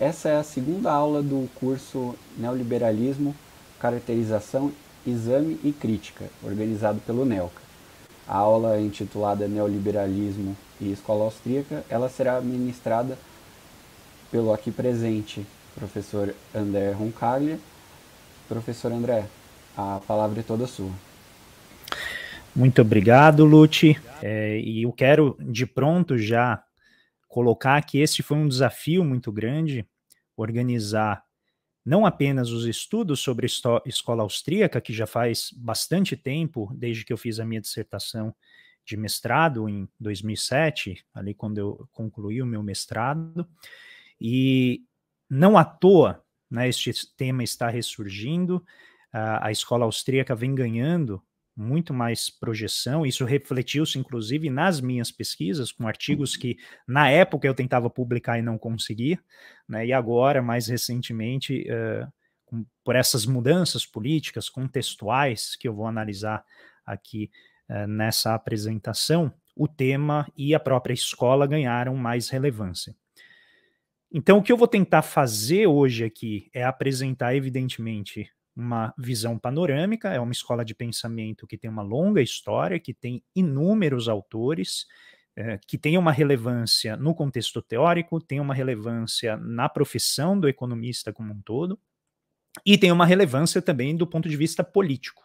Essa é a segunda aula do curso Neoliberalismo, Caracterização, Exame e Crítica, organizado pelo NELCA. A aula intitulada Neoliberalismo e Escola Austríaca, ela será ministrada pelo aqui presente professor André Roncaglia. Professor André, a palavra é toda sua. Muito obrigado, Lute. É, e eu quero de pronto já colocar que este foi um desafio muito grande organizar não apenas os estudos sobre escola austríaca, que já faz bastante tempo, desde que eu fiz a minha dissertação de mestrado em 2007, ali quando eu concluí o meu mestrado, e não à toa, né, este tema está ressurgindo, a escola austríaca vem ganhando muito mais projeção. Isso refletiu-se, inclusive, nas minhas pesquisas, com artigos uhum. que, na época, eu tentava publicar e não conseguia, né? e agora, mais recentemente, uh, por essas mudanças políticas, contextuais, que eu vou analisar aqui uh, nessa apresentação, o tema e a própria escola ganharam mais relevância. Então, o que eu vou tentar fazer hoje aqui é apresentar, evidentemente, uma visão panorâmica, é uma escola de pensamento que tem uma longa história, que tem inúmeros autores, é, que tem uma relevância no contexto teórico, tem uma relevância na profissão do economista como um todo, e tem uma relevância também do ponto de vista político.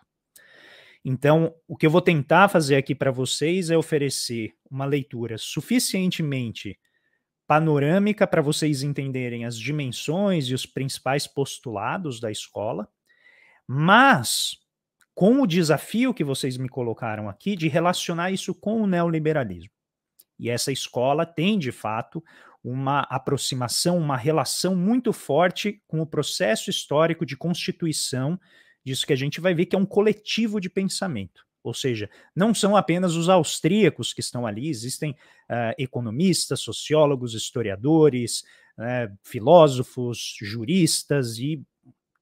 Então, o que eu vou tentar fazer aqui para vocês é oferecer uma leitura suficientemente panorâmica para vocês entenderem as dimensões e os principais postulados da escola, mas, com o desafio que vocês me colocaram aqui de relacionar isso com o neoliberalismo. E essa escola tem, de fato, uma aproximação, uma relação muito forte com o processo histórico de constituição disso que a gente vai ver que é um coletivo de pensamento. Ou seja, não são apenas os austríacos que estão ali, existem uh, economistas, sociólogos, historiadores, uh, filósofos, juristas e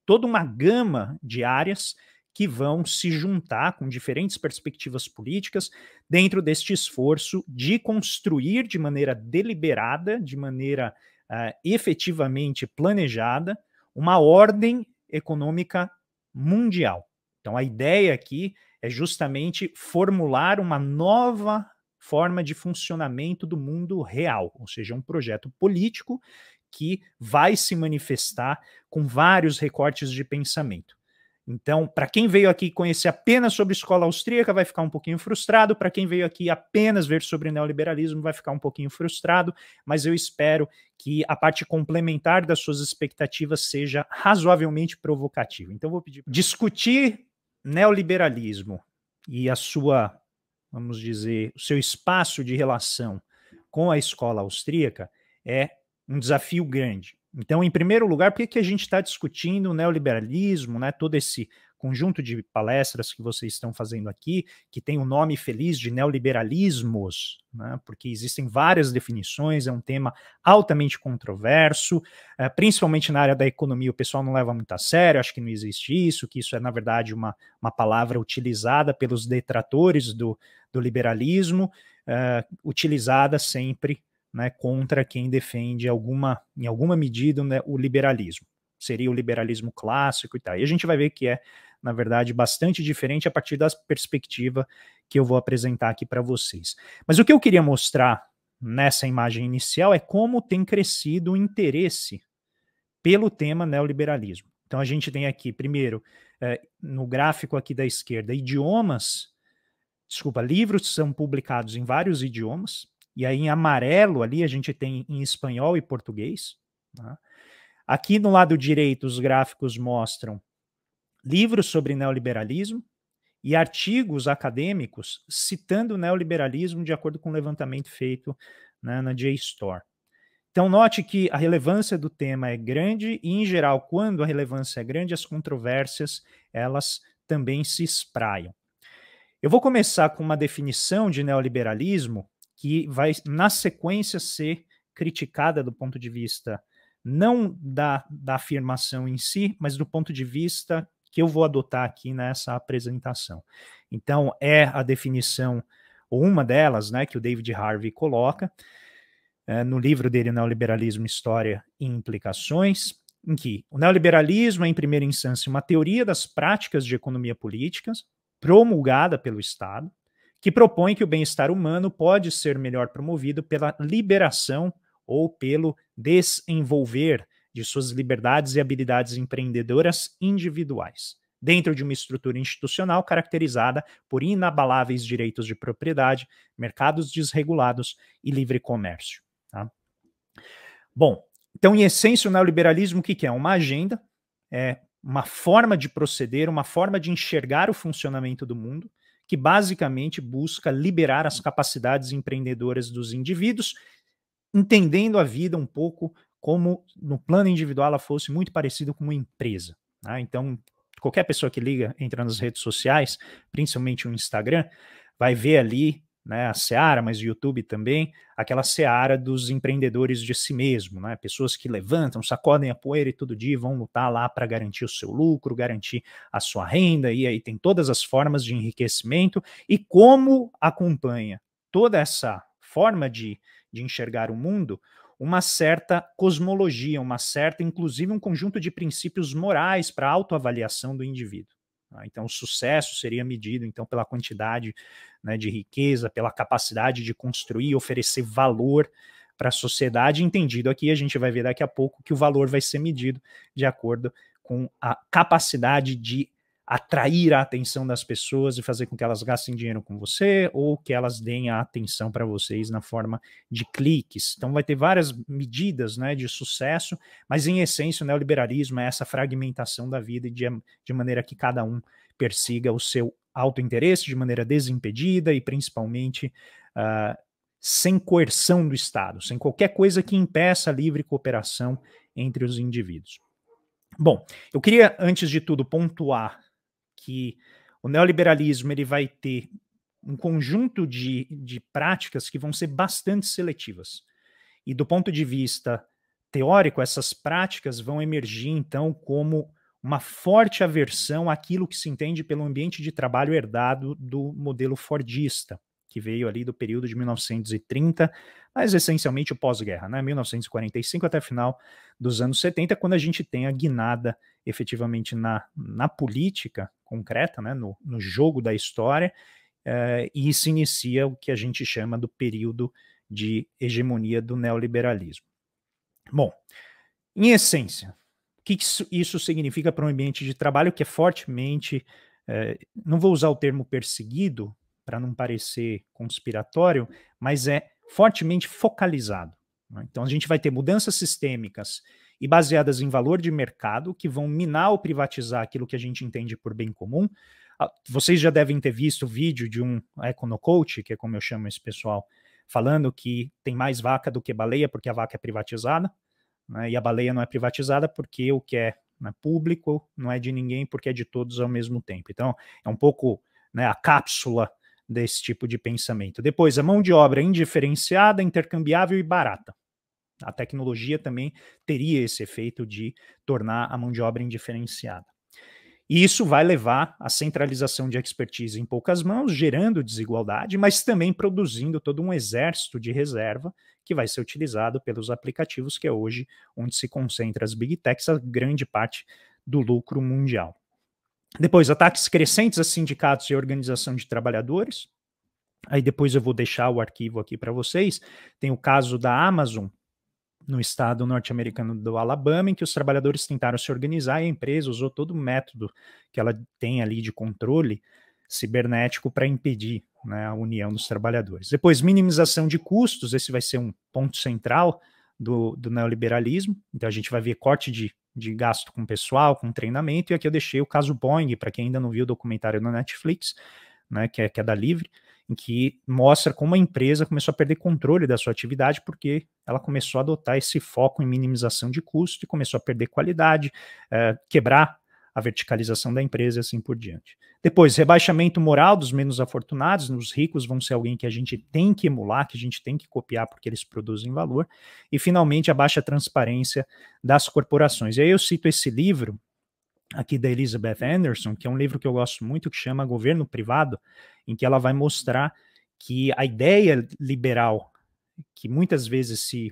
toda uma gama de áreas que vão se juntar com diferentes perspectivas políticas dentro deste esforço de construir de maneira deliberada, de maneira uh, efetivamente planejada, uma ordem econômica mundial. Então, a ideia aqui é justamente formular uma nova forma de funcionamento do mundo real, ou seja, um projeto político que vai se manifestar com vários recortes de pensamento. Então, para quem veio aqui conhecer apenas sobre escola austríaca, vai ficar um pouquinho frustrado. Para quem veio aqui apenas ver sobre neoliberalismo, vai ficar um pouquinho frustrado. Mas eu espero que a parte complementar das suas expectativas seja razoavelmente provocativa. Então, vou pedir. Discutir neoliberalismo e a sua, vamos dizer, o seu espaço de relação com a escola austríaca é um desafio grande. Então, em primeiro lugar, por que a gente está discutindo o neoliberalismo, né, todo esse conjunto de palestras que vocês estão fazendo aqui, que tem o um nome feliz de neoliberalismos, né, porque existem várias definições, é um tema altamente controverso, é, principalmente na área da economia, o pessoal não leva muito a sério, acho que não existe isso, que isso é, na verdade, uma, uma palavra utilizada pelos detratores do, do liberalismo, é, utilizada sempre né, contra quem defende alguma, em alguma medida né, o liberalismo. Seria o liberalismo clássico e tal. E a gente vai ver que é, na verdade, bastante diferente a partir da perspectiva que eu vou apresentar aqui para vocês. Mas o que eu queria mostrar nessa imagem inicial é como tem crescido o interesse pelo tema neoliberalismo. Então a gente tem aqui, primeiro, eh, no gráfico aqui da esquerda, idiomas, desculpa, livros são publicados em vários idiomas, e aí em amarelo ali a gente tem em espanhol e português. Né? Aqui no lado direito os gráficos mostram livros sobre neoliberalismo e artigos acadêmicos citando o neoliberalismo de acordo com o levantamento feito né, na JSTOR. Então, note que a relevância do tema é grande e, em geral, quando a relevância é grande, as controvérsias elas também se espraiam. Eu vou começar com uma definição de neoliberalismo que vai, na sequência, ser criticada do ponto de vista não da, da afirmação em si, mas do ponto de vista que eu vou adotar aqui nessa apresentação. Então, é a definição, ou uma delas, né, que o David Harvey coloca é, no livro dele, Neoliberalismo, História e Implicações, em que o neoliberalismo é, em primeira instância, uma teoria das práticas de economia política promulgada pelo Estado, que propõe que o bem-estar humano pode ser melhor promovido pela liberação ou pelo desenvolver de suas liberdades e habilidades empreendedoras individuais, dentro de uma estrutura institucional caracterizada por inabaláveis direitos de propriedade, mercados desregulados e livre comércio. Tá? Bom, então, em essência, o neoliberalismo, o que, que é? Uma agenda, é uma forma de proceder, uma forma de enxergar o funcionamento do mundo, que basicamente busca liberar as capacidades empreendedoras dos indivíduos, entendendo a vida um pouco como no plano individual ela fosse muito parecida com uma empresa. Né? Então, qualquer pessoa que liga, entra nas redes sociais, principalmente o Instagram, vai ver ali né, a seara, mas o YouTube também, aquela seara dos empreendedores de si mesmo, né, pessoas que levantam, sacodem a poeira e todo dia vão lutar lá para garantir o seu lucro, garantir a sua renda, e aí tem todas as formas de enriquecimento, e como acompanha toda essa forma de, de enxergar o mundo, uma certa cosmologia, uma certa, inclusive um conjunto de princípios morais para a autoavaliação do indivíduo. Né? Então, o sucesso seria medido então pela quantidade né, de riqueza, pela capacidade de construir, oferecer valor para a sociedade. Entendido aqui, a gente vai ver daqui a pouco que o valor vai ser medido de acordo com a capacidade de atrair a atenção das pessoas e fazer com que elas gastem dinheiro com você ou que elas deem a atenção para vocês na forma de cliques. Então vai ter várias medidas né, de sucesso, mas em essência o neoliberalismo é essa fragmentação da vida de, de maneira que cada um persiga o seu autointeresse de maneira desimpedida e principalmente uh, sem coerção do Estado, sem qualquer coisa que impeça a livre cooperação entre os indivíduos. Bom, eu queria, antes de tudo, pontuar que o neoliberalismo ele vai ter um conjunto de, de práticas que vão ser bastante seletivas. E do ponto de vista teórico, essas práticas vão emergir, então, como uma forte aversão àquilo que se entende pelo ambiente de trabalho herdado do modelo fordista que veio ali do período de 1930, mas essencialmente o pós-guerra, né? 1945 até final dos anos 70, quando a gente tem a guinada efetivamente na, na política concreta, né? no, no jogo da história, eh, e se inicia o que a gente chama do período de hegemonia do neoliberalismo. Bom, em essência, o que isso significa para um ambiente de trabalho que é fortemente, eh, não vou usar o termo perseguido, para não parecer conspiratório, mas é fortemente focalizado. Né? Então, a gente vai ter mudanças sistêmicas e baseadas em valor de mercado, que vão minar ou privatizar aquilo que a gente entende por bem comum. Ah, vocês já devem ter visto o vídeo de um econocoach, que é como eu chamo esse pessoal, falando que tem mais vaca do que baleia porque a vaca é privatizada, né? e a baleia não é privatizada porque o que é né, público não é de ninguém porque é de todos ao mesmo tempo. Então, é um pouco né, a cápsula desse tipo de pensamento. Depois, a mão de obra indiferenciada, intercambiável e barata. A tecnologia também teria esse efeito de tornar a mão de obra indiferenciada. E isso vai levar à centralização de expertise em poucas mãos, gerando desigualdade, mas também produzindo todo um exército de reserva que vai ser utilizado pelos aplicativos, que é hoje onde se concentra as big techs, a grande parte do lucro mundial. Depois, ataques crescentes a sindicatos e organização de trabalhadores. Aí depois eu vou deixar o arquivo aqui para vocês. Tem o caso da Amazon, no estado norte-americano do Alabama, em que os trabalhadores tentaram se organizar e a empresa usou todo o método que ela tem ali de controle cibernético para impedir né, a união dos trabalhadores. Depois, minimização de custos, esse vai ser um ponto central do, do neoliberalismo. Então, a gente vai ver corte de de gasto com pessoal, com treinamento, e aqui eu deixei o caso Boeing, para quem ainda não viu o documentário na Netflix, né, que é, que é da Livre, em que mostra como a empresa começou a perder controle da sua atividade porque ela começou a adotar esse foco em minimização de custo e começou a perder qualidade, eh, quebrar a verticalização da empresa e assim por diante. Depois, rebaixamento moral dos menos afortunados, os ricos vão ser alguém que a gente tem que emular, que a gente tem que copiar porque eles produzem valor. E, finalmente, a baixa transparência das corporações. E aí eu cito esse livro aqui da Elizabeth Anderson, que é um livro que eu gosto muito, que chama Governo Privado, em que ela vai mostrar que a ideia liberal que muitas vezes se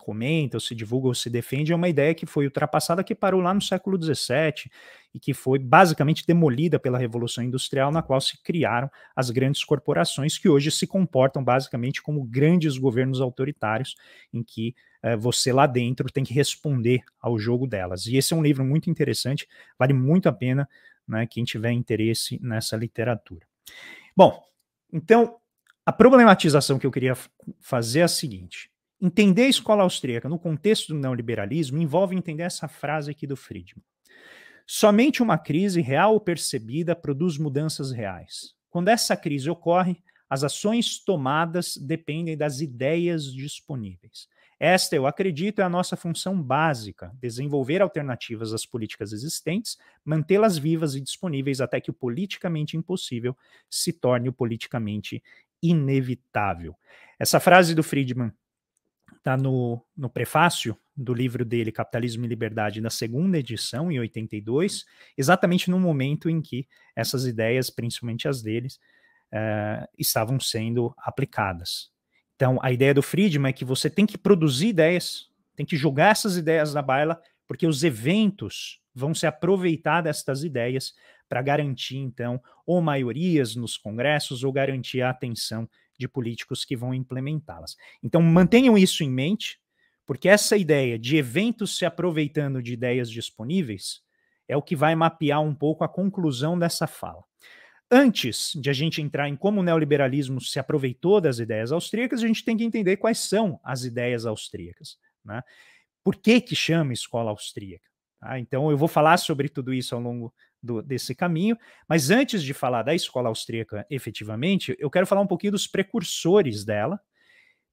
comenta, ou se divulga, ou se defende, é uma ideia que foi ultrapassada, que parou lá no século XVII e que foi basicamente demolida pela Revolução Industrial, na qual se criaram as grandes corporações que hoje se comportam basicamente como grandes governos autoritários, em que eh, você lá dentro tem que responder ao jogo delas. E esse é um livro muito interessante, vale muito a pena né, quem tiver interesse nessa literatura. Bom, então. A problematização que eu queria fazer é a seguinte: Entender a escola austríaca no contexto do neoliberalismo envolve entender essa frase aqui do Friedman. Somente uma crise real ou percebida produz mudanças reais. Quando essa crise ocorre, as ações tomadas dependem das ideias disponíveis. Esta, eu acredito, é a nossa função básica: desenvolver alternativas às políticas existentes, mantê-las vivas e disponíveis até que o politicamente impossível se torne o politicamente inevitável. Essa frase do Friedman está no, no prefácio do livro dele, Capitalismo e Liberdade, na segunda edição, em 82, exatamente no momento em que essas ideias, principalmente as deles, uh, estavam sendo aplicadas. Então, a ideia do Friedman é que você tem que produzir ideias, tem que jogar essas ideias na baila, porque os eventos vão se aproveitar destas ideias para garantir, então, ou maiorias nos congressos ou garantir a atenção de políticos que vão implementá-las. Então, mantenham isso em mente, porque essa ideia de eventos se aproveitando de ideias disponíveis é o que vai mapear um pouco a conclusão dessa fala. Antes de a gente entrar em como o neoliberalismo se aproveitou das ideias austríacas, a gente tem que entender quais são as ideias austríacas. Né? Por que, que chama escola austríaca? Ah, então, eu vou falar sobre tudo isso ao longo do, desse caminho. Mas antes de falar da escola austríaca efetivamente, eu quero falar um pouquinho dos precursores dela,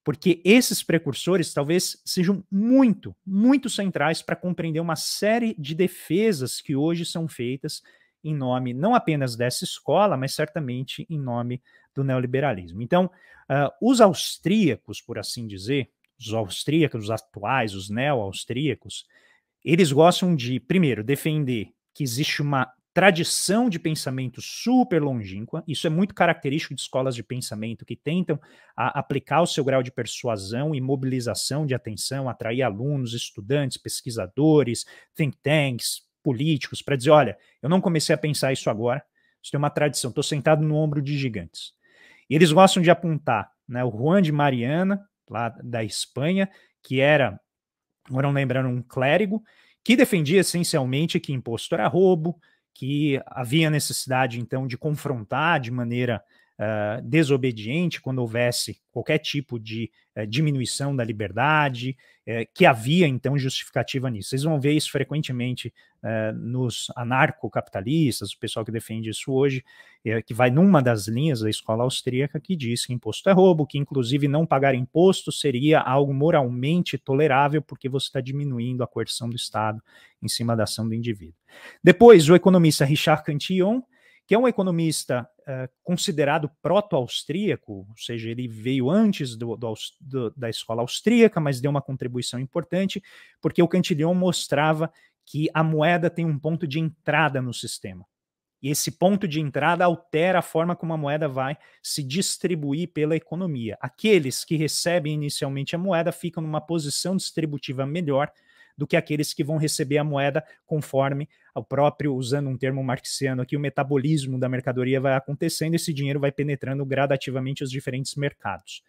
porque esses precursores talvez sejam muito, muito centrais para compreender uma série de defesas que hoje são feitas em nome não apenas dessa escola, mas certamente em nome do neoliberalismo. Então, uh, os austríacos, por assim dizer, os austríacos os atuais, os neo-austríacos, eles gostam de, primeiro, defender que existe uma tradição de pensamento super longínqua, isso é muito característico de escolas de pensamento que tentam a, aplicar o seu grau de persuasão e mobilização de atenção, atrair alunos, estudantes, pesquisadores, think tanks, políticos, para dizer: olha, eu não comecei a pensar isso agora, isso tem uma tradição, estou sentado no ombro de gigantes. E eles gostam de apontar né, o Juan de Mariana, lá da Espanha, que era, agora não lembrando, um clérigo, que defendia essencialmente que imposto era é roubo, que havia necessidade, então, de confrontar de maneira uh, desobediente quando houvesse qualquer tipo de uh, diminuição da liberdade, uh, que havia então justificativa nisso. Vocês vão ver isso frequentemente eh, nos anarcocapitalistas, o pessoal que defende isso hoje, que vai numa das linhas da escola austríaca que diz que imposto é roubo, que inclusive não pagar imposto seria algo moralmente tolerável porque você está diminuindo a coerção do Estado em cima da ação do indivíduo. Depois, o economista Richard Cantillon que é um economista uh, considerado proto-austríaco, ou seja, ele veio antes do, do, do, da escola austríaca, mas deu uma contribuição importante, porque o Cantillon mostrava que a moeda tem um ponto de entrada no sistema. E esse ponto de entrada altera a forma como a moeda vai se distribuir pela economia. Aqueles que recebem inicialmente a moeda ficam numa posição distributiva melhor do que aqueles que vão receber a moeda conforme o próprio, usando um termo marxiano aqui, o metabolismo da mercadoria vai acontecendo, esse dinheiro vai penetrando gradativamente os diferentes mercados.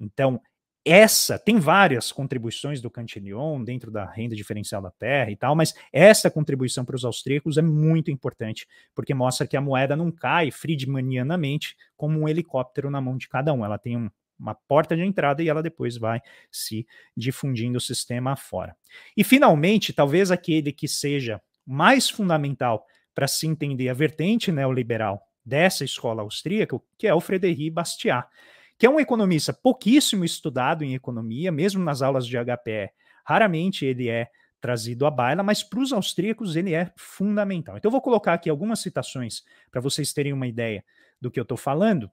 Então, essa tem várias contribuições do Cantillon dentro da renda diferencial da terra e tal, mas essa contribuição para os austríacos é muito importante, porque mostra que a moeda não cai friedmanianamente como um helicóptero na mão de cada um. Ela tem um, uma porta de entrada e ela depois vai se difundindo o sistema afora. E finalmente, talvez aquele que seja mais fundamental para se entender a vertente neoliberal dessa escola austríaca, que é o Frederic Bastiat, que é um economista pouquíssimo estudado em economia, mesmo nas aulas de HPE, raramente ele é trazido à baila, mas para os austríacos ele é fundamental. Então eu vou colocar aqui algumas citações para vocês terem uma ideia do que eu estou falando.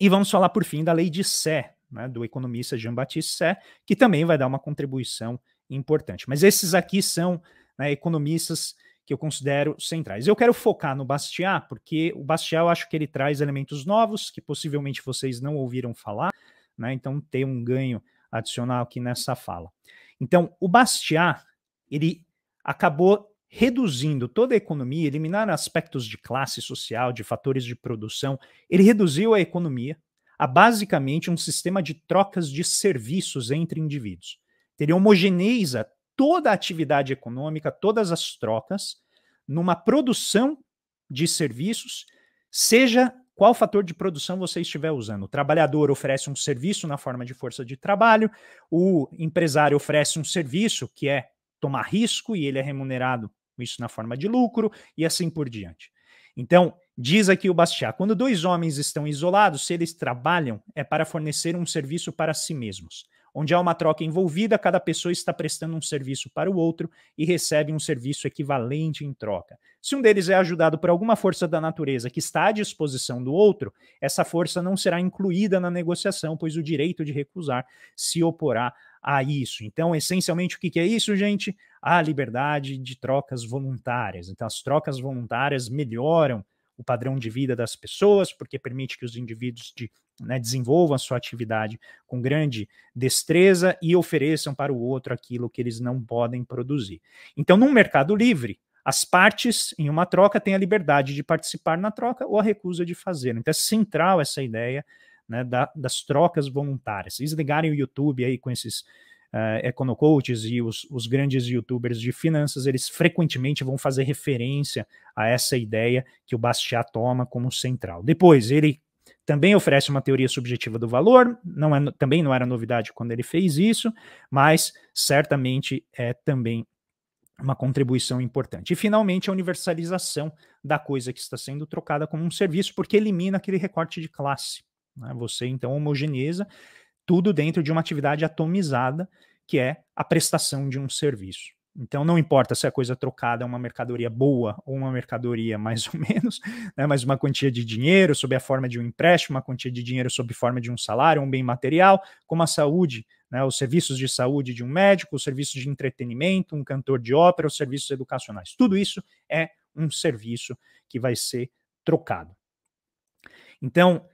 E vamos falar por fim da lei de Sé, né, do economista Jean-Baptiste Sé, que também vai dar uma contribuição importante. Mas esses aqui são né, economistas que eu considero centrais. Eu quero focar no Bastiat, porque o Bastiat eu acho que ele traz elementos novos que possivelmente vocês não ouviram falar, né, então tem um ganho adicional aqui nessa fala. Então, o Bastiat, ele acabou reduzindo toda a economia, eliminar aspectos de classe social, de fatores de produção, ele reduziu a economia a basicamente um sistema de trocas de serviços entre indivíduos. Ele homogeneiza toda a atividade econômica, todas as trocas, numa produção de serviços, seja qual fator de produção você estiver usando. O trabalhador oferece um serviço na forma de força de trabalho, o empresário oferece um serviço que é tomar risco e ele é remunerado isso na forma de lucro e assim por diante. Então, diz aqui o Bastiat, quando dois homens estão isolados, se eles trabalham, é para fornecer um serviço para si mesmos onde há uma troca envolvida, cada pessoa está prestando um serviço para o outro e recebe um serviço equivalente em troca. Se um deles é ajudado por alguma força da natureza que está à disposição do outro, essa força não será incluída na negociação, pois o direito de recusar se oporá a isso. Então, essencialmente, o que, é isso, gente? A liberdade de trocas voluntárias. Então, as trocas voluntárias melhoram o padrão de vida das pessoas, porque permite que os indivíduos de, né, desenvolvam a sua atividade com grande destreza e ofereçam para o outro aquilo que eles não podem produzir. Então, num mercado livre, as partes em uma troca têm a liberdade de participar na troca ou a recusa de fazer. Então, é central essa ideia né, da, das trocas voluntárias. Vocês ligarem o YouTube aí com esses uh, econocoaches e os, os, grandes youtubers de finanças, eles frequentemente vão fazer referência a essa ideia que o Bastiat toma como central. Depois, ele também oferece uma teoria subjetiva do valor, não é, também não era novidade quando ele fez isso, mas certamente é também uma contribuição importante. E, finalmente, a universalização da coisa que está sendo trocada como um serviço, porque elimina aquele recorte de classe. Né? Você, então, homogeneiza tudo dentro de uma atividade atomizada, que é a prestação de um serviço. Então, não importa se a coisa trocada é uma mercadoria boa ou uma mercadoria mais ou menos, né, mas uma quantia de dinheiro sob a forma de um empréstimo, uma quantia de dinheiro sob forma de um salário, um bem material, como a saúde, né, os serviços de saúde de um médico, os serviços de entretenimento, um cantor de ópera, os serviços educacionais. Tudo isso é um serviço que vai ser trocado. Então,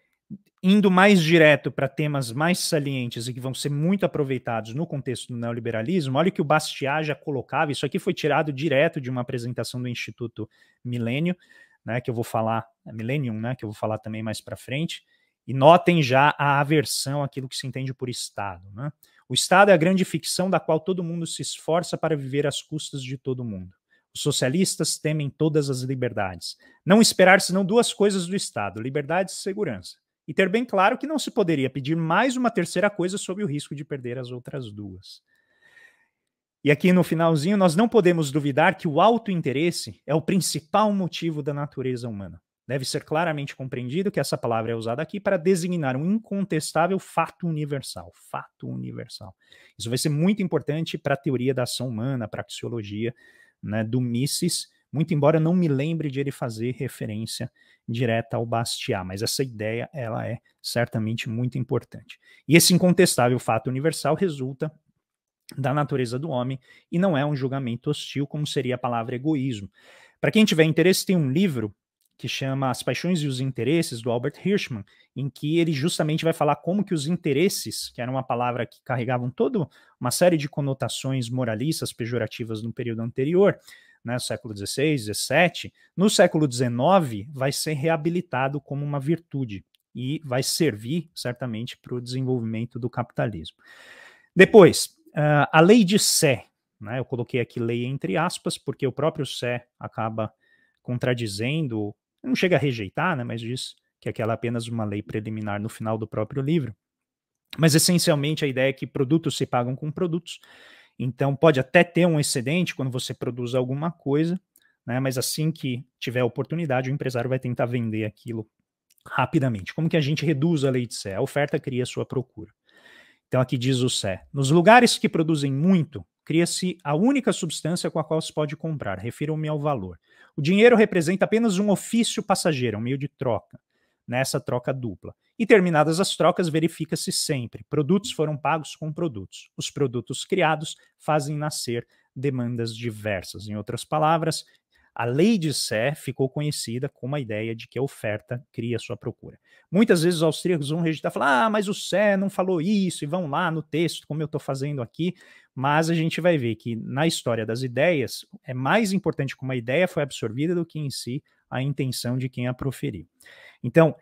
indo mais direto para temas mais salientes e que vão ser muito aproveitados no contexto do neoliberalismo, olha o que o Bastiat já colocava, isso aqui foi tirado direto de uma apresentação do Instituto Milênio, né, que eu vou falar, é Millennium, né, que eu vou falar também mais para frente, e notem já a aversão àquilo que se entende por Estado. Né? O Estado é a grande ficção da qual todo mundo se esforça para viver às custas de todo mundo. Os socialistas temem todas as liberdades. Não esperar senão duas coisas do Estado, liberdade e segurança e ter bem claro que não se poderia pedir mais uma terceira coisa sob o risco de perder as outras duas. E aqui no finalzinho, nós não podemos duvidar que o interesse é o principal motivo da natureza humana. Deve ser claramente compreendido que essa palavra é usada aqui para designar um incontestável fato universal. Fato universal. Isso vai ser muito importante para a teoria da ação humana, para a axiologia né, do Mises, muito embora eu não me lembre de ele fazer referência direta ao Bastiat, mas essa ideia ela é certamente muito importante. E esse incontestável fato universal resulta da natureza do homem e não é um julgamento hostil como seria a palavra egoísmo. Para quem tiver interesse, tem um livro que chama As Paixões e os Interesses, do Albert Hirschman, em que ele justamente vai falar como que os interesses, que era uma palavra que carregavam toda uma série de conotações moralistas pejorativas no período anterior, né, século XVI, XVII, no século XIX vai ser reabilitado como uma virtude e vai servir certamente para o desenvolvimento do capitalismo. Depois, uh, a lei de Sé, né, eu coloquei aqui lei entre aspas, porque o próprio Sé acaba contradizendo, não chega a rejeitar, né, mas diz que aquela é apenas uma lei preliminar no final do próprio livro. Mas essencialmente a ideia é que produtos se pagam com produtos então, pode até ter um excedente quando você produz alguma coisa, né? mas assim que tiver oportunidade, o empresário vai tentar vender aquilo rapidamente. Como que a gente reduz a lei de Sé? A oferta cria sua procura. Então, aqui diz o Sé: nos lugares que produzem muito, cria-se a única substância com a qual se pode comprar. refiro me ao valor. O dinheiro representa apenas um ofício passageiro, um meio de troca, nessa troca dupla. E terminadas as trocas, verifica-se sempre: produtos foram pagos com produtos. Os produtos criados fazem nascer demandas diversas. Em outras palavras, a lei de Sé ficou conhecida como a ideia de que a oferta cria sua procura. Muitas vezes os austríacos vão rejeitar e falar: ah, mas o Sé não falou isso, e vão lá no texto, como eu estou fazendo aqui. Mas a gente vai ver que na história das ideias, é mais importante como a ideia foi absorvida do que em si a intenção de quem a proferiu. Então,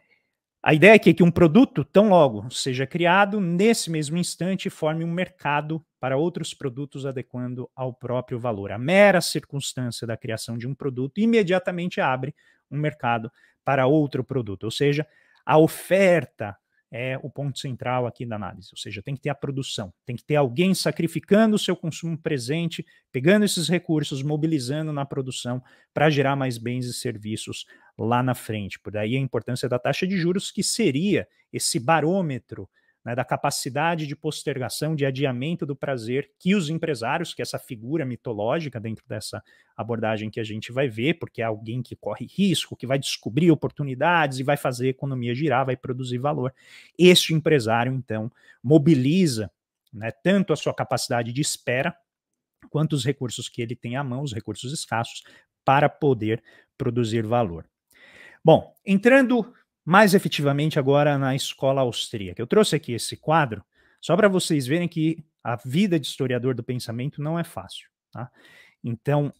a ideia aqui é que um produto, tão logo seja criado, nesse mesmo instante forme um mercado para outros produtos adequando ao próprio valor. A mera circunstância da criação de um produto imediatamente abre um mercado para outro produto, ou seja, a oferta é o ponto central aqui da análise. Ou seja, tem que ter a produção, tem que ter alguém sacrificando o seu consumo presente, pegando esses recursos, mobilizando na produção para gerar mais bens e serviços lá na frente. Por daí a importância da taxa de juros, que seria esse barômetro né, da capacidade de postergação, de adiamento do prazer que os empresários, que é essa figura mitológica dentro dessa abordagem que a gente vai ver, porque é alguém que corre risco, que vai descobrir oportunidades e vai fazer a economia girar, vai produzir valor. Este empresário, então, mobiliza né, tanto a sua capacidade de espera, quanto os recursos que ele tem à mão, os recursos escassos, para poder produzir valor. Bom, entrando mais efetivamente agora na escola austríaca. Eu trouxe aqui esse quadro só para vocês verem que a vida de historiador do pensamento não é fácil. Tá? Então,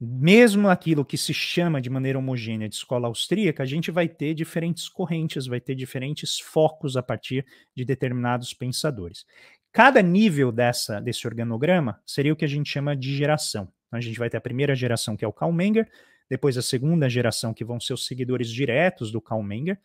mesmo aquilo que se chama de maneira homogênea de escola austríaca, a gente vai ter diferentes correntes, vai ter diferentes focos a partir de determinados pensadores. Cada nível dessa, desse organograma seria o que a gente chama de geração. A gente vai ter a primeira geração, que é o Karl depois a segunda geração, que vão ser os seguidores diretos do Calmenga,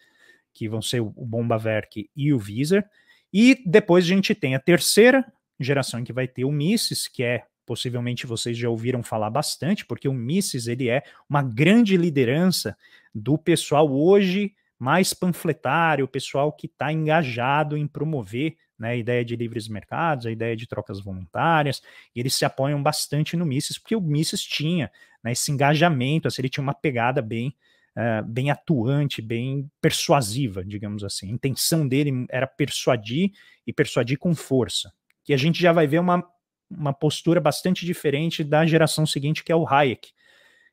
que vão ser o Bombaverk e o Viser, E depois a gente tem a terceira geração que vai ter o Missis, que é possivelmente vocês já ouviram falar bastante, porque o Missis ele é uma grande liderança do pessoal hoje mais panfletário, o pessoal que está engajado em promover né, a ideia de livres mercados, a ideia de trocas voluntárias, e eles se apoiam bastante no Mises, porque o Mises tinha né, esse engajamento, assim, ele tinha uma pegada bem, uh, bem atuante, bem persuasiva, digamos assim. A intenção dele era persuadir e persuadir com força, que a gente já vai ver uma, uma postura bastante diferente da geração seguinte, que é o Hayek,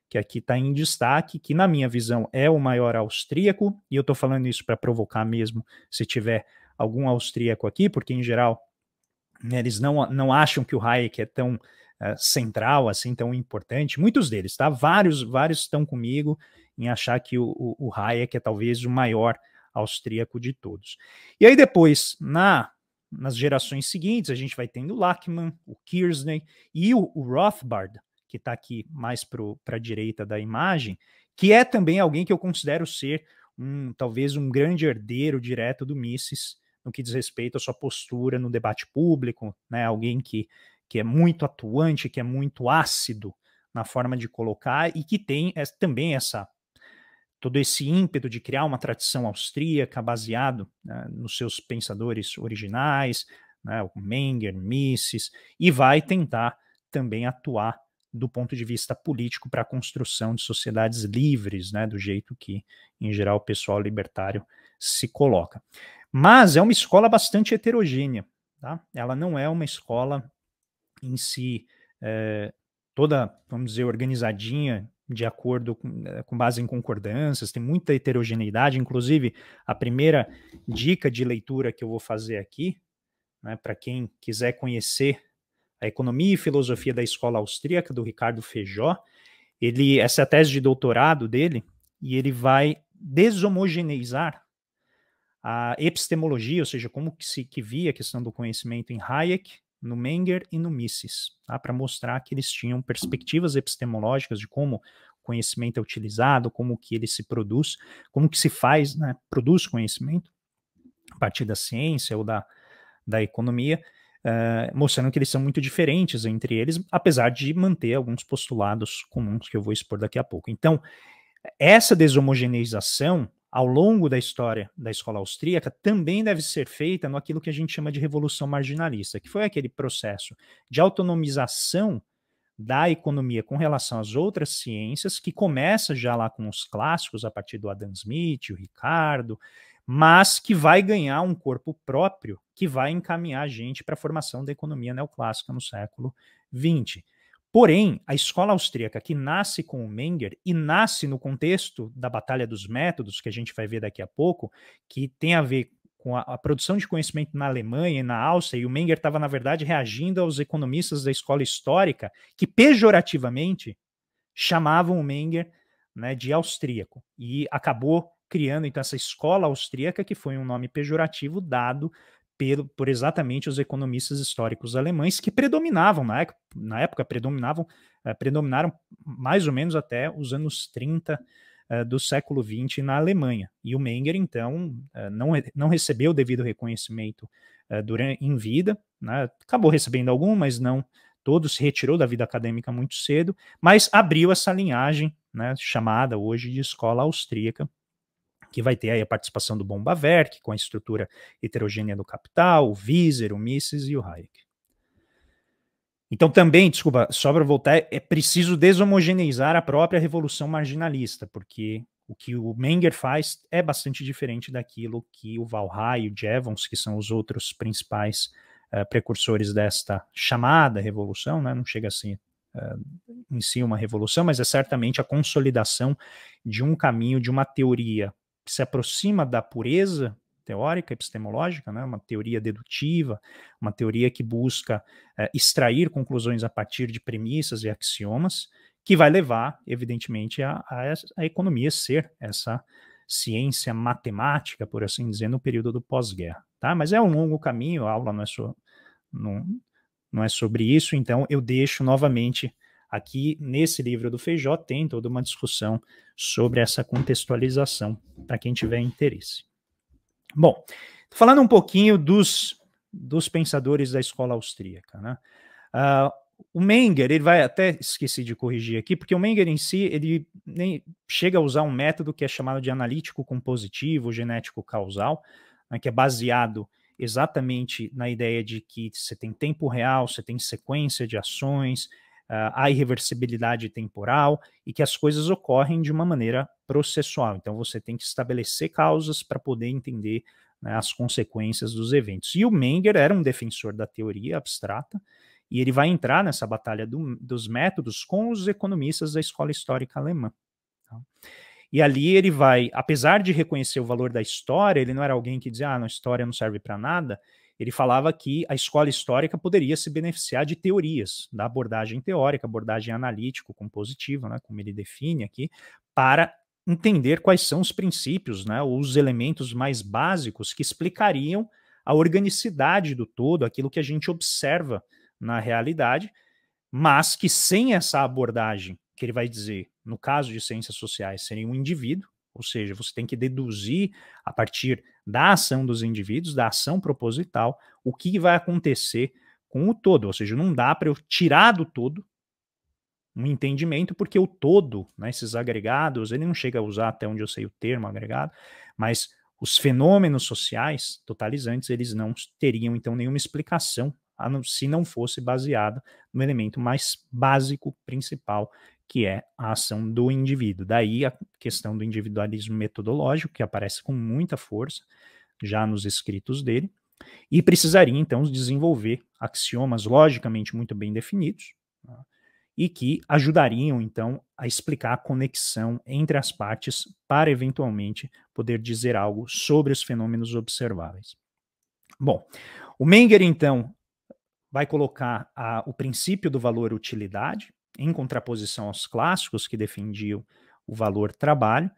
que aqui está em destaque, que na minha visão é o maior austríaco, e eu estou falando isso para provocar mesmo, se tiver algum austríaco aqui, porque em geral né, eles não, não acham que o Hayek é tão uh, central, assim, tão importante. Muitos deles, tá? Vários, vários estão comigo em achar que o, o, o Hayek é talvez o maior austríaco de todos. E aí depois, na nas gerações seguintes, a gente vai tendo o Lachman, o Kirsney e o, o Rothbard, que está aqui mais para a direita da imagem, que é também alguém que eu considero ser um talvez um grande herdeiro direto do Mises, no que diz respeito à sua postura no debate público, né? Alguém que, que é muito atuante, que é muito ácido na forma de colocar e que tem também essa todo esse ímpeto de criar uma tradição austríaca baseado né, nos seus pensadores originais, né, o Menger, Mises, e vai tentar também atuar do ponto de vista político para a construção de sociedades livres, né, do jeito que, em geral, o pessoal libertário se coloca. Mas é uma escola bastante heterogênea, tá? Ela não é uma escola em si é, toda, vamos dizer, organizadinha de acordo com, eh, com, base em concordâncias, tem muita heterogeneidade. Inclusive, a primeira dica de leitura que eu vou fazer aqui, né, para quem quiser conhecer a economia e filosofia da escola austríaca do Ricardo Feijó, ele essa é a tese de doutorado dele e ele vai deshomogeneizar a epistemologia, ou seja, como que se que via a questão do conhecimento em Hayek, no Menger e no Mises, tá? para mostrar que eles tinham perspectivas epistemológicas de como o conhecimento é utilizado, como que ele se produz, como que se faz, né, produz conhecimento a partir da ciência ou da, da economia, uh, mostrando que eles são muito diferentes entre eles, apesar de manter alguns postulados comuns que eu vou expor daqui a pouco. Então, essa deshomogeneização ao longo da história da escola austríaca também deve ser feita no aquilo que a gente chama de revolução marginalista, que foi aquele processo de autonomização da economia com relação às outras ciências, que começa já lá com os clássicos, a partir do Adam Smith, o Ricardo, mas que vai ganhar um corpo próprio que vai encaminhar a gente para a formação da economia neoclássica no século XX. Porém, a escola austríaca que nasce com o Menger e nasce no contexto da Batalha dos Métodos, que a gente vai ver daqui a pouco, que tem a ver com a, a produção de conhecimento na Alemanha e na Áustria, e o Menger estava, na verdade, reagindo aos economistas da escola histórica que pejorativamente chamavam o Menger né, de austríaco. E acabou criando, então, essa escola austríaca, que foi um nome pejorativo dado pelo, por exatamente os economistas históricos alemães que predominavam na época, na época predominavam, eh, predominaram mais ou menos até os anos 30 eh, do século 20 na Alemanha. E o Menger, então, eh, não, não recebeu o devido reconhecimento durante, em vida, né? acabou recebendo algum, mas não todo, se retirou da vida acadêmica muito cedo, mas abriu essa linhagem né, chamada hoje de escola austríaca, que vai ter aí a participação do Bombaverk, com a estrutura heterogênea do capital, o Viser, o Mises e o Hayek. Então também, desculpa, só para voltar, é preciso deshomogeneizar a própria revolução marginalista, porque o que o Menger faz é bastante diferente daquilo que o Valhalla e o Jevons, que são os outros principais uh, precursores desta chamada revolução, né? não chega a ser uh, em si uma revolução, mas é certamente a consolidação de um caminho, de uma teoria que se aproxima da pureza teórica, epistemológica, né? uma teoria dedutiva, uma teoria que busca eh, extrair conclusões a partir de premissas e axiomas, que vai levar, evidentemente, a, a, a economia ser essa ciência matemática, por assim dizer, no período do pós-guerra. Tá? Mas é um longo caminho, a aula não é, so, não, não é sobre isso, então eu deixo novamente aqui nesse livro do Feijó, tem toda uma discussão sobre essa contextualização, para quem tiver interesse. Bom, falando um pouquinho dos, dos pensadores da escola austríaca, né? Uh, o Menger, ele vai até esqueci de corrigir aqui, porque o Menger em si, ele nem chega a usar um método que é chamado de analítico compositivo, genético causal, né, que é baseado exatamente na ideia de que você tem tempo real, você tem sequência de ações, a ah, irreversibilidade temporal e que as coisas ocorrem de uma maneira processual. Então você tem que estabelecer causas para poder entender né, as consequências dos eventos. E o Menger era um defensor da teoria abstrata e ele vai entrar nessa batalha do, dos métodos com os economistas da escola histórica alemã. Tá? E ali ele vai, apesar de reconhecer o valor da história, ele não era alguém que dizia, ah, a história não serve para nada, ele falava que a escola histórica poderia se beneficiar de teorias, da abordagem teórica, abordagem analítico-compositiva, né, como ele define aqui, para entender quais são os princípios, né, os elementos mais básicos que explicariam a organicidade do todo, aquilo que a gente observa na realidade, mas que sem essa abordagem, que ele vai dizer, no caso de ciências sociais, seria um indivíduo, ou seja, você tem que deduzir a partir da ação dos indivíduos, da ação proposital, o que vai acontecer com o todo. Ou seja, não dá para eu tirar do todo um entendimento, porque o todo, né, esses agregados, ele não chega a usar até onde eu sei o termo agregado, mas os fenômenos sociais totalizantes, eles não teriam então nenhuma explicação, se não fosse baseada no elemento mais básico, principal, que é a ação do indivíduo. Daí a questão do individualismo metodológico, que aparece com muita força já nos escritos dele, e precisaria então desenvolver axiomas logicamente muito bem definidos né, e que ajudariam então a explicar a conexão entre as partes para eventualmente poder dizer algo sobre os fenômenos observáveis. Bom, o Menger então vai colocar a, o princípio do valor utilidade em contraposição aos clássicos que defendiam o valor trabalho.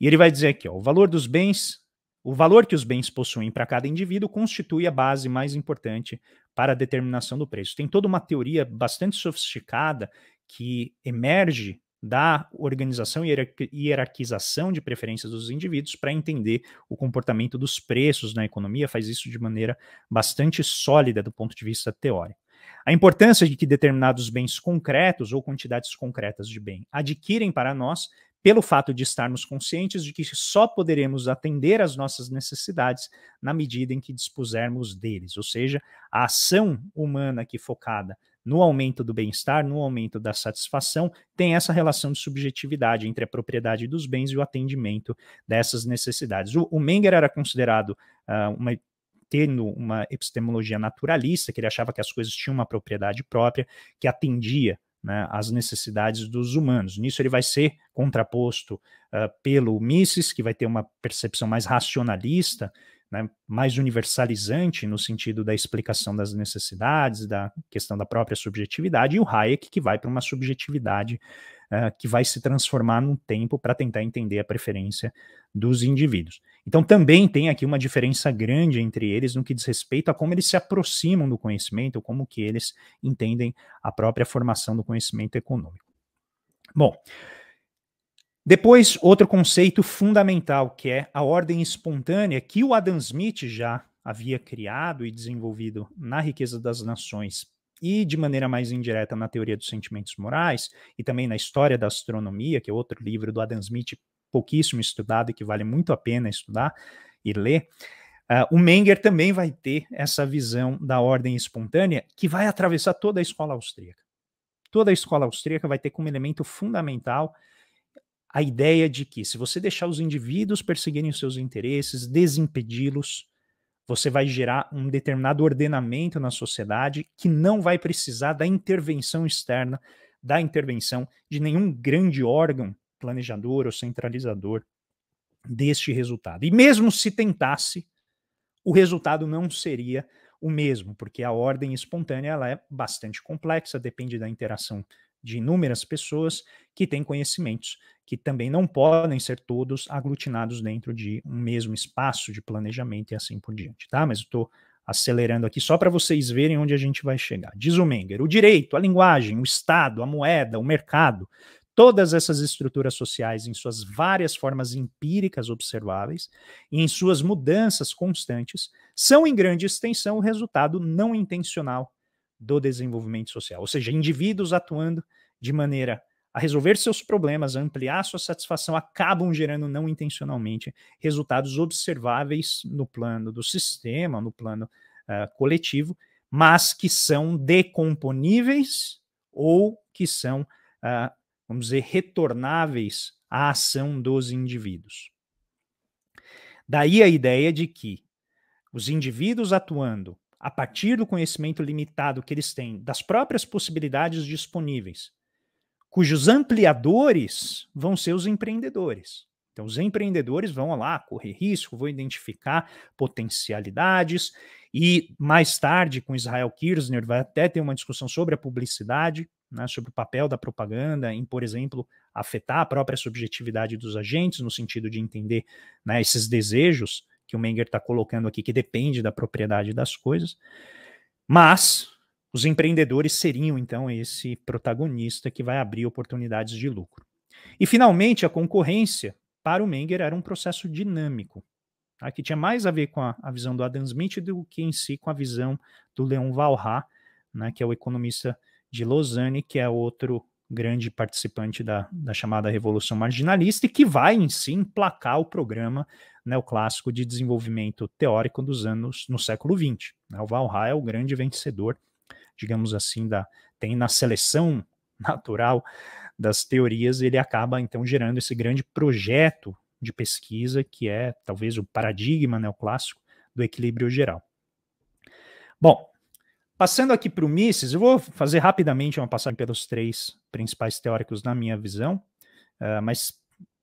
E ele vai dizer aqui, ó, o valor dos bens, o valor que os bens possuem para cada indivíduo constitui a base mais importante para a determinação do preço. Tem toda uma teoria bastante sofisticada que emerge da organização e hierarquização de preferências dos indivíduos para entender o comportamento dos preços na economia, faz isso de maneira bastante sólida do ponto de vista teórico. A importância de que determinados bens concretos ou quantidades concretas de bem adquirem para nós pelo fato de estarmos conscientes de que só poderemos atender às nossas necessidades na medida em que dispusermos deles, ou seja, a ação humana que focada no aumento do bem-estar, no aumento da satisfação, tem essa relação de subjetividade entre a propriedade dos bens e o atendimento dessas necessidades. O, o Menger era considerado uh, uma tendo uma epistemologia naturalista, que ele achava que as coisas tinham uma propriedade própria, que atendia né, necessidades dos humanos. Nisso ele vai ser contraposto uh, pelo Mises, que vai ter uma percepção mais racionalista né, mais universalizante no sentido da explicação das necessidades, da questão da própria subjetividade, e o Hayek que vai para uma subjetividade uh, que vai se transformar num tempo para tentar entender a preferência dos indivíduos. Então também tem aqui uma diferença grande entre eles no que diz respeito a como eles se aproximam do conhecimento, como que eles entendem a própria formação do conhecimento econômico. Bom, depois, outro conceito fundamental, que é a ordem espontânea, que o Adam Smith já havia criado e desenvolvido na Riqueza das Nações e de maneira mais indireta na Teoria dos Sentimentos Morais e também na História da Astronomia, que é outro livro do Adam Smith pouquíssimo estudado e que vale muito a pena estudar e ler. Uh, o Menger também vai ter essa visão da ordem espontânea que vai atravessar toda a escola austríaca. Toda a escola austríaca vai ter como elemento fundamental a ideia de que se você deixar os indivíduos perseguirem os seus interesses, desimpedi-los, você vai gerar um determinado ordenamento na sociedade que não vai precisar da intervenção externa, da intervenção de nenhum grande órgão planejador ou centralizador deste resultado. E mesmo se tentasse, o resultado não seria o mesmo, porque a ordem espontânea ela é bastante complexa, depende da interação de inúmeras pessoas que têm conhecimentos que também não podem ser todos aglutinados dentro de um mesmo espaço de planejamento e assim por diante, tá? Mas eu estou acelerando aqui só para vocês verem onde a gente vai chegar. Diz o Menger, o direito, a linguagem, o Estado, a moeda, o mercado, todas essas estruturas sociais em suas várias formas empíricas observáveis e em suas mudanças constantes são em grande extensão o resultado não intencional do desenvolvimento social, ou seja, indivíduos atuando de maneira a resolver seus problemas, a ampliar sua satisfação, acabam gerando não intencionalmente resultados observáveis no plano do sistema, no plano uh, coletivo, mas que são decomponíveis ou que são, uh, vamos dizer, retornáveis à ação dos indivíduos. Daí a ideia de que os indivíduos atuando a partir do conhecimento limitado que eles têm das próprias possibilidades disponíveis, cujos ampliadores vão ser os empreendedores. Então, os empreendedores vão lá correr risco, vão identificar potencialidades, e mais tarde, com Israel Kirchner, vai até ter uma discussão sobre a publicidade, né, sobre o papel da propaganda em, por exemplo, afetar a própria subjetividade dos agentes, no sentido de entender né, esses desejos que o Menger está colocando aqui, que depende da propriedade das coisas, mas os empreendedores seriam então esse protagonista que vai abrir oportunidades de lucro. E finalmente, a concorrência para o Menger era um processo dinâmico, tá? que tinha mais a ver com a, a, visão do Adam Smith do que em si com a visão do Leon Valha, né, que é o economista de Lausanne, que é outro grande participante da, da chamada Revolução Marginalista e que vai em si emplacar o programa neoclássico de desenvolvimento teórico dos anos no século XX. Né? O Walhalla é o grande vencedor, digamos assim, da tem na seleção natural das teorias, ele acaba então gerando esse grande projeto de pesquisa que é talvez o paradigma neoclássico do equilíbrio geral. Bom, passando aqui para o Mises, eu vou fazer rapidamente uma passagem pelos três principais teóricos na minha visão, uh, mas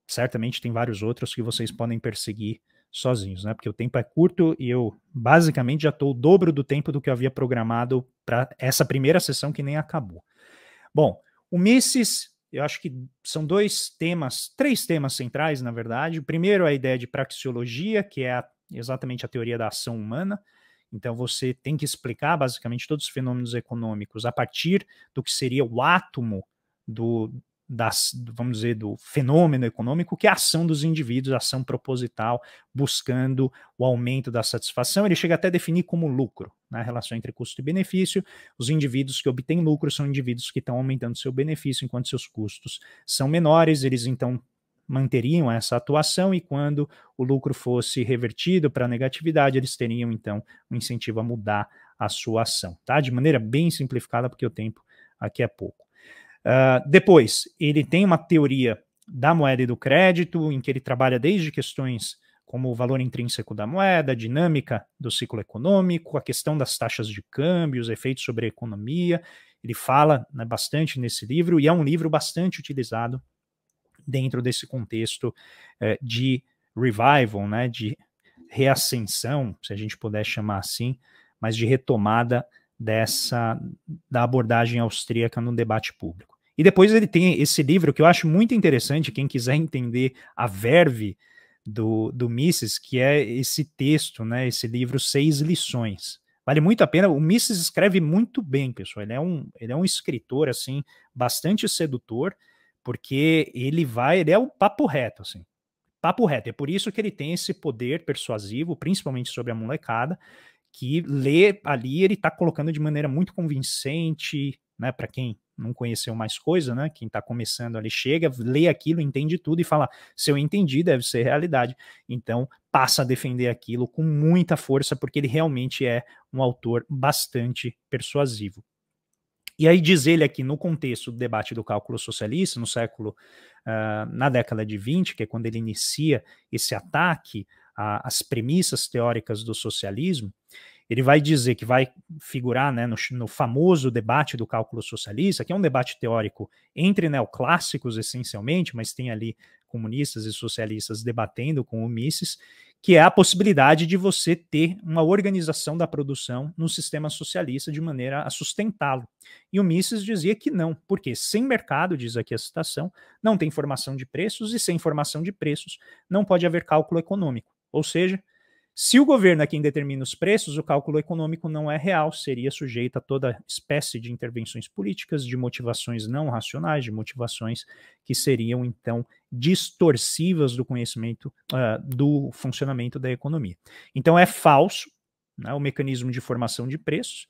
certamente tem vários outros que vocês podem perseguir sozinhos, né? Porque o tempo é curto e eu basicamente já estou o dobro do tempo do que eu havia programado para essa primeira sessão que nem acabou. Bom, o Mises, eu acho que são dois temas, três temas centrais, na verdade. O primeiro é a ideia de praxeologia, que é a, exatamente a teoria da ação humana. Então você tem que explicar basicamente todos os fenômenos econômicos a partir do que seria o átomo do, das, vamos dizer, do fenômeno econômico, que é a ação dos indivíduos, ação proposital, buscando o aumento da satisfação. Ele chega até a definir como lucro, na né, relação entre custo e benefício. Os indivíduos que obtêm lucro são indivíduos que estão aumentando seu benefício, enquanto seus custos são menores, eles então manteriam essa atuação e quando o lucro fosse revertido para a negatividade, eles teriam então um incentivo a mudar a sua ação, tá? De maneira bem simplificada, porque o tempo aqui é pouco. Ah, depois, ele tem uma teoria da moeda e do crédito, em que ele trabalha desde questões como o valor intrínseco da moeda, a dinâmica do ciclo econômico, a questão das taxas de câmbio, os efeitos sobre a economia. Ele fala né, bastante nesse livro e é um livro bastante utilizado dentro desse contexto eh, de revival, né, de reascensão, se a gente puder chamar assim, mas de retomada dessa da abordagem austríaca no debate público. E depois ele tem esse livro que eu acho muito interessante, quem quiser entender a verve do, do Mises, que é esse texto, né, esse livro Seis Lições. Vale muito a pena, o Mises escreve muito bem, pessoal, ele é um, ele é um escritor, assim, bastante sedutor, porque ele vai, ele é o papo reto, assim, papo reto, é por isso que ele tem esse poder persuasivo, principalmente sobre a molecada, que lê ali, ele está colocando de maneira muito convincente, né, para quem não conheceu mais coisa, né? Quem está começando ali chega, lê aquilo, entende tudo e fala: se eu entendi, deve ser realidade. Então passa a defender aquilo com muita força, porque ele realmente é um autor bastante persuasivo. E aí diz ele aqui no contexto do debate do cálculo socialista no século uh, na década de 20, que é quando ele inicia esse ataque às premissas teóricas do socialismo, ele vai dizer que vai figurar né, no, no, famoso debate do cálculo socialista, que é um debate teórico entre neoclássicos, essencialmente, mas tem ali comunistas e socialistas debatendo com o Mises, que é a possibilidade de você ter uma organização da produção no sistema socialista de maneira a sustentá-lo. E o Mises dizia que não, porque sem mercado, diz aqui a citação, não tem formação de preços, e sem formação de preços não pode haver cálculo econômico. Ou seja, se o governo é quem determina os preços, o cálculo econômico não é real, seria sujeito a toda espécie de intervenções políticas, de motivações não racionais, de motivações que seriam, então, distorcivas do conhecimento uh, do funcionamento da economia. Então, é falso né, o mecanismo de formação de preços.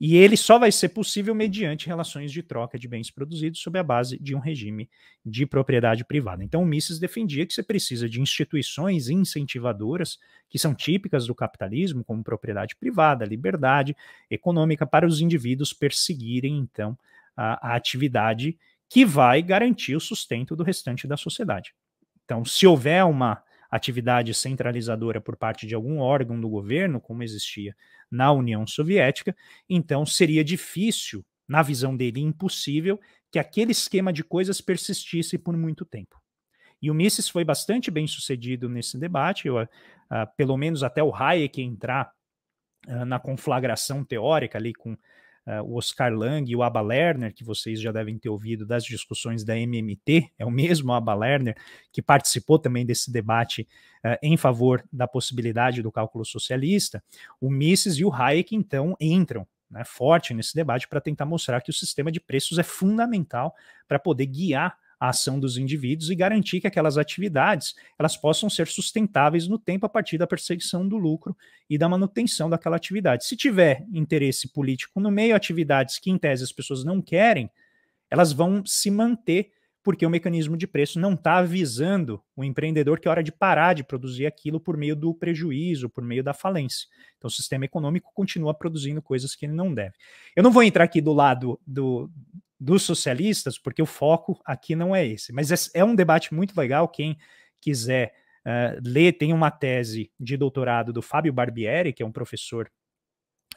E ele só vai ser possível mediante relações de troca de bens produzidos sob a base de um regime de propriedade privada. Então, o Mises defendia que você precisa de instituições incentivadoras, que são típicas do capitalismo, como propriedade privada, liberdade econômica, para os indivíduos perseguirem, então, a, a atividade que vai garantir o sustento do restante da sociedade. Então, se houver uma atividade centralizadora por parte de algum órgão do governo, como existia na União Soviética, então seria difícil, na visão dele, impossível, que aquele esquema de coisas persistisse por muito tempo. E o Mises foi bastante bem sucedido nesse debate, eu, uh, pelo menos até o Hayek entrar uh, na conflagração teórica ali com Uh, o Oscar Lang e o Abba Lerner, que vocês já devem ter ouvido das discussões da MMT, é o mesmo Abba Lerner, que participou também desse debate uh, em favor da possibilidade do cálculo socialista, o Mises e o Hayek, então, entram né, forte nesse debate para tentar mostrar que o sistema de preços é fundamental para poder guiar a ação dos indivíduos e garantir que aquelas atividades elas possam ser sustentáveis no tempo a partir da perseguição do lucro e da manutenção daquela atividade. Se tiver interesse político no meio, atividades que em tese as pessoas não querem, elas vão se manter porque o mecanismo de preço não está avisando o empreendedor que é hora de parar de produzir aquilo por meio do prejuízo, por meio da falência. Então, o sistema econômico continua produzindo coisas que ele não deve. Eu não vou entrar aqui do lado do, dos socialistas, porque o foco aqui não é esse. Mas é, um debate muito legal. Quem quiser uh, ler, tem uma tese de doutorado do Fábio Barbieri, que é um professor,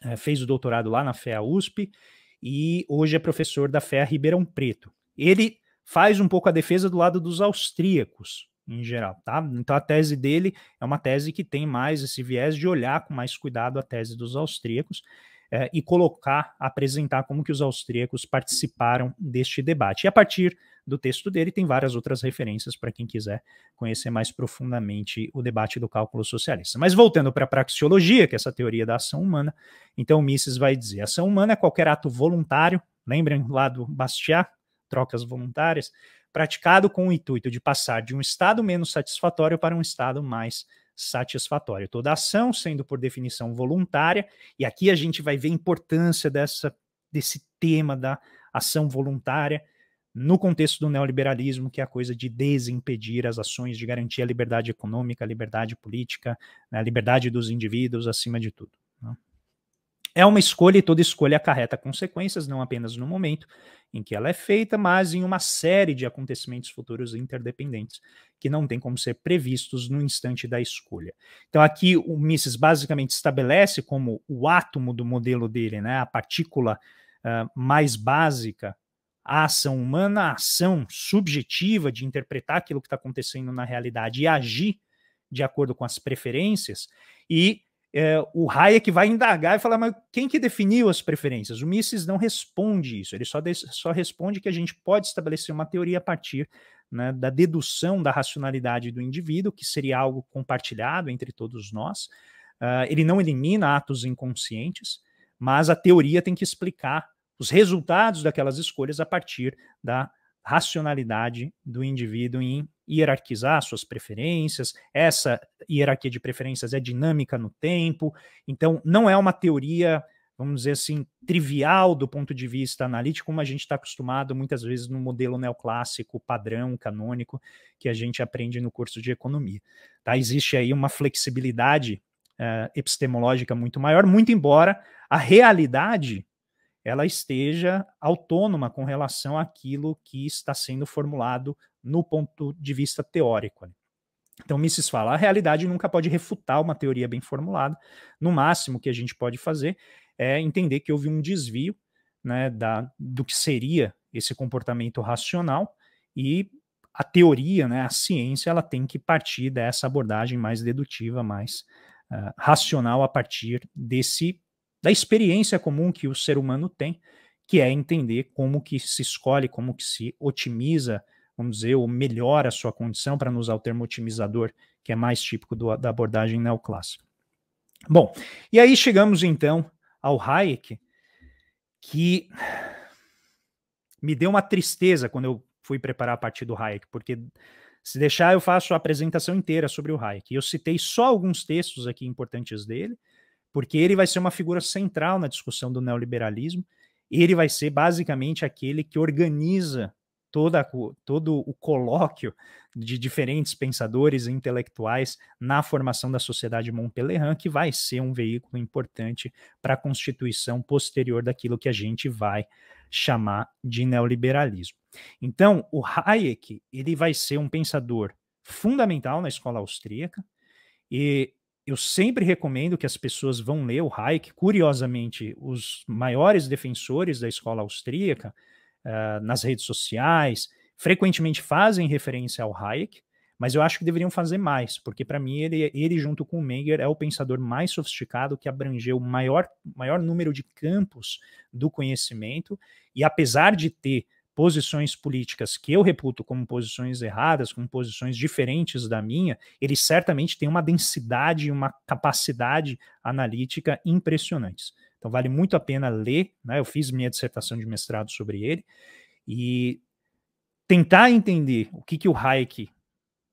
uh, fez o doutorado lá na FEA USP e hoje é professor da FEA Ribeirão Preto. Ele faz um pouco a defesa do lado dos austríacos, em geral, tá? Então a tese dele é uma tese que tem mais esse viés de olhar com mais cuidado a tese dos austríacos. É, e colocar, apresentar como que os austríacos participaram deste debate. E a partir do texto dele tem várias outras referências para quem quiser conhecer mais profundamente o debate do cálculo socialista. Mas voltando para a praxeologia, que é essa teoria da ação humana, então Mises vai dizer, ação humana é qualquer ato voluntário, lembrem lá do Bastiat, trocas voluntárias, praticado com o intuito de passar de um estado menos satisfatório para um estado mais satisfatório satisfatório. Toda ação sendo por definição voluntária, e aqui a gente vai ver a importância dessa, desse tema da ação voluntária no contexto do neoliberalismo, que é a coisa de desimpedir as ações, de garantir a liberdade econômica, a liberdade política, né, a liberdade dos indivíduos acima de tudo. É uma escolha e toda escolha acarreta consequências, não apenas no momento em que ela é feita, mas em uma série de acontecimentos futuros interdependentes, que não tem como ser previstos no instante da escolha. Então, aqui o Mises basicamente estabelece como o átomo do modelo dele, né, a partícula uh, mais básica, a ação humana, a ação subjetiva de interpretar aquilo que está acontecendo na realidade e agir de acordo com as preferências, e é, o Hayek vai indagar e falar, mas quem que definiu as preferências? O Mises não responde isso, ele só, só responde que a gente pode estabelecer uma teoria a partir né, da dedução da racionalidade do indivíduo, que seria algo compartilhado entre todos nós. Uh, ele não elimina atos inconscientes, mas a teoria tem que explicar os resultados daquelas escolhas a partir da racionalidade do indivíduo em hierarquizar suas preferências, essa hierarquia de preferências é dinâmica no tempo, então não é uma teoria, vamos dizer assim, trivial do ponto de vista analítico, como a gente está acostumado muitas vezes no modelo neoclássico, padrão, canônico, que a gente aprende no curso de economia. Tá? Existe aí uma flexibilidade uh, epistemológica muito maior, muito embora a realidade ela esteja autônoma com relação àquilo que está sendo formulado no ponto de vista teórico. Então, Mises fala: a realidade nunca pode refutar uma teoria bem formulada. No máximo que a gente pode fazer é entender que houve um desvio né, da, do que seria esse comportamento racional e a teoria, né, a ciência, ela tem que partir dessa abordagem mais dedutiva, mais uh, racional a partir desse da experiência comum que o ser humano tem, que é entender como que se escolhe, como que se otimiza vamos dizer, ou melhora a sua condição, para não usar o termo otimizador, que é mais típico do, da abordagem neoclássica. Bom, e aí chegamos então ao Hayek, que me deu uma tristeza quando eu fui preparar a partir do Hayek, porque se deixar eu faço a apresentação inteira sobre o Hayek. Eu citei só alguns textos aqui importantes dele, porque ele vai ser uma figura central na discussão do neoliberalismo. Ele vai ser basicamente aquele que organiza toda, todo o colóquio de diferentes pensadores e intelectuais na formação da sociedade Montpellerin, que vai ser um veículo importante para a constituição posterior daquilo que a gente vai chamar de neoliberalismo. Então, o Hayek ele vai ser um pensador fundamental na escola austríaca e eu sempre recomendo que as pessoas vão ler o Hayek. Curiosamente, os maiores defensores da escola austríaca ah, nas redes sociais, frequentemente fazem referência ao Hayek, mas eu acho que deveriam fazer mais, porque para mim ele, ele, junto com o Menger, é o pensador mais sofisticado que abrangeu o maior, maior número de campos do conhecimento, e apesar de ter posições políticas que eu reputo como posições erradas, como posições diferentes da minha, ele certamente tem uma densidade e uma capacidade analítica impressionantes. Então vale muito a pena ler, né? Eu fiz minha dissertação de mestrado sobre ele e tentar entender o que que o Hayek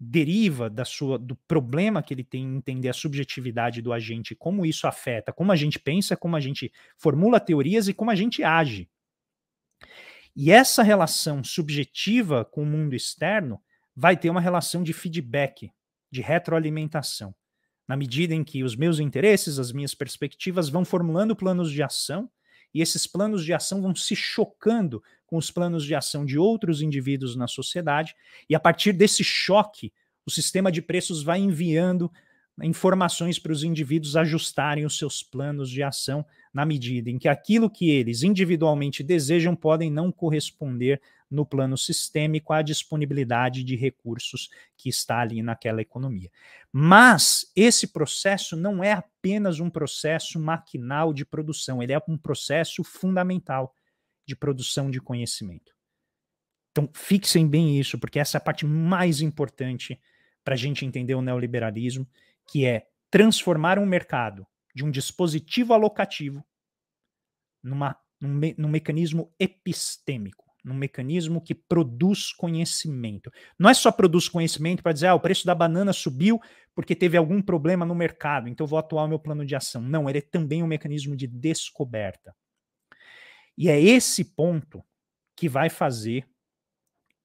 deriva da sua do problema que ele tem em entender a subjetividade do agente, como isso afeta, como a gente pensa, como a gente formula teorias e como a gente age. E essa relação subjetiva com o mundo externo vai ter uma relação de feedback, de retroalimentação na medida em que os meus interesses, as minhas perspectivas vão formulando planos de ação e esses planos de ação vão se chocando com os planos de ação de outros indivíduos na sociedade, e a partir desse choque, o sistema de preços vai enviando informações para os indivíduos ajustarem os seus planos de ação na medida em que aquilo que eles individualmente desejam podem não corresponder no plano sistêmico à disponibilidade de recursos que está ali naquela economia. Mas esse processo não é apenas um processo maquinal de produção, ele é um processo fundamental de produção de conhecimento. Então, fixem bem isso, porque essa é a parte mais importante para a gente entender o neoliberalismo que é transformar um mercado de um dispositivo alocativo numa, num, me, num mecanismo epistêmico, num mecanismo que produz conhecimento. Não é só produz conhecimento para dizer, ah, o preço da banana subiu porque teve algum problema no mercado, então vou atuar o meu plano de ação. Não, ele é também um mecanismo de descoberta. E é esse ponto que vai fazer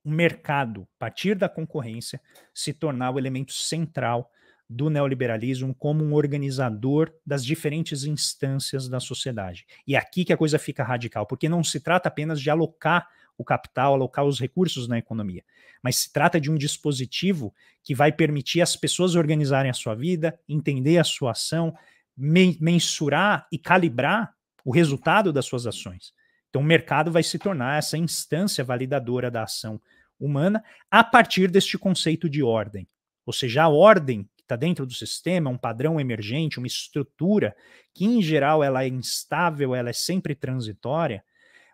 o mercado, a partir da concorrência, se tornar o elemento central do neoliberalismo como um organizador das diferentes instâncias da sociedade. E é aqui que a coisa fica radical, porque não se trata apenas de alocar o capital, alocar os recursos na economia, mas se trata de um dispositivo que vai permitir as pessoas organizarem a sua vida, entender a sua ação, mensurar e calibrar o resultado das suas ações. Então, o mercado vai se tornar essa instância validadora da ação humana a partir deste conceito de ordem. Ou seja, a ordem que está dentro do sistema, é um padrão emergente, uma estrutura que, em geral, ela é instável, ela é sempre transitória,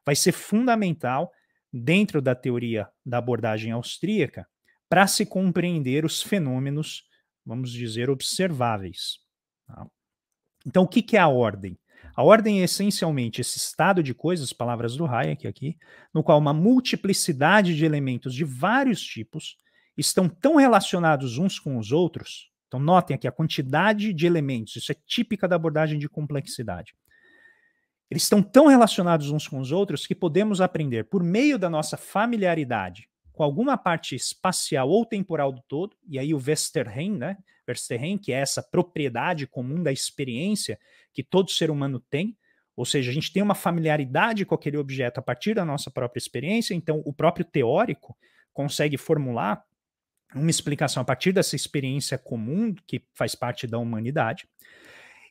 vai ser fundamental dentro da teoria da abordagem austríaca para se compreender os fenômenos, vamos dizer, observáveis. Tá? Então, o que, que é a ordem? A ordem é essencialmente esse estado de coisas, palavras do Hayek aqui, no qual uma multiplicidade de elementos de vários tipos estão tão relacionados uns com os outros então, notem aqui a quantidade de elementos, isso é típica da abordagem de complexidade. Eles estão tão relacionados uns com os outros que podemos aprender, por meio da nossa familiaridade com alguma parte espacial ou temporal do todo, e aí o Westerheim, né? Westerheim, que é essa propriedade comum da experiência que todo ser humano tem, ou seja, a gente tem uma familiaridade com aquele objeto a partir da nossa própria experiência, então o próprio teórico consegue formular uma explicação a partir dessa experiência comum que faz parte da humanidade.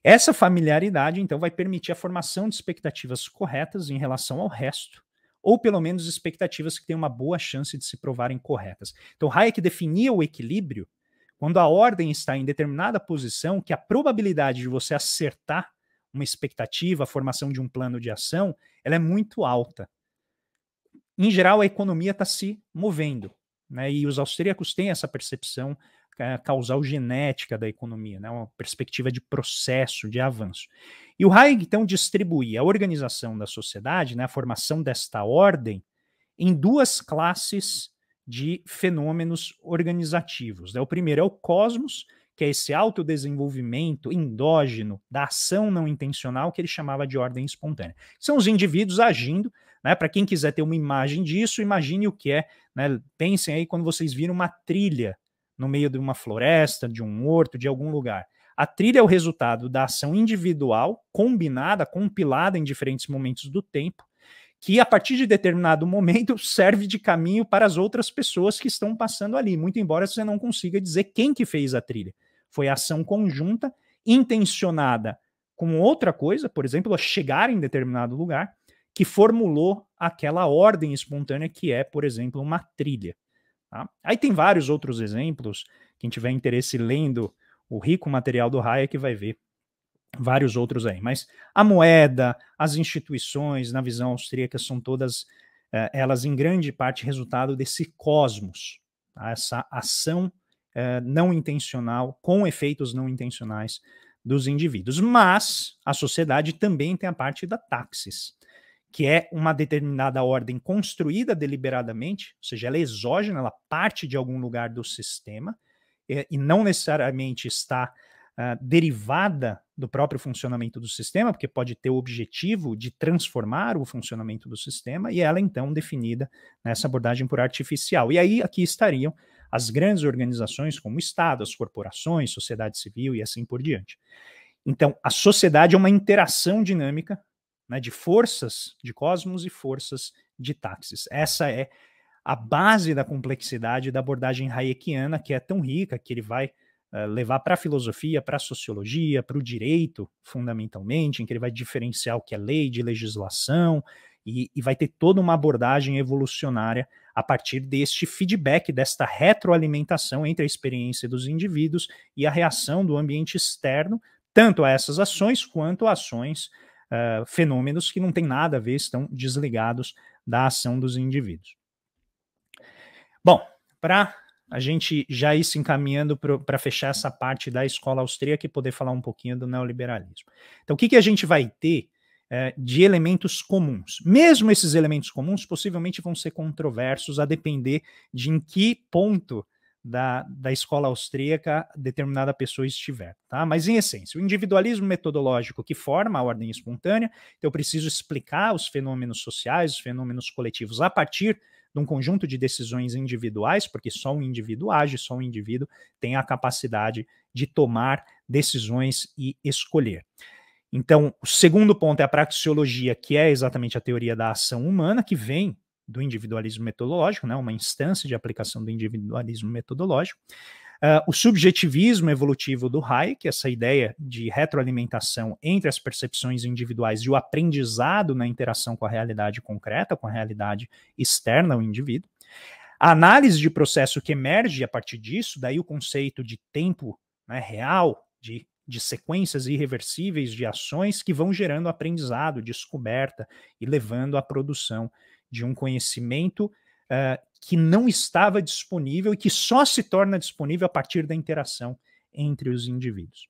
Essa familiaridade, então, vai permitir a formação de expectativas corretas em relação ao resto, ou pelo menos expectativas que têm uma boa chance de se provarem corretas. Então, Hayek definia o equilíbrio quando a ordem está em determinada posição, que a probabilidade de você acertar uma expectativa, a formação de um plano de ação, ela é muito alta. Em geral, a economia está se movendo né? E os austríacos têm essa percepção causal genética da economia, né? uma perspectiva de processo, de avanço. E o Hayek, então, distribui a organização da sociedade, né? a formação desta ordem, em duas classes de fenômenos organizativos. Né? O primeiro é o cosmos, que é esse autodesenvolvimento endógeno da ação não intencional que ele chamava de ordem espontânea. São os indivíduos agindo, né? Para quem quiser ter uma imagem disso, imagine o que é né? Pensem aí quando vocês viram uma trilha no meio de uma floresta, de um horto, de algum lugar. A trilha é o resultado da ação individual, combinada, compilada em diferentes momentos do tempo, que a partir de determinado momento serve de caminho para as outras pessoas que estão passando ali, muito embora você não consiga dizer quem que fez a trilha. Foi ação conjunta, intencionada com outra coisa, por exemplo, a chegar em determinado lugar, que formulou aquela ordem espontânea que é, por exemplo, uma trilha. Tá? Aí tem vários outros exemplos, quem tiver interesse lendo o rico material do Hayek vai ver vários outros aí. Mas a moeda, as instituições, na visão austríaca, são todas eh, elas em grande parte resultado desse cosmos, tá? essa ação eh, não intencional, com efeitos não intencionais dos indivíduos. Mas a sociedade também tem a parte da táxis que é uma determinada ordem construída deliberadamente, ou seja, ela é exógena, ela parte de algum lugar do sistema é, e, não necessariamente está uh, derivada do próprio funcionamento do sistema, porque pode ter o objetivo de transformar o funcionamento do sistema e ela então definida nessa abordagem por artificial. E aí aqui estariam as grandes organizações como o Estado, as corporações, sociedade civil e assim por diante. Então, a sociedade é uma interação dinâmica né, de forças de cosmos e forças de táxis. Essa é a base da complexidade da abordagem hayekiana, que é tão rica que ele vai uh, levar para a filosofia, para a sociologia, para o direito, fundamentalmente, em que ele vai diferenciar o que é lei de legislação e, e vai ter toda uma abordagem evolucionária a partir deste feedback, desta retroalimentação entre a experiência dos indivíduos e a reação do ambiente externo, tanto a essas ações quanto a ações uh, uh, fenômenos que não têm nada a ver, estão desligados da ação dos indivíduos. Bom, para a gente já ir se encaminhando para fechar essa parte da escola austríaca e poder falar um pouquinho do neoliberalismo. Então, o que, que a gente vai ter eh, de elementos comuns? Mesmo esses elementos comuns possivelmente vão ser controversos a depender de em que ponto da, da escola austríaca determinada pessoa estiver, tá? Mas em essência, o individualismo metodológico que forma a ordem espontânea, então, eu preciso explicar os fenômenos sociais, os fenômenos coletivos a partir de um conjunto de decisões individuais, porque só um indivíduo age, só um indivíduo tem a capacidade de tomar decisões e escolher. Então, o segundo ponto é a praxeologia, que é exatamente a teoria da ação humana, que vem do individualismo metodológico, né, uma instância de aplicação do individualismo metodológico. Uh, o subjetivismo evolutivo do Hayek, essa ideia de retroalimentação entre as percepções individuais e o aprendizado na interação com a realidade concreta, com a realidade externa ao indivíduo. A análise de processo que emerge a partir disso, daí o conceito de tempo né, real, de, de sequências irreversíveis de ações que vão gerando aprendizado, descoberta e levando à produção de um conhecimento uh, que não estava disponível e que só se torna disponível a partir da interação entre os indivíduos.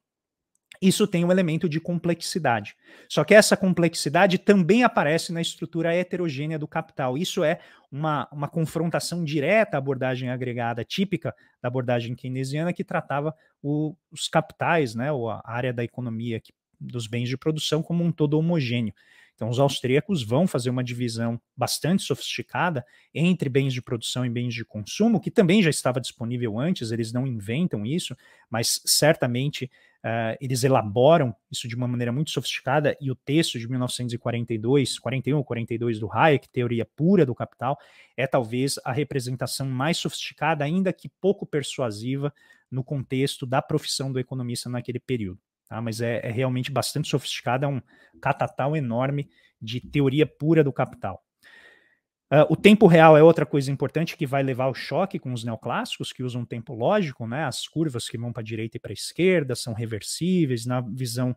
Isso tem um elemento de complexidade. Só que essa complexidade também aparece na estrutura heterogênea do capital. Isso é uma, uma confrontação direta à abordagem agregada típica da abordagem keynesiana, que tratava o, os capitais, né, ou a área da economia que, dos bens de produção, como um todo homogêneo. Então, os austríacos vão fazer uma divisão bastante sofisticada entre bens de produção e bens de consumo, que também já estava disponível antes, eles não inventam isso, mas certamente uh, eles elaboram isso de uma maneira muito sofisticada. E o texto de 1942, 41 42 do Hayek, Teoria Pura do Capital, é talvez a representação mais sofisticada, ainda que pouco persuasiva, no contexto da profissão do economista naquele período tá? mas é, é realmente bastante sofisticado, é um catatal enorme de teoria pura do capital. Uh, o tempo real é outra coisa importante que vai levar ao choque com os neoclássicos, que usam tempo lógico, né? as curvas que vão para a direita e para a esquerda são reversíveis. Na visão uh,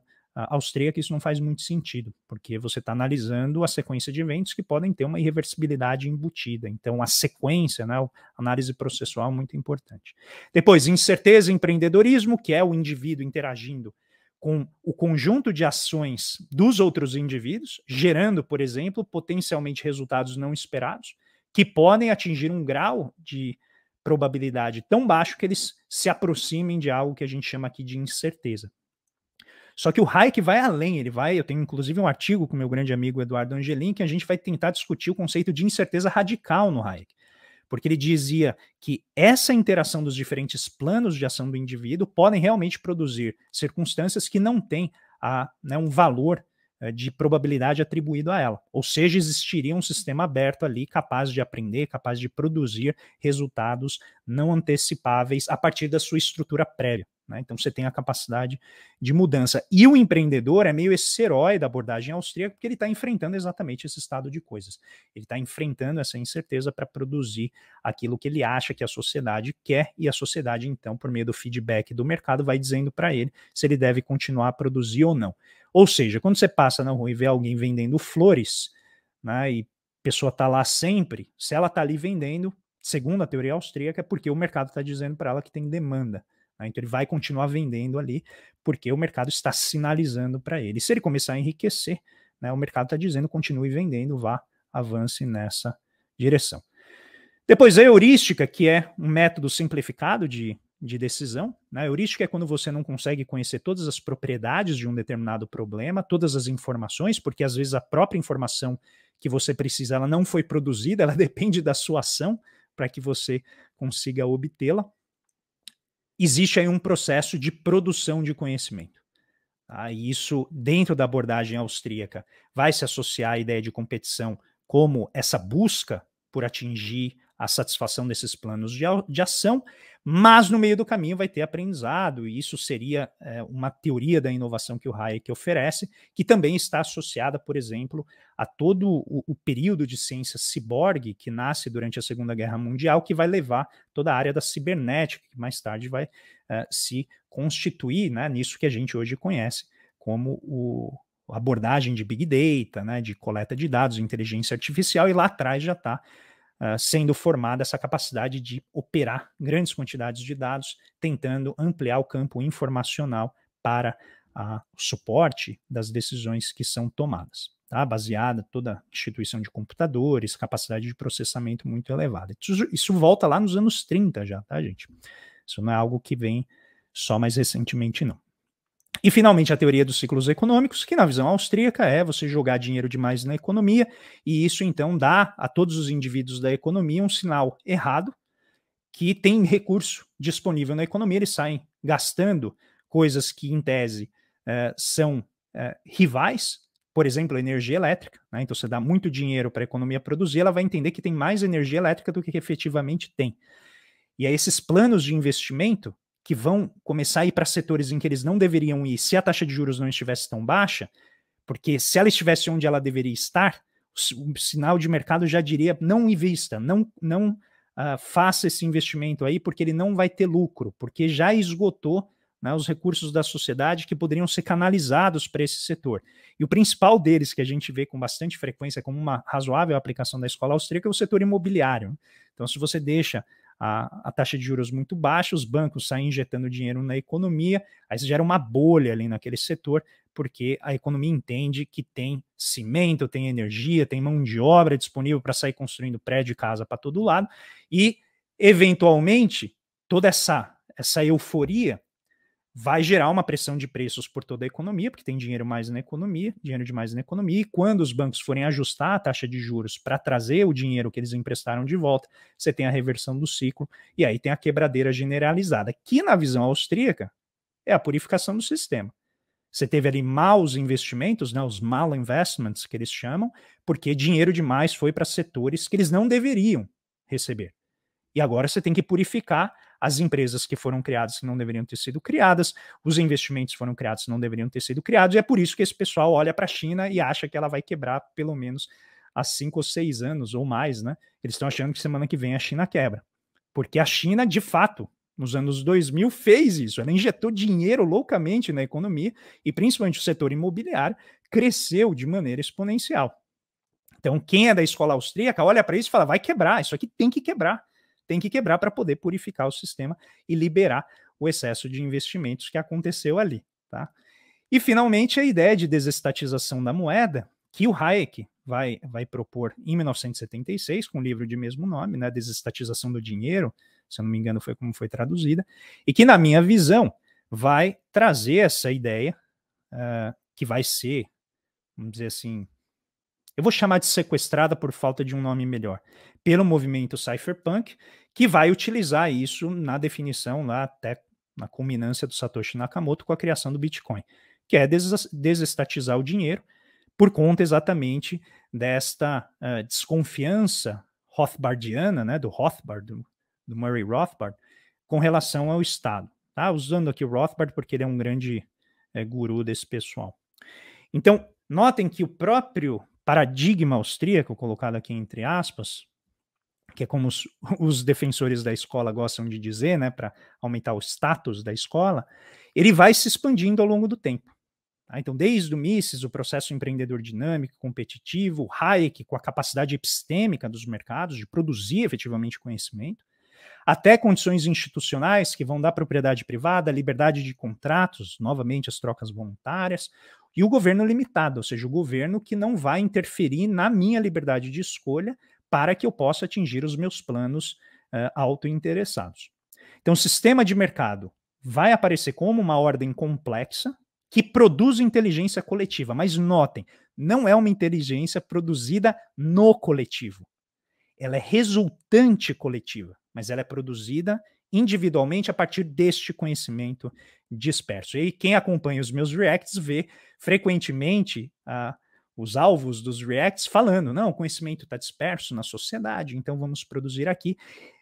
austríaca, isso não faz muito sentido, porque você está analisando a sequência de eventos que podem ter uma irreversibilidade embutida. Então, a sequência, né? a análise processual é muito importante. Depois, incerteza, empreendedorismo, que é o indivíduo interagindo com o conjunto de ações dos outros indivíduos, gerando, por exemplo, potencialmente resultados não esperados, que podem atingir um grau de probabilidade tão baixo que eles se aproximem de algo que a gente chama aqui de incerteza. Só que o Hayek vai além, ele vai, eu tenho inclusive um artigo com meu grande amigo Eduardo Angelim que a gente vai tentar discutir o conceito de incerteza radical no Hayek porque ele dizia que essa interação dos diferentes planos de ação do indivíduo podem realmente produzir circunstâncias que não têm a, né, um valor eh, de probabilidade atribuído a ela. Ou seja, existiria um sistema aberto ali capaz de aprender, capaz de produzir resultados não antecipáveis a partir da sua estrutura prévia. Né? Então você tem a capacidade de mudança. E o empreendedor é meio esse herói da abordagem austríaca, porque ele está enfrentando exatamente esse estado de coisas. Ele está enfrentando essa incerteza para produzir aquilo que ele acha que a sociedade quer, e a sociedade, então, por meio do feedback do mercado, vai dizendo para ele se ele deve continuar a produzir ou não. Ou seja, quando você passa na rua e vê alguém vendendo flores, né, e a pessoa está lá sempre, se ela está ali vendendo, segundo a teoria austríaca, é porque o mercado está dizendo para ela que tem demanda. Né? Então ele vai continuar vendendo ali, porque o mercado está sinalizando para ele. Se ele começar a enriquecer, né, o mercado está dizendo continue vendendo, vá, avance nessa direção. Depois a heurística, que é um método simplificado de, de decisão. Né? A heurística é quando você não consegue conhecer todas as propriedades de um determinado problema, todas as informações, porque às vezes a própria informação que você precisa ela não foi produzida, ela depende da sua ação para que você consiga obtê-la existe aí um processo de produção de conhecimento. Tá? E isso, dentro da abordagem austríaca, vai se associar à ideia de competição como essa busca por atingir a satisfação desses planos de, de ação, mas no meio do caminho vai ter aprendizado, e isso seria é, uma teoria da inovação que o Hayek oferece, que também está associada, por exemplo, a todo o, o período de ciência ciborgue que nasce durante a Segunda Guerra Mundial, que vai levar toda a área da cibernética, que mais tarde vai é, se constituir né, nisso que a gente hoje conhece como o, abordagem de Big Data, né, de coleta de dados, inteligência artificial, e lá atrás já está ah, sendo formada essa capacidade de operar grandes quantidades de dados, tentando ampliar o campo informacional para ah, o suporte das decisões que são tomadas. Tá? Baseada toda instituição de computadores, capacidade de processamento muito elevada. Isso, isso volta lá nos anos 30 já, tá, gente? Isso não é algo que vem só mais recentemente, não. E finalmente a teoria dos ciclos econômicos, que na visão austríaca é você jogar dinheiro demais na economia, e isso então dá a todos os indivíduos da economia um sinal errado que tem recurso disponível na economia, eles saem gastando coisas que, em tese, eh, são eh, rivais, por exemplo, energia elétrica. Né? Então, você dá muito dinheiro para a economia produzir, ela vai entender que tem mais energia elétrica do que efetivamente tem. E aí, esses planos de investimento que vão começar a ir para setores em que eles não deveriam ir se a taxa de juros não estivesse tão baixa, porque se ela estivesse onde ela deveria estar, o sinal de mercado já diria: não invista, não, não uh, faça esse investimento aí, porque ele não vai ter lucro, porque já esgotou né, os recursos da sociedade que poderiam ser canalizados para esse setor. E o principal deles, que a gente vê com bastante frequência como uma razoável aplicação da escola austríaca, é o setor imobiliário. Então, se você deixa a, a, taxa de juros muito baixa, os bancos saem injetando dinheiro na economia, aí isso gera uma bolha ali naquele setor, porque a economia entende que tem cimento, tem energia, tem mão de obra disponível para sair construindo prédio e casa para todo lado, e eventualmente toda essa, essa euforia vai gerar uma pressão de preços por toda a economia, porque tem dinheiro mais na economia, dinheiro demais na economia, e quando os bancos forem ajustar a taxa de juros para trazer o dinheiro que eles emprestaram de volta, você tem a reversão do ciclo, e aí tem a quebradeira generalizada, que na visão austríaca é a purificação do sistema. Você teve ali maus investimentos, né, os mal investments que eles chamam, porque dinheiro demais foi para setores que eles não deveriam receber. E agora você tem que purificar as empresas que foram criadas que não deveriam ter sido criadas, os investimentos foram criados que não deveriam ter sido criados, e é por isso que esse pessoal olha para a China e acha que ela vai quebrar pelo menos há cinco ou seis anos ou mais, né? Eles estão achando que semana que vem a China quebra. Porque a China, de fato, nos anos 2000 fez isso. Ela injetou dinheiro loucamente na economia e principalmente o setor imobiliário cresceu de maneira exponencial. Então, quem é da escola austríaca olha para isso e fala: vai quebrar, isso aqui tem que quebrar tem que quebrar para poder purificar o sistema e liberar o excesso de investimentos que aconteceu ali, tá? E finalmente a ideia de desestatização da moeda, que o Hayek vai, vai propor em 1976 com o um livro de mesmo nome, né, Desestatização do Dinheiro, se eu não me engano foi como foi traduzida, e que na minha visão vai trazer essa ideia uh, que vai ser, vamos dizer assim, eu vou chamar de sequestrada por falta de um nome melhor, pelo movimento cypherpunk que vai utilizar isso na definição, lá até na culminância do Satoshi Nakamoto com a criação do Bitcoin, que é desestatizar o dinheiro por conta exatamente desta uh, desconfiança Rothbardiana, né, do Rothbard, do, do, Murray Rothbard, com relação ao Estado. Tá? Usando aqui o Rothbard porque ele é um grande é, guru desse pessoal. Então, notem que o próprio paradigma austríaco, colocado aqui entre aspas, que é como os, os, defensores da escola gostam de dizer, né, para aumentar o status da escola, ele vai se expandindo ao longo do tempo. Tá? Então, desde o Mises, o processo empreendedor dinâmico, competitivo, Hayek, com a capacidade epistêmica dos mercados de produzir efetivamente conhecimento, até condições institucionais que vão dar propriedade privada, liberdade de contratos, novamente as trocas voluntárias, e o governo limitado, ou seja, o governo que não vai interferir na minha liberdade de escolha para que eu possa atingir os meus planos uh, autointeressados. Então, o sistema de mercado vai aparecer como uma ordem complexa que produz inteligência coletiva, mas notem, não é uma inteligência produzida no coletivo. Ela é resultante coletiva, mas ela é produzida individualmente a partir deste conhecimento disperso. E quem acompanha os meus reacts vê frequentemente a os alvos dos Reacts falando, não, o conhecimento está disperso na sociedade, então vamos produzir aqui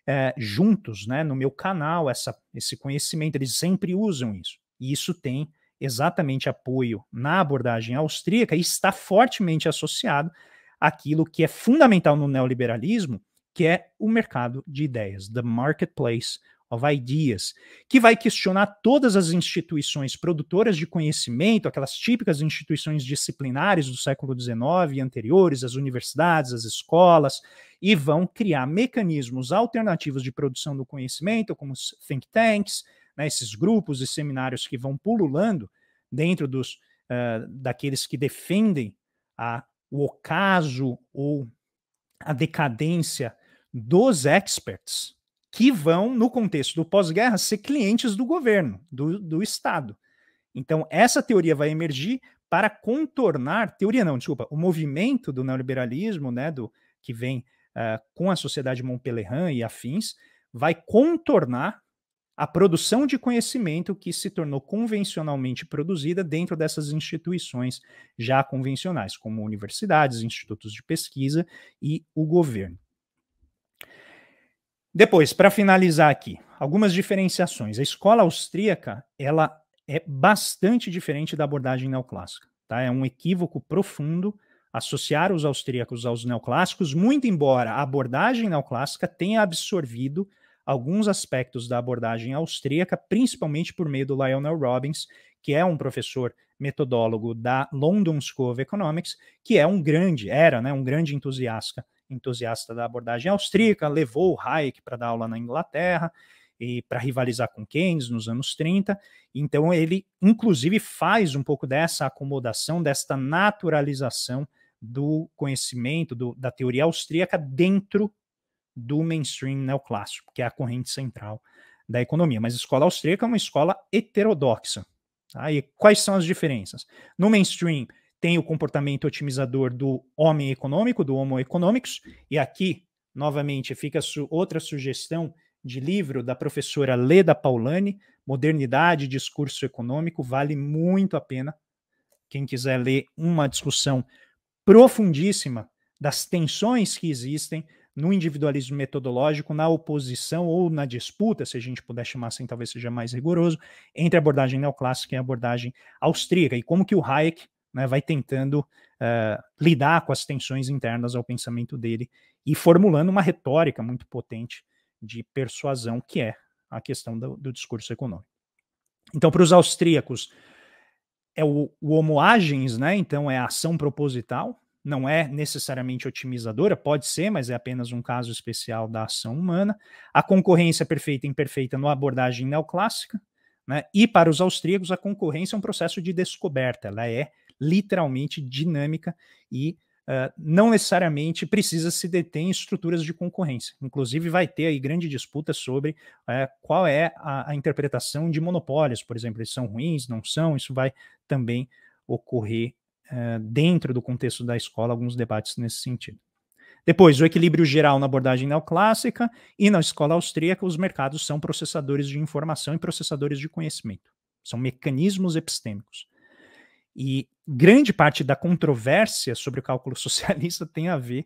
é, juntos, né, no meu canal, essa, esse conhecimento, eles sempre usam isso. E isso tem exatamente apoio na abordagem austríaca e está fortemente associado àquilo que é fundamental no neoliberalismo, que é o mercado de ideias, the marketplace Alvai Dias, que vai questionar todas as instituições produtoras de conhecimento, aquelas típicas instituições disciplinares do século XIX e anteriores, as universidades, as escolas, e vão criar mecanismos alternativos de produção do conhecimento, como os think tanks, né, esses grupos e seminários que vão pululando dentro dos uh, daqueles que defendem a, o ocaso ou a decadência dos experts, que vão, no contexto do pós-guerra, ser clientes do governo, do, do Estado. Então, essa teoria vai emergir para contornar teoria, não, desculpa, o movimento do neoliberalismo, né, do que vem uh, com a sociedade Montpellerin e afins, vai contornar a produção de conhecimento que se tornou convencionalmente produzida dentro dessas instituições já convencionais, como universidades, institutos de pesquisa e o governo. Depois, para finalizar aqui, algumas diferenciações. A escola austríaca, ela é bastante diferente da abordagem neoclássica, tá? É um equívoco profundo associar os austríacos aos neoclássicos, muito embora a abordagem neoclássica tenha absorvido alguns aspectos da abordagem austríaca, principalmente por meio do Lionel Robbins, que é um professor metodólogo da London School of Economics, que é um grande, era, né, um grande entusiasta entusiasta da abordagem austríaca, levou o Hayek para dar aula na Inglaterra e para rivalizar com Keynes nos anos 30. Então ele inclusive faz um pouco dessa acomodação, desta naturalização do conhecimento do, da teoria austríaca dentro do mainstream neoclássico, que é a corrente central da economia. Mas a escola austríaca é uma escola heterodoxa. Aí tá? quais são as diferenças? No mainstream tem o comportamento otimizador do homem econômico, do Homo economicus e aqui, novamente, fica su outra sugestão de livro da professora Leda Paulani, Modernidade e Discurso Econômico, vale muito a pena. Quem quiser ler uma discussão profundíssima das tensões que existem no individualismo metodológico, na oposição ou na disputa, se a gente puder chamar assim, talvez seja mais rigoroso, entre a abordagem neoclássica e a abordagem austríaca, e como que o Hayek né, vai tentando uh, lidar com as tensões internas ao pensamento dele e formulando uma retórica muito potente de persuasão, que é a questão do, do discurso econômico. Então, para os austríacos, é o, o homo agens, né, então é a ação proposital, não é necessariamente otimizadora, pode ser, mas é apenas um caso especial da ação humana. A concorrência perfeita e imperfeita no abordagem neoclássica, né? e para os austríacos, a concorrência é um processo de descoberta, ela é literalmente dinâmica e uh, não necessariamente precisa se deter em estruturas de concorrência. Inclusive, vai ter aí grande disputa sobre uh, qual é a, a, interpretação de monopólios, por exemplo, eles são ruins, não são, isso vai também ocorrer uh, dentro do contexto da escola, alguns debates nesse sentido. Depois, o equilíbrio geral na abordagem neoclássica e na escola austríaca, os mercados são processadores de informação e processadores de conhecimento. São mecanismos epistêmicos. E grande parte da controvérsia sobre o cálculo socialista tem a ver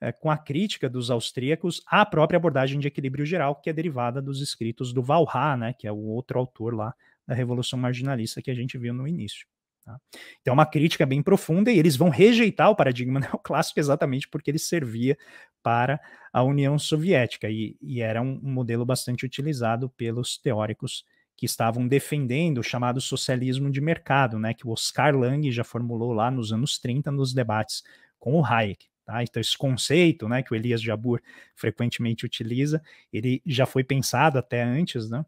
é, com a crítica dos austríacos à própria abordagem de equilíbrio geral, que é derivada dos escritos do Valha, né, que é o outro autor lá da Revolução Marginalista que a gente viu no início. Tá? Então, é uma crítica bem profunda e eles vão rejeitar o paradigma neoclássico exatamente porque ele servia para a União Soviética e, e era um, um modelo bastante utilizado pelos teóricos que estavam defendendo o chamado socialismo de mercado, né, que o Oscar Lange já formulou lá nos anos 30 nos debates com o Hayek. Tá? Então, esse conceito né, que o Elias Jabur frequentemente utiliza, ele já foi pensado até antes, né?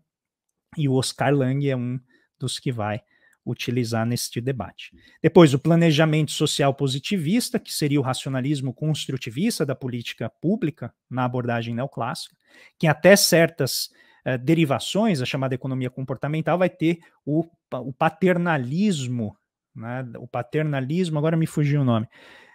e o Oscar Lange é um dos que vai utilizar neste debate. Depois, o planejamento social positivista, que seria o racionalismo construtivista da política pública na abordagem neoclássica, que até certas eh, derivações, a chamada economia comportamental, vai ter o, o paternalismo, né? o paternalismo, agora me fugiu o nome,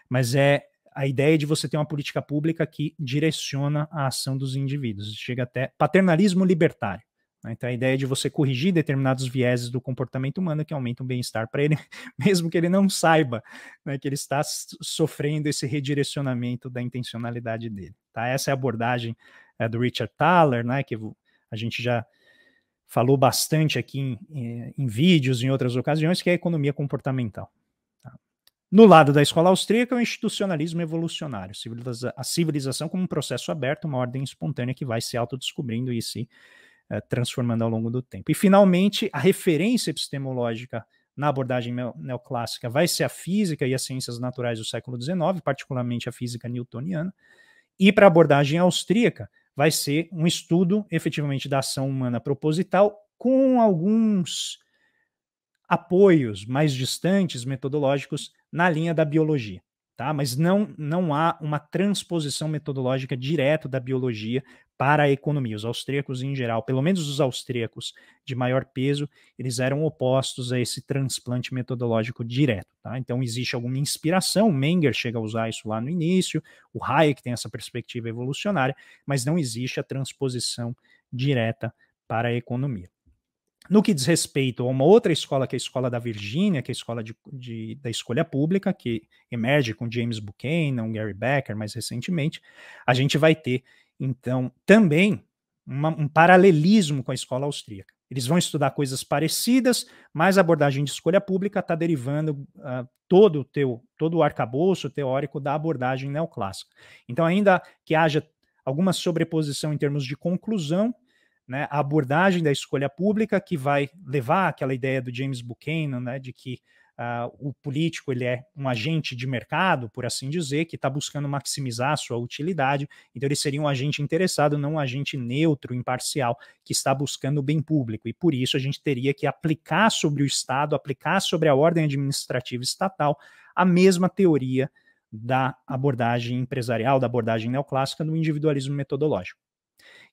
mas é a ideia de você ter uma política pública que direciona a ação dos indivíduos, chega até paternalismo libertário. Né? Então, a ideia de você corrigir determinados vieses do comportamento humano que aumenta o bem-estar para ele, mesmo que ele não saiba né, que ele está sofrendo esse redirecionamento da intencionalidade dele. Tá? Essa é a abordagem é, do Richard Thaler, né, que a gente já falou bastante aqui em, em, em vídeos, em outras ocasiões, que é a economia comportamental. Tá? No lado da escola austríaca, é o institucionalismo evolucionário, a civilização como um processo aberto, uma ordem espontânea que vai se autodescobrindo e se eh, transformando ao longo do tempo. E, finalmente, a referência epistemológica na abordagem neoclássica vai ser a física e as ciências naturais do século XIX, particularmente a física newtoniana, e para a abordagem austríaca, vai ser um estudo efetivamente da ação humana proposital com alguns apoios mais distantes metodológicos na linha da biologia, tá? Mas não não há uma transposição metodológica direta da biologia para a economia. Os austríacos em geral, pelo menos os austríacos de maior peso, eles eram opostos a esse transplante metodológico direto. Tá? Então existe alguma inspiração, Menger chega a usar isso lá no início, o Hayek tem essa perspectiva evolucionária, mas não existe a transposição direta para a economia. No que diz respeito a uma outra escola, que é a escola da Virgínia, que é a escola de, de, da escolha pública, que emerge com James Buchanan, Gary Becker mais recentemente, a gente vai ter então, também uma, um paralelismo com a escola austríaca. Eles vão estudar coisas parecidas, mas a abordagem de escolha pública está derivando uh, todo o teu, todo o arcabouço teórico da abordagem neoclássica. Então, ainda que haja alguma sobreposição em termos de conclusão, né, a abordagem da escolha pública que vai levar àquela ideia do James Buchanan, né, de que Uh, o político ele é um agente de mercado, por assim dizer, que está buscando maximizar a sua utilidade, então ele seria um agente interessado, não um agente neutro, imparcial, que está buscando o bem público. E por isso a gente teria que aplicar sobre o Estado, aplicar sobre a ordem administrativa estatal, a mesma teoria da abordagem empresarial, da abordagem neoclássica, do individualismo metodológico.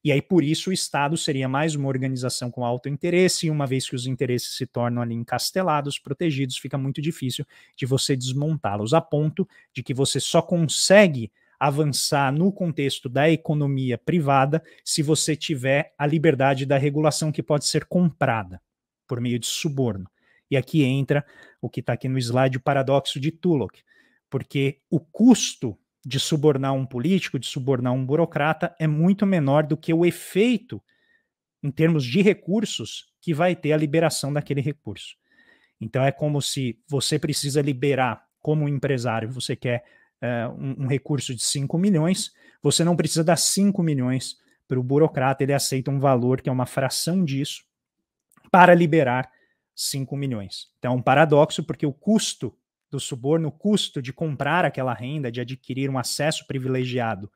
E aí, por isso, o Estado seria mais uma organização com alto interesse, e uma vez que os interesses se tornam ali encastelados, protegidos, fica muito difícil de você desmontá-los, a ponto de que você só consegue avançar no contexto da economia privada se você tiver a liberdade da regulação que pode ser comprada por meio de suborno. E aqui entra o que está aqui no slide, o paradoxo de Tulloch, porque o custo de subornar um político, de subornar um burocrata, é muito menor do que o efeito em termos de recursos que vai ter a liberação daquele recurso. Então é como se você precisa liberar, como empresário, você quer uh, um, um, recurso de 5 milhões, você não precisa dar 5 milhões para o burocrata, ele aceita um valor que é uma fração disso para liberar 5 milhões. Então é um paradoxo, porque o custo do suborno, o custo de comprar aquela renda, de adquirir um acesso privilegiado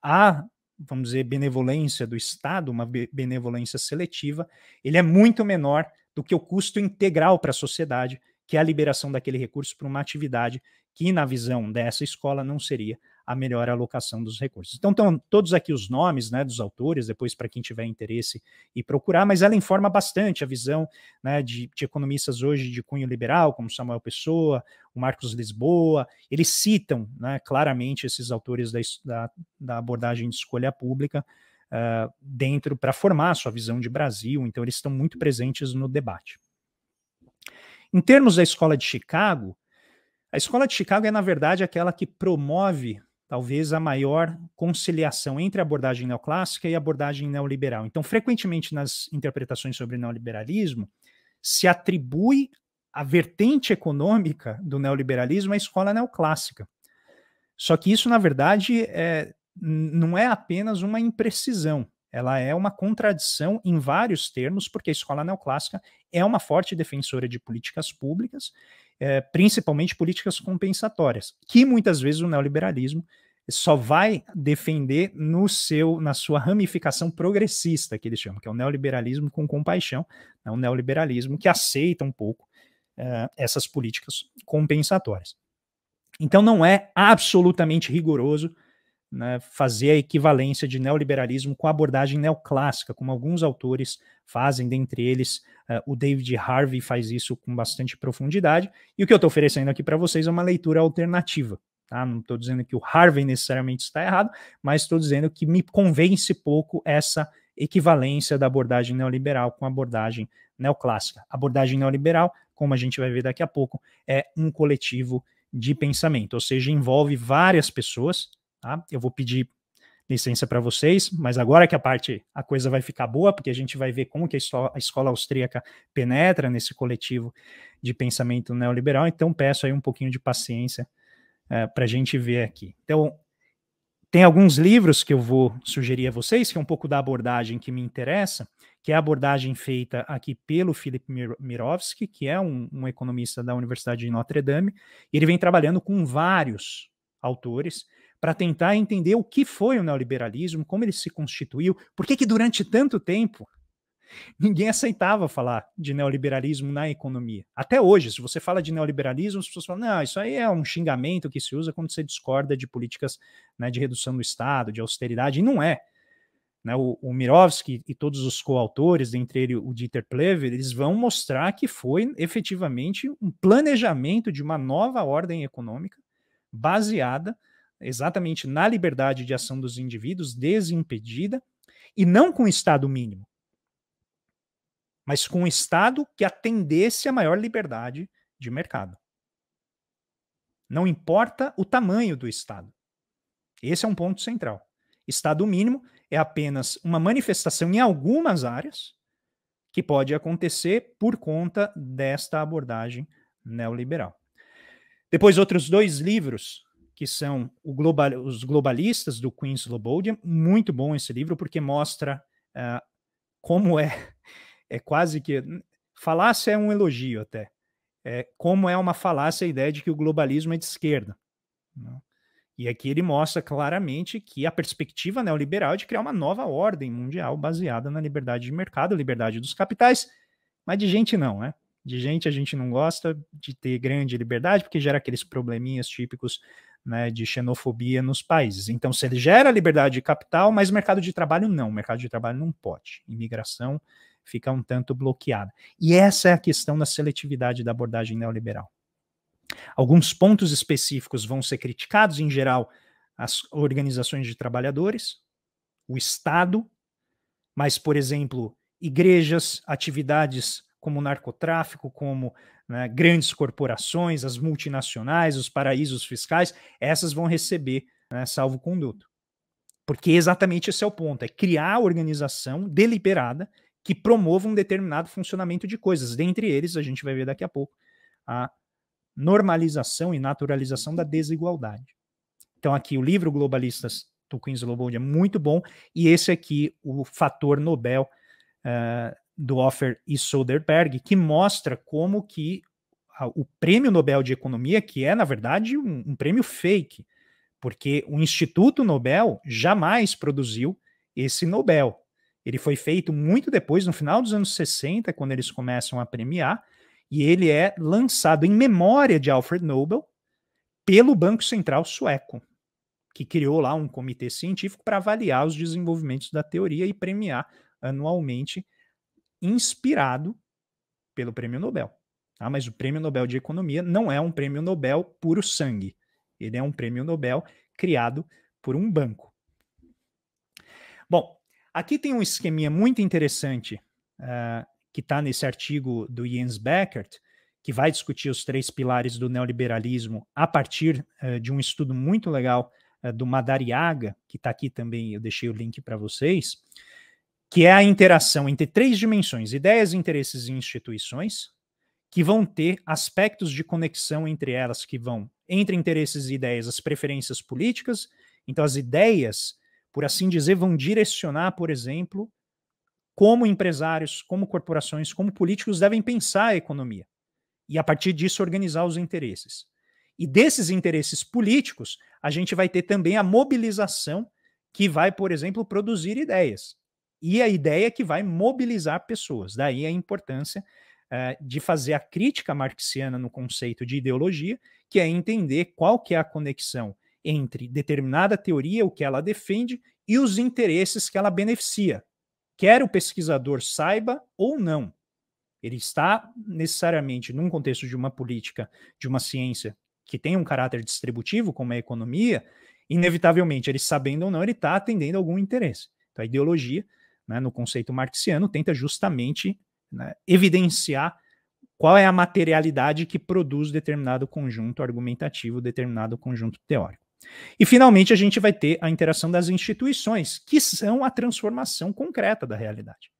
à, vamos dizer, benevolência do Estado, uma benevolência seletiva, ele é muito menor do que o custo integral para a sociedade, que é a liberação daquele recurso para uma atividade que, na visão dessa escola, não seria a melhor alocação dos recursos. Então, estão todos aqui os nomes né, dos autores, depois para quem tiver interesse e procurar, mas ela informa bastante a visão né, de, de, economistas hoje de cunho liberal, como Samuel Pessoa, o Marcos Lisboa, eles citam né, claramente esses autores da, da, da, abordagem de escolha pública uh, dentro para formar a sua visão de Brasil, então eles estão muito presentes no debate. Em termos da escola de Chicago, a escola de Chicago é, na verdade, aquela que promove talvez a maior conciliação entre a abordagem neoclássica e a abordagem neoliberal. Então, frequentemente nas interpretações sobre neoliberalismo, se atribui a vertente econômica do neoliberalismo à escola neoclássica. Só que isso, na verdade, é, não é apenas uma imprecisão, ela é uma contradição em vários termos, porque a escola neoclássica é uma forte defensora de políticas públicas é, principalmente políticas compensatórias, que muitas vezes o neoliberalismo só vai defender no seu na sua ramificação progressista que eles chamam, que é o neoliberalismo com compaixão, é né, um neoliberalismo que aceita um pouco é, essas políticas compensatórias. Então não é absolutamente rigoroso né, fazer a equivalência de neoliberalismo com a abordagem neoclássica, como alguns autores fazem, dentre eles uh, o David Harvey faz isso com bastante profundidade. E o que eu estou oferecendo aqui para vocês é uma leitura alternativa. Tá? Não estou dizendo que o Harvey necessariamente está errado, mas estou dizendo que me convence pouco essa equivalência da abordagem neoliberal com a abordagem neoclássica. A abordagem neoliberal, como a gente vai ver daqui a pouco, é um coletivo de pensamento, ou seja, envolve várias pessoas Tá? Eu vou pedir licença para vocês, mas agora que a parte, a coisa vai ficar boa, porque a gente vai ver como que a escola, a escola austríaca penetra nesse coletivo de pensamento neoliberal, então peço aí um pouquinho de paciência é, para a gente ver aqui. Então, tem alguns livros que eu vou sugerir a vocês, que é um pouco da abordagem que me interessa, que é a abordagem feita aqui pelo Philip Mirovski, que é um, um economista da Universidade de Notre Dame, e ele vem trabalhando com vários autores, para tentar entender o que foi o neoliberalismo, como ele se constituiu, por que, que durante tanto tempo ninguém aceitava falar de neoliberalismo na economia. Até hoje, se você fala de neoliberalismo, as pessoas falam, não, isso aí é um xingamento que se usa quando você discorda de políticas né, de redução do Estado, de austeridade, e não é. Né, o, o Mirovski e todos os coautores, entre eles o Dieter Plever, eles vão mostrar que foi efetivamente um planejamento de uma nova ordem econômica baseada exatamente na liberdade de ação dos indivíduos, desimpedida, e não com o Estado mínimo, mas com um Estado que atendesse à maior liberdade de mercado. Não importa o tamanho do Estado. Esse é um ponto central. Estado mínimo é apenas uma manifestação em algumas áreas que pode acontecer por conta desta abordagem neoliberal. Depois, outros dois livros que são global, os globalistas do Queen Slobodian. Muito bom esse livro, porque mostra uh, como é, é quase que. Falácia é um elogio até. É, como é uma falácia a ideia de que o globalismo é de esquerda. Né? E aqui ele mostra claramente que a perspectiva neoliberal é de criar uma nova ordem mundial baseada na liberdade de mercado, liberdade dos capitais, mas de gente não, né? De gente a gente não gosta de ter grande liberdade, porque gera aqueles probleminhas típicos né, de xenofobia nos países. Então, você gera liberdade de capital, mas mercado de trabalho não. Mercado de trabalho não pode. Imigração fica um tanto bloqueada. E essa é a questão da seletividade da abordagem neoliberal. Alguns pontos específicos vão ser criticados, em geral, as organizações de trabalhadores, o Estado, mas, por exemplo, igrejas, atividades como narcotráfico, como né, grandes corporações, as multinacionais, os paraísos fiscais, essas vão receber né, salvo conduto. Porque exatamente esse é o ponto: é criar organização deliberada que promova um determinado funcionamento de coisas. Dentre eles, a gente vai ver daqui a pouco a normalização e naturalização da desigualdade. Então, aqui o livro Globalistas do Queen Slobold é muito bom, e esse aqui, o Fator Nobel, uh, do Offer e Soderbergh, que mostra como que a, o Prêmio Nobel de Economia, que é, na verdade, um, um prêmio fake, porque o Instituto Nobel jamais produziu esse Nobel. Ele foi feito muito depois, no final dos anos 60, quando eles começam a premiar, e ele é lançado em memória de Alfred Nobel pelo Banco Central Sueco, que criou lá um comitê científico para avaliar os desenvolvimentos da teoria e premiar anualmente inspirado pelo Prêmio Nobel. Tá? Mas o Prêmio Nobel de Economia não é um Prêmio Nobel puro sangue. Ele é um Prêmio Nobel criado por um banco. Bom, aqui tem um esqueminha muito interessante uh, que está nesse artigo do Jens Beckert, que vai discutir os três pilares do neoliberalismo a partir uh, de um estudo muito legal uh, do Madariaga, que está aqui também, eu deixei o link para vocês que é a interação entre três dimensões, ideias, interesses e instituições, que vão ter aspectos de conexão entre elas, que vão, entre interesses e ideias, as preferências políticas. Então, as ideias, por assim dizer, vão direcionar, por exemplo, como empresários, como corporações, como políticos devem pensar a economia. E a partir disso, organizar os interesses. E desses interesses políticos, a gente vai ter também a mobilização que vai, por exemplo, produzir ideias. E a ideia é que vai mobilizar pessoas. Daí a importância uh, de fazer a crítica marxiana no conceito de ideologia, que é entender qual que é a conexão entre determinada teoria, o que ela defende, e os interesses que ela beneficia. Quer o pesquisador saiba ou não, ele está necessariamente num contexto de uma política, de uma ciência que tem um caráter distributivo, como é a economia, inevitavelmente, ele sabendo ou não, ele está atendendo algum interesse. Então, a ideologia né, no conceito marxiano, tenta justamente né, evidenciar qual é a materialidade que produz determinado conjunto argumentativo, determinado conjunto teórico. E finalmente a gente vai ter a interação das instituições, que são a transformação concreta da realidade.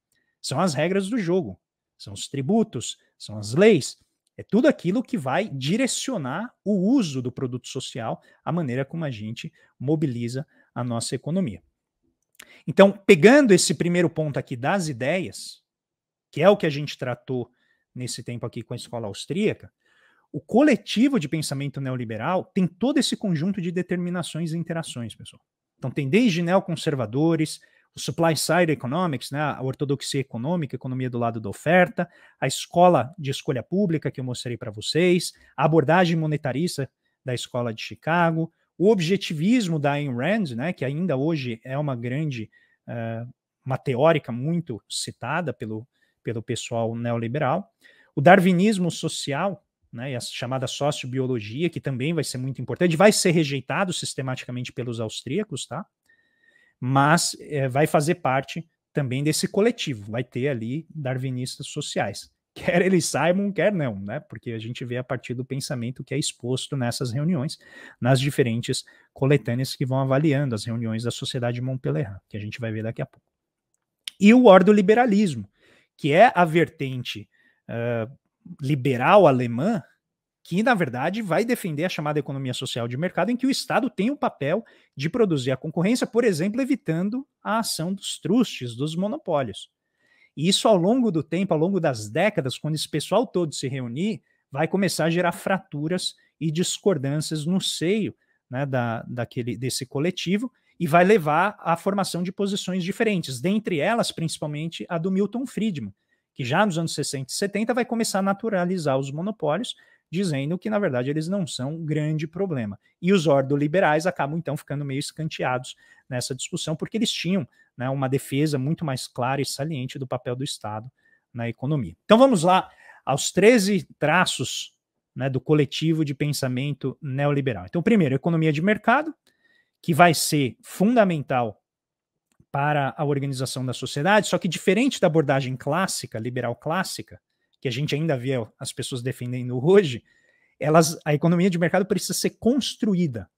São as regras do jogo, são os tributos, são as leis, é tudo aquilo que vai direcionar o uso do produto social, a maneira como a gente mobiliza a nossa economia. Então, pegando esse primeiro ponto aqui das ideias, que é o que a gente tratou nesse tempo aqui com a escola austríaca, o coletivo de pensamento neoliberal tem todo esse conjunto de determinações e interações, pessoal. Então, tem desde neoconservadores, o supply side economics, né, a ortodoxia econômica, economia do lado da oferta, a escola de escolha pública que eu mostrei para vocês, a abordagem monetarista da escola de Chicago, o objetivismo da Ayn Rand, né, que ainda hoje é uma grande, uh, uma teórica muito citada pelo, pelo pessoal neoliberal, o darwinismo social, né, e a chamada sociobiologia, que também vai ser muito importante, vai ser rejeitado sistematicamente pelos austríacos, tá? mas é, vai fazer parte também desse coletivo, vai ter ali darwinistas sociais quer eles saibam, quer não, né? Porque a gente vê a partir do pensamento que é exposto nessas reuniões, nas diferentes coletâneas que vão avaliando as reuniões da Sociedade Montpellier, que a gente vai ver daqui a pouco. E o ordoliberalismo, que é a vertente uh, liberal alemã, que na verdade vai defender a chamada economia social de mercado, em que o Estado tem o papel de produzir a concorrência, por exemplo, evitando a ação dos trustes, dos monopólios. E isso ao longo do tempo, ao longo das décadas, quando esse pessoal todo se reunir, vai começar a gerar fraturas e discordâncias no seio né, da, daquele, desse coletivo e vai levar à formação de posições diferentes, dentre elas, principalmente, a do Milton Friedman, que já nos anos 60 e 70 vai começar a naturalizar os monopólios, dizendo que, na verdade, eles não são um grande problema. E os ordoliberais acabam, então, ficando meio escanteados nessa discussão, porque eles tinham né, uma defesa muito mais clara e saliente do papel do Estado na economia. Então vamos lá aos 13 traços né, do coletivo de pensamento neoliberal. Então, primeiro, economia de mercado, que vai ser fundamental para a organização da sociedade, só que diferente da abordagem clássica, liberal clássica, que a gente ainda vê as pessoas defendendo hoje, elas, a economia de mercado precisa ser construída,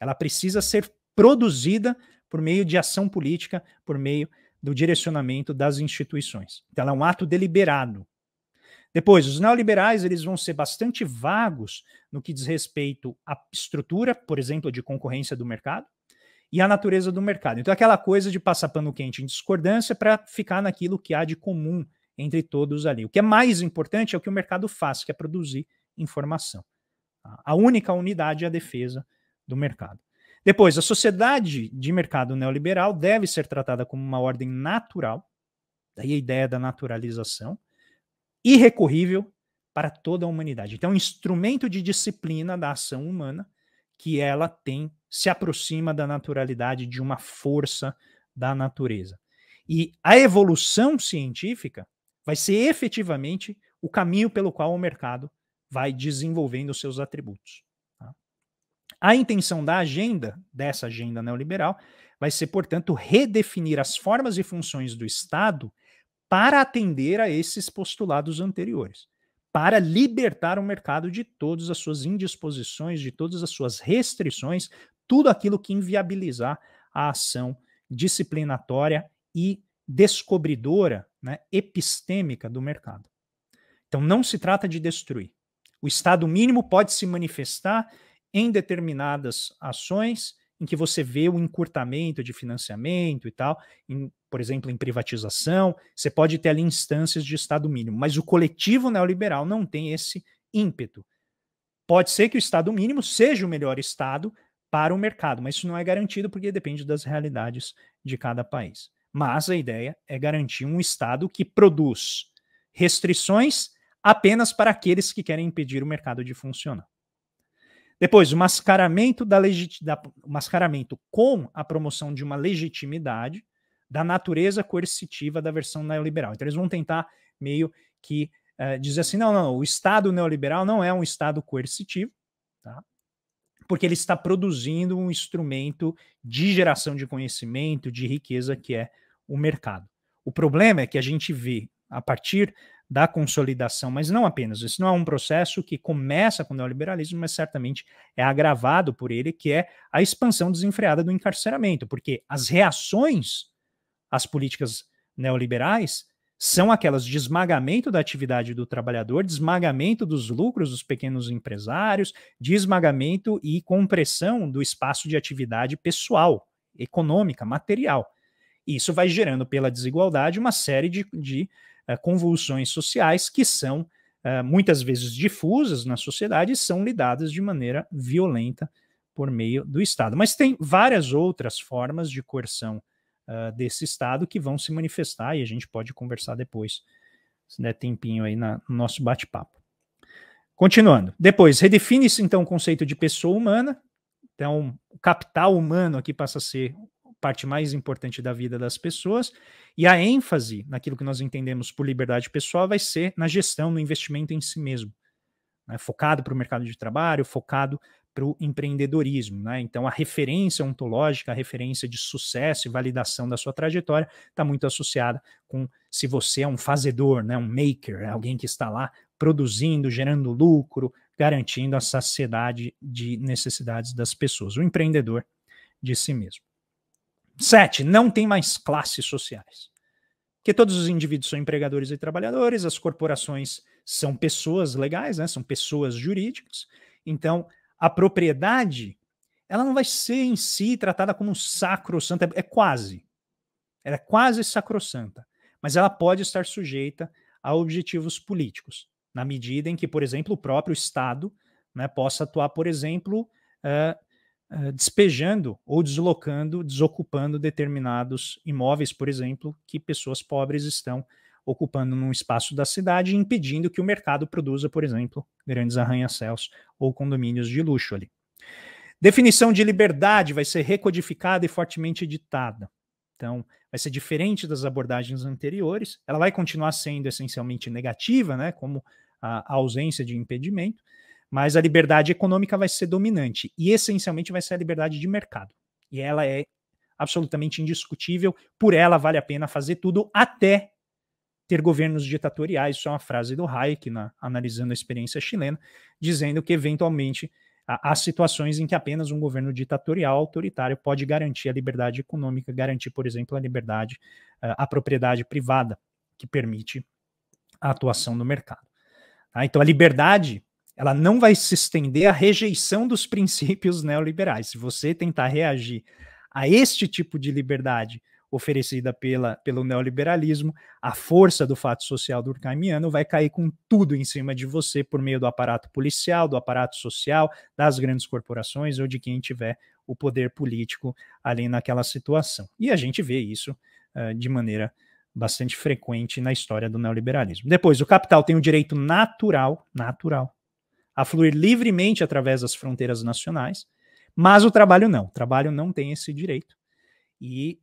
ela precisa ser produzida por meio de ação política, por meio do direcionamento das instituições. Então, é um ato deliberado. Depois, os neoliberais eles vão ser bastante vagos no que diz respeito à estrutura, por exemplo, de concorrência do mercado e à natureza do mercado. Então, aquela coisa de passar pano quente em discordância para ficar naquilo que há de comum entre todos ali. O que é mais importante é o que o mercado faz, que é produzir informação. A única unidade é a defesa do mercado. Depois, a sociedade de mercado neoliberal deve ser tratada como uma ordem natural, daí a ideia da naturalização, irrecorrível para toda a humanidade. Então, é um instrumento de disciplina da ação humana que ela tem, se aproxima da naturalidade de uma força da natureza. E a evolução científica vai ser efetivamente o caminho pelo qual o mercado vai desenvolvendo seus atributos. A intenção da agenda, dessa agenda neoliberal, vai ser, portanto, redefinir as formas e funções do Estado para atender a esses postulados anteriores, para libertar o mercado de todas as suas indisposições, de todas as suas restrições, tudo aquilo que inviabilizar a ação disciplinatória e descobridora, né, epistêmica do mercado. Então, não se trata de destruir. O Estado mínimo pode se manifestar em determinadas ações em que você vê o encurtamento de financiamento e tal, em, por exemplo, em privatização, você pode ter ali instâncias de Estado mínimo, mas o coletivo neoliberal não tem esse ímpeto. Pode ser que o Estado mínimo seja o melhor Estado para o mercado, mas isso não é garantido porque depende das realidades de cada país. Mas a ideia é garantir um Estado que produz restrições apenas para aqueles que querem impedir o mercado de funcionar. Depois, o mascaramento da, legit... da o mascaramento com a promoção de uma legitimidade da natureza coercitiva da versão neoliberal. Então, eles vão tentar meio que uh, dizer assim: não, não, o Estado neoliberal não é um Estado coercitivo, tá? porque ele está produzindo um instrumento de geração de conhecimento, de riqueza, que é o mercado. O problema é que a gente vê, a partir da consolidação, mas não apenas. Isso não é um processo que começa com o neoliberalismo, mas certamente é agravado por ele, que é a expansão desenfreada do encarceramento, porque as reações às políticas neoliberais são aquelas de esmagamento da atividade do trabalhador, de esmagamento dos lucros dos pequenos empresários, de esmagamento e compressão do espaço de atividade pessoal, econômica, material. Isso vai gerando pela desigualdade uma série de, de eh, convulsões sociais que são eh, muitas vezes difusas na sociedade e são lidadas de maneira violenta por meio do Estado. Mas tem várias outras formas de coerção uh, desse Estado que vão se manifestar e a gente pode conversar depois, se der tempinho aí na, no nosso bate-papo. Continuando. Depois, redefine-se então o conceito de pessoa humana. Então, o capital humano aqui passa a ser parte mais importante da vida das pessoas, e a ênfase naquilo que nós entendemos por liberdade pessoal vai ser na gestão, no investimento em si mesmo, né? focado para o mercado de trabalho, focado para o empreendedorismo. Né? Então, a referência ontológica, a referência de sucesso e validação da sua trajetória está muito associada com se você é um fazedor, né? um maker, é alguém que está lá produzindo, gerando lucro, garantindo a saciedade de necessidades das pessoas, o empreendedor de si mesmo. Sete, não tem mais classes sociais. porque todos os indivíduos são empregadores e trabalhadores, as corporações são pessoas legais, né? são pessoas jurídicas. Então, a propriedade, ela não vai ser em si tratada como sacrossanta, é quase. Ela é quase sacrossanta, mas ela pode estar sujeita a objetivos políticos, na medida em que, por exemplo, o próprio Estado né, possa atuar, por exemplo, uh, eh, despejando ou deslocando, desocupando determinados imóveis, por exemplo, que pessoas pobres estão ocupando num espaço da cidade, impedindo que o mercado produza, por exemplo, grandes arranha-céus ou condomínios de luxo ali. Definição de liberdade vai ser recodificada e fortemente editada. Então, vai ser diferente das abordagens anteriores. Ela vai continuar sendo essencialmente negativa, né, como a ausência de impedimento, mas a liberdade econômica vai ser dominante e essencialmente vai ser a liberdade de mercado. E ela é absolutamente indiscutível, por ela vale a pena fazer tudo até ter governos ditatoriais, isso é uma frase do Hayek, na, analisando a experiência chilena, dizendo que eventualmente há situações em que apenas um governo ditatorial autoritário pode garantir a liberdade econômica, garantir, por exemplo, a liberdade, eh, a propriedade privada, que permite a atuação no mercado. Tá? Então, a liberdade ela não vai se estender à rejeição dos princípios neoliberais. Se você tentar reagir a este tipo de liberdade oferecida pela, pelo neoliberalismo, a força do fato social durkheimiano vai cair com tudo em cima de você por meio do aparato policial, do aparato social, das grandes corporações ou de quem tiver o poder político ali naquela situação. E a gente vê isso uh, de maneira bastante frequente na história do neoliberalismo. Depois, o capital tem o direito natural, natural, a fluir livremente através das fronteiras nacionais, mas o trabalho não. O trabalho não tem esse direito. E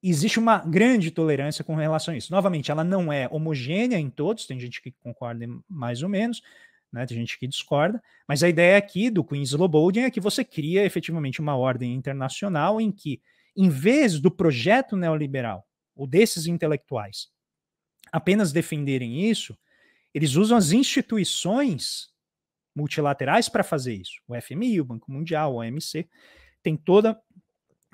existe uma grande tolerância com relação a isso. Novamente, ela não é homogênea em todos, tem gente que concorda mais ou menos, né, tem gente que discorda, mas a ideia aqui do Queen's Lobolding é que você cria efetivamente uma ordem internacional em que, em vez do projeto neoliberal ou desses intelectuais apenas defenderem isso, eles usam as instituições multilaterais para fazer isso. O FMI, o Banco Mundial, o OMC, tem toda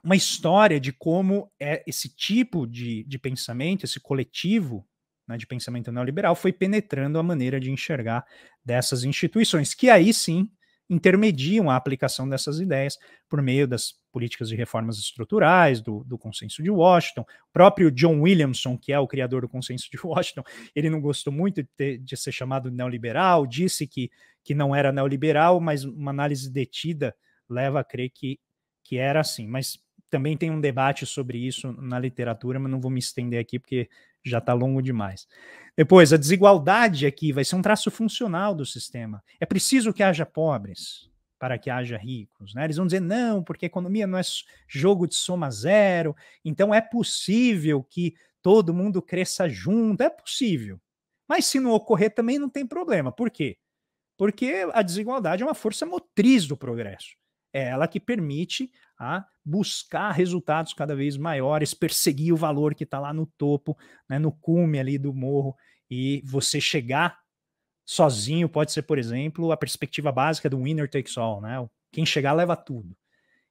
uma história de como é esse tipo de, de pensamento, esse coletivo né, de pensamento neoliberal, foi penetrando a maneira de enxergar dessas instituições, que aí sim intermediam a aplicação dessas ideias por meio das políticas de reformas estruturais, do, do, consenso de Washington. O próprio John Williamson, que é o criador do consenso de Washington, ele não gostou muito de, ter, de ser chamado neoliberal, disse que, que não era neoliberal, mas uma análise detida leva a crer que, que era assim. Mas também tem um debate sobre isso na literatura, mas não vou me estender aqui, porque já está longo demais. Depois, a desigualdade aqui vai ser um traço funcional do sistema. É preciso que haja pobres para que haja ricos. Né? Eles vão dizer não, porque a economia não é jogo de soma zero, então é possível que todo mundo cresça junto, é possível. Mas se não ocorrer também não tem problema. Por quê? Porque a desigualdade é uma força motriz do progresso. É ela que permite a buscar resultados cada vez maiores, perseguir o valor que está lá no topo, né, no cume ali do morro, e você chegar sozinho pode ser, por exemplo, a perspectiva básica do winner takes all, né? Quem chegar leva tudo.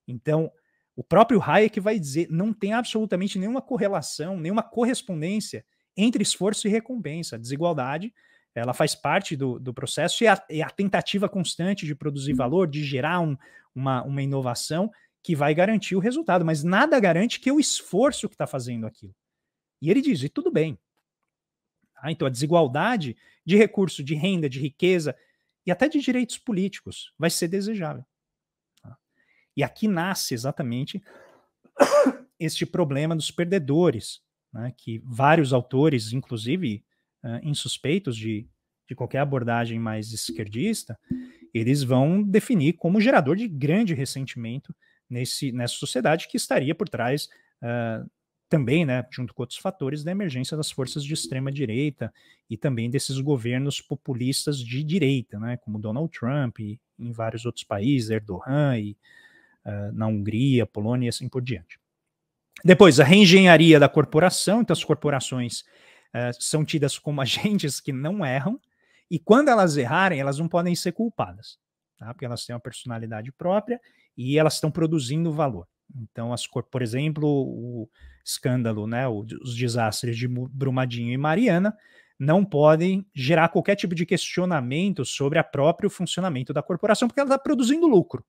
Então, o próprio Hayek vai dizer, não tem absolutamente nenhuma correlação, nenhuma correspondência entre esforço e recompensa. A desigualdade, ela faz parte do, do processo e é a, e é a tentativa constante de produzir uhum. valor, de gerar um, uma, uma inovação, que vai garantir o resultado, mas nada garante que o esforço que está fazendo aquilo. E ele diz: e tudo bem. Ah, então a desigualdade de recurso, de renda, de riqueza e até de direitos políticos vai ser desejável. Tá? E aqui nasce exatamente este problema dos perdedores, né, que vários autores, inclusive uh, insuspeitos de, de qualquer abordagem mais esquerdista, eles vão definir como gerador de grande ressentimento nesse, nessa sociedade que estaria por trás uh, também, né, junto com outros fatores, da emergência das forças de extrema direita e também desses governos populistas de direita, né, como Donald Trump e em vários outros países, Erdogan e uh, na Hungria, Polônia e assim por diante. Depois, a reengenharia da corporação, então as corporações uh, são tidas como agentes que não erram, e quando elas errarem, elas não podem ser culpadas, tá? porque elas têm uma personalidade própria e elas estão produzindo valor. Então, as, por exemplo, o escândalo, né, os desastres de Brumadinho e Mariana não podem gerar qualquer tipo de questionamento sobre o próprio funcionamento da corporação, porque ela está produzindo lucro.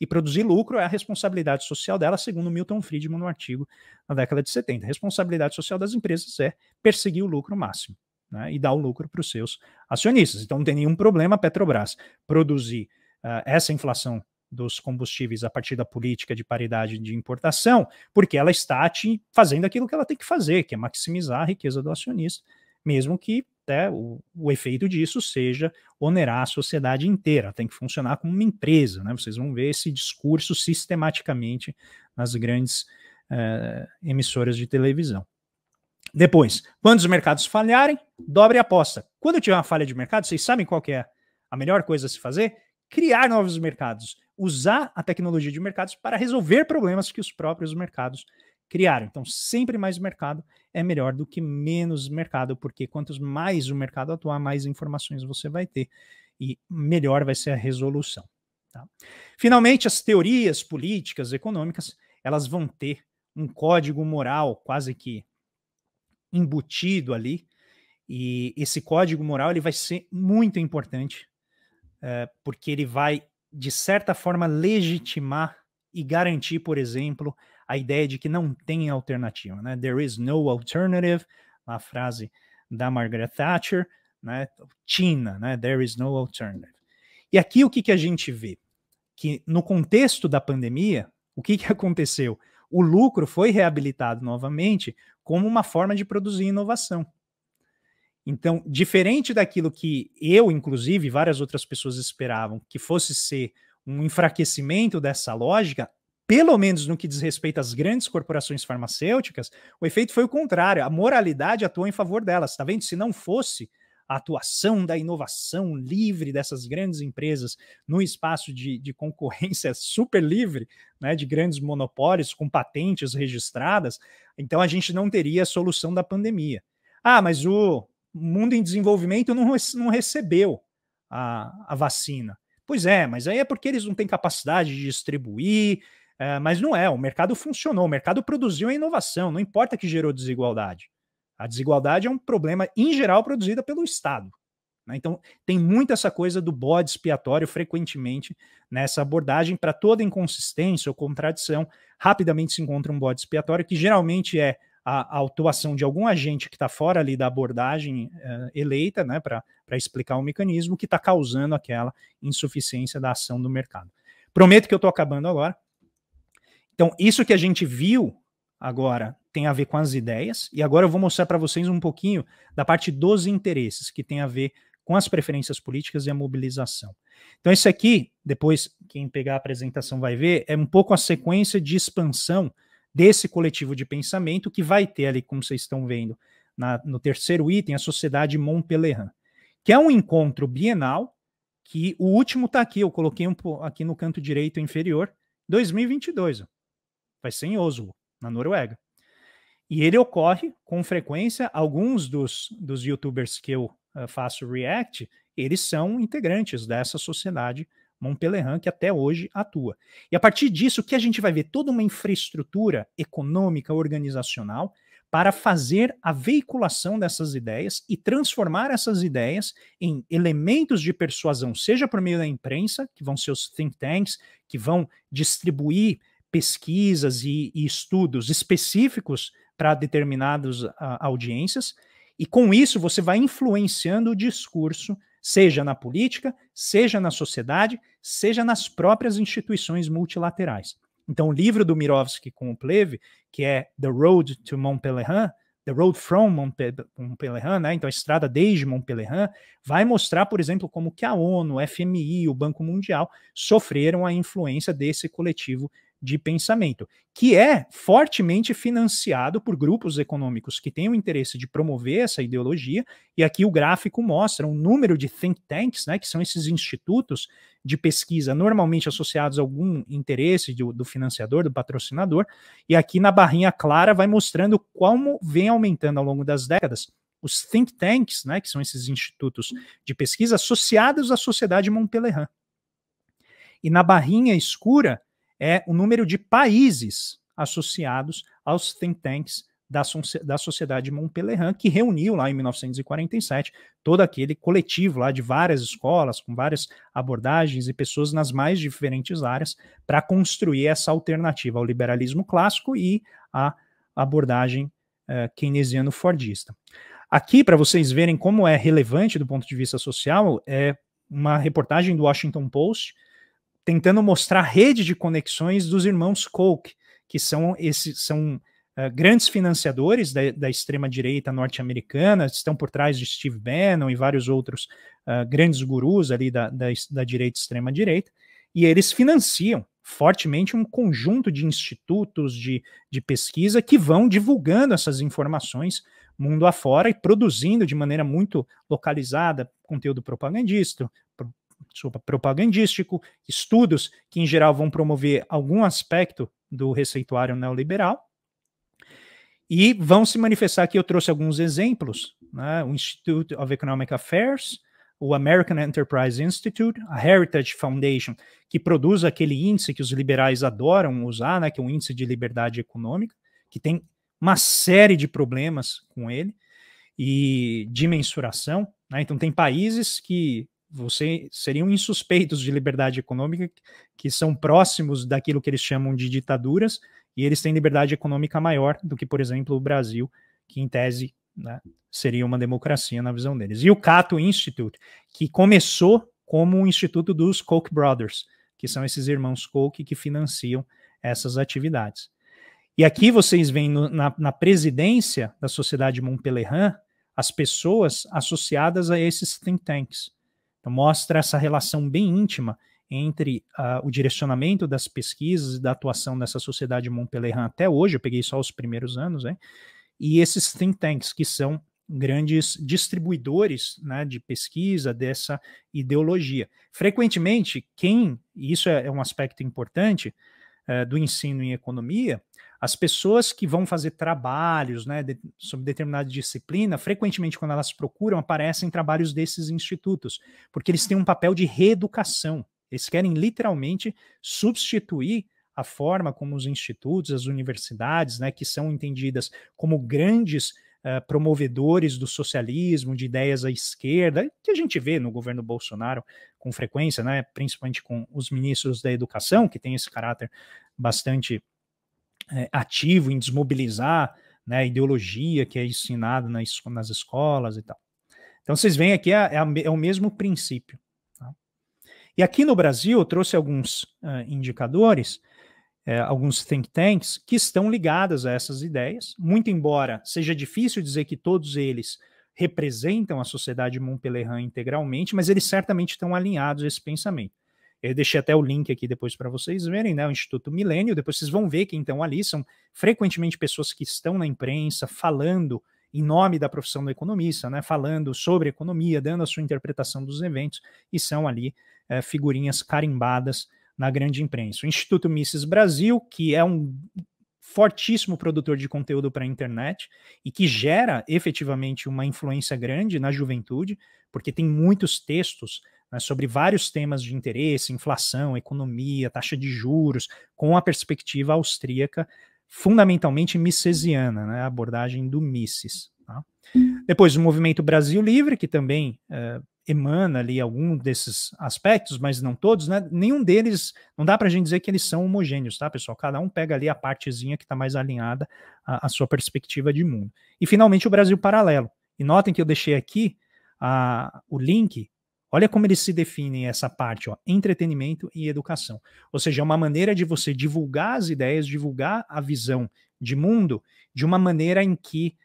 E produzir lucro é a responsabilidade social dela, segundo Milton Friedman no artigo na década de 70. A responsabilidade social das empresas é perseguir o lucro máximo né, e dar o lucro para os seus acionistas. Então não tem nenhum problema a Petrobras produzir uh, essa inflação dos combustíveis a partir da política de paridade de importação, porque ela está fazendo aquilo que ela tem que fazer, que é maximizar a riqueza do acionista, mesmo que até né, o, o, efeito disso seja onerar a sociedade inteira, tem que funcionar como uma empresa. Né? Vocês vão ver esse discurso sistematicamente nas grandes eh, emissoras de televisão. Depois, quando os mercados falharem, dobre a aposta. Quando tiver uma falha de mercado, vocês sabem qual é a melhor coisa a se fazer? Criar novos mercados usar a tecnologia de mercados para resolver problemas que os próprios mercados criaram. Então, sempre mais mercado é melhor do que menos mercado, porque quanto mais o mercado atuar, mais informações você vai ter e melhor vai ser a resolução. Tá? Finalmente, as teorias políticas, econômicas, elas vão ter um código moral quase que embutido ali, e esse código moral ele vai ser muito importante, eh, porque ele vai de certa forma, legitimar e garantir, por exemplo, a ideia de que não tem alternativa, né? There is no alternative, a frase da Margaret Thatcher, né? China, né? There is no alternative. E aqui o que, que a gente vê? Que no contexto da pandemia, o que, que aconteceu? O lucro foi reabilitado novamente como uma forma de produzir inovação. Então, diferente daquilo que eu, inclusive, e várias outras pessoas esperavam que fosse ser um enfraquecimento dessa lógica, pelo menos no que diz respeito às grandes corporações farmacêuticas, o efeito foi o contrário. A moralidade atuou em favor delas. Está vendo? Se não fosse a atuação da inovação livre dessas grandes empresas no espaço de, de concorrência super livre, né, de grandes monopólios com patentes registradas, então a gente não teria a solução da pandemia. Ah, mas o mundo em desenvolvimento não, não recebeu a, a vacina. Pois é, mas aí é porque eles não têm capacidade de distribuir, é, mas não é, o mercado funcionou, o mercado produziu a inovação, não importa que gerou desigualdade. A desigualdade é um problema, em geral, produzida pelo Estado. Né? Então, tem muito essa coisa do bode expiatório frequentemente nessa abordagem. Para toda inconsistência ou contradição, rapidamente se encontra um bode expiatório, que geralmente é a, a atuação de algum agente que está fora ali da abordagem uh, eleita, né, para explicar o mecanismo que está causando aquela insuficiência da ação do mercado. Prometo que eu estou acabando agora. Então, isso que a gente viu agora tem a ver com as ideias, e agora eu vou mostrar para vocês um pouquinho da parte dos interesses, que tem a ver com as preferências políticas e a mobilização. Então, isso aqui, depois quem pegar a apresentação vai ver, é um pouco a sequência de expansão desse coletivo de pensamento que vai ter ali, como vocês estão vendo, na, no terceiro item, a Sociedade Montpellier, que é um encontro bienal, que o último está aqui, eu coloquei um, aqui no canto direito inferior, 2022. Vai ser em Oslo, na Noruega. E ele ocorre com frequência. Alguns dos, dos youtubers que eu uh, faço react, eles são integrantes dessa sociedade Montpellerin, que até hoje atua. E a partir disso, que a gente vai ver toda uma infraestrutura econômica, organizacional, para fazer a veiculação dessas ideias e transformar essas ideias em elementos de persuasão, seja por meio da imprensa, que vão ser os think tanks, que vão distribuir pesquisas e, e estudos específicos para determinadas audiências, e com isso você vai influenciando o discurso, seja na política, seja na sociedade, seja nas próprias instituições multilaterais. Então, o livro do Mirovski com o Pleve, que é The Road to Mont Pelerin, The Road from Mont Pelerin, né? então a estrada desde Mont Pelerin, vai mostrar, por exemplo, como que a ONU, o FMI, o Banco Mundial sofreram a influência desse coletivo de pensamento, que é fortemente financiado por grupos econômicos que têm o interesse de promover essa ideologia, e aqui o gráfico mostra o um número de think tanks, né, que são esses institutos de pesquisa normalmente associados a algum interesse do, do financiador, do patrocinador, e aqui na barrinha clara vai mostrando como vem aumentando ao longo das décadas os think tanks, né, que são esses institutos de pesquisa associados à sociedade Montpellerin. E na barrinha escura é o número de países associados aos think tanks da, da Sociedade Montpellerin, que reuniu lá em 1947 todo aquele coletivo lá de várias escolas, com várias abordagens e pessoas nas mais diferentes áreas, para construir essa alternativa ao liberalismo clássico e à abordagem eh, keynesiano-fordista. Aqui, para vocês verem como é relevante do ponto de vista social, é uma reportagem do Washington Post, tentando mostrar a rede de conexões dos irmãos Koch, que são esses são uh, grandes financiadores da, da extrema-direita norte-americana, estão por trás de Steve Bannon e vários outros uh, grandes gurus ali da, da, da direita extrema-direita, e eles financiam fortemente um conjunto de institutos de, de pesquisa que vão divulgando essas informações mundo afora e produzindo de maneira muito localizada conteúdo propagandístico, desculpa, propagandístico, estudos que, em geral, vão promover algum aspecto do receituário neoliberal, e vão se manifestar aqui. Eu trouxe alguns exemplos: né? o Institute of Economic Affairs, o American Enterprise Institute, a Heritage Foundation, que produz aquele índice que os liberais adoram usar, né? que é um índice de liberdade econômica, que tem uma série de problemas com ele e de mensuração. Né? Então, tem países que você seriam insuspeitos de liberdade econômica, que são próximos daquilo que eles chamam de ditaduras, e eles têm liberdade econômica maior do que, por exemplo, o Brasil, que em tese né, seria uma democracia na visão deles. E o Cato Institute, que começou como o um instituto dos Koch Brothers, que são esses irmãos Koch que financiam essas atividades. E aqui vocês veem no, na, na presidência da Sociedade Montpellerin as pessoas associadas a esses think tanks. Então, mostra essa relação bem íntima entre uh, o direcionamento das pesquisas e da atuação dessa sociedade Montpellier até hoje, eu peguei só os primeiros anos, né? e esses think tanks, que são grandes distribuidores né, de pesquisa dessa ideologia. Frequentemente, quem, e isso é, é um aspecto importante uh, do ensino em economia, as pessoas que vão fazer trabalhos né, de, sobre determinada disciplina, frequentemente, quando elas procuram, aparecem trabalhos desses institutos, porque eles têm um papel de reeducação. Eles querem literalmente substituir a forma como os institutos, as universidades, né, que são entendidas como grandes uh, promovedores do socialismo, de ideias à esquerda, que a gente vê no governo Bolsonaro com frequência, né, principalmente com os ministros da educação, que tem esse caráter bastante é, ativo em desmobilizar né, a ideologia que é ensinada nas, nas escolas e tal. Então vocês veem aqui é, é, é o mesmo princípio. Tá? E aqui no Brasil eu trouxe alguns uh, indicadores, é, alguns think tanks que estão ligados a essas ideias, muito embora seja difícil dizer que todos eles representam a sociedade Montpellerin integralmente, mas eles certamente estão alinhados a esse pensamento. Eu deixei até o link aqui depois para vocês verem, né? O Instituto Milênio. Depois vocês vão ver que então ali são frequentemente pessoas que estão na imprensa falando em nome da profissão do economista, né? Falando sobre economia, dando a sua interpretação dos eventos e são ali é, figurinhas carimbadas na grande imprensa. O Instituto Misses Brasil, que é um fortíssimo produtor de conteúdo para a internet e que gera efetivamente uma influência grande na juventude, porque tem muitos textos né, sobre vários temas de interesse, inflação, economia, taxa de juros, com a perspectiva austríaca, fundamentalmente missesiana, né, a abordagem do Mises. Tá? Uhum. Depois, o movimento Brasil Livre, que também eh, emana ali algum desses aspectos, mas não todos, né? Nenhum deles, não dá para a gente dizer que eles são homogêneos, tá, pessoal? Cada um pega ali a partezinha que está mais alinhada à, à, sua perspectiva de mundo. E finalmente o Brasil paralelo. E notem que eu deixei aqui a, o link. Olha como eles se definem essa parte, ó, entretenimento e educação. Ou seja, é uma maneira de você divulgar as ideias, divulgar a visão de mundo de uma maneira em que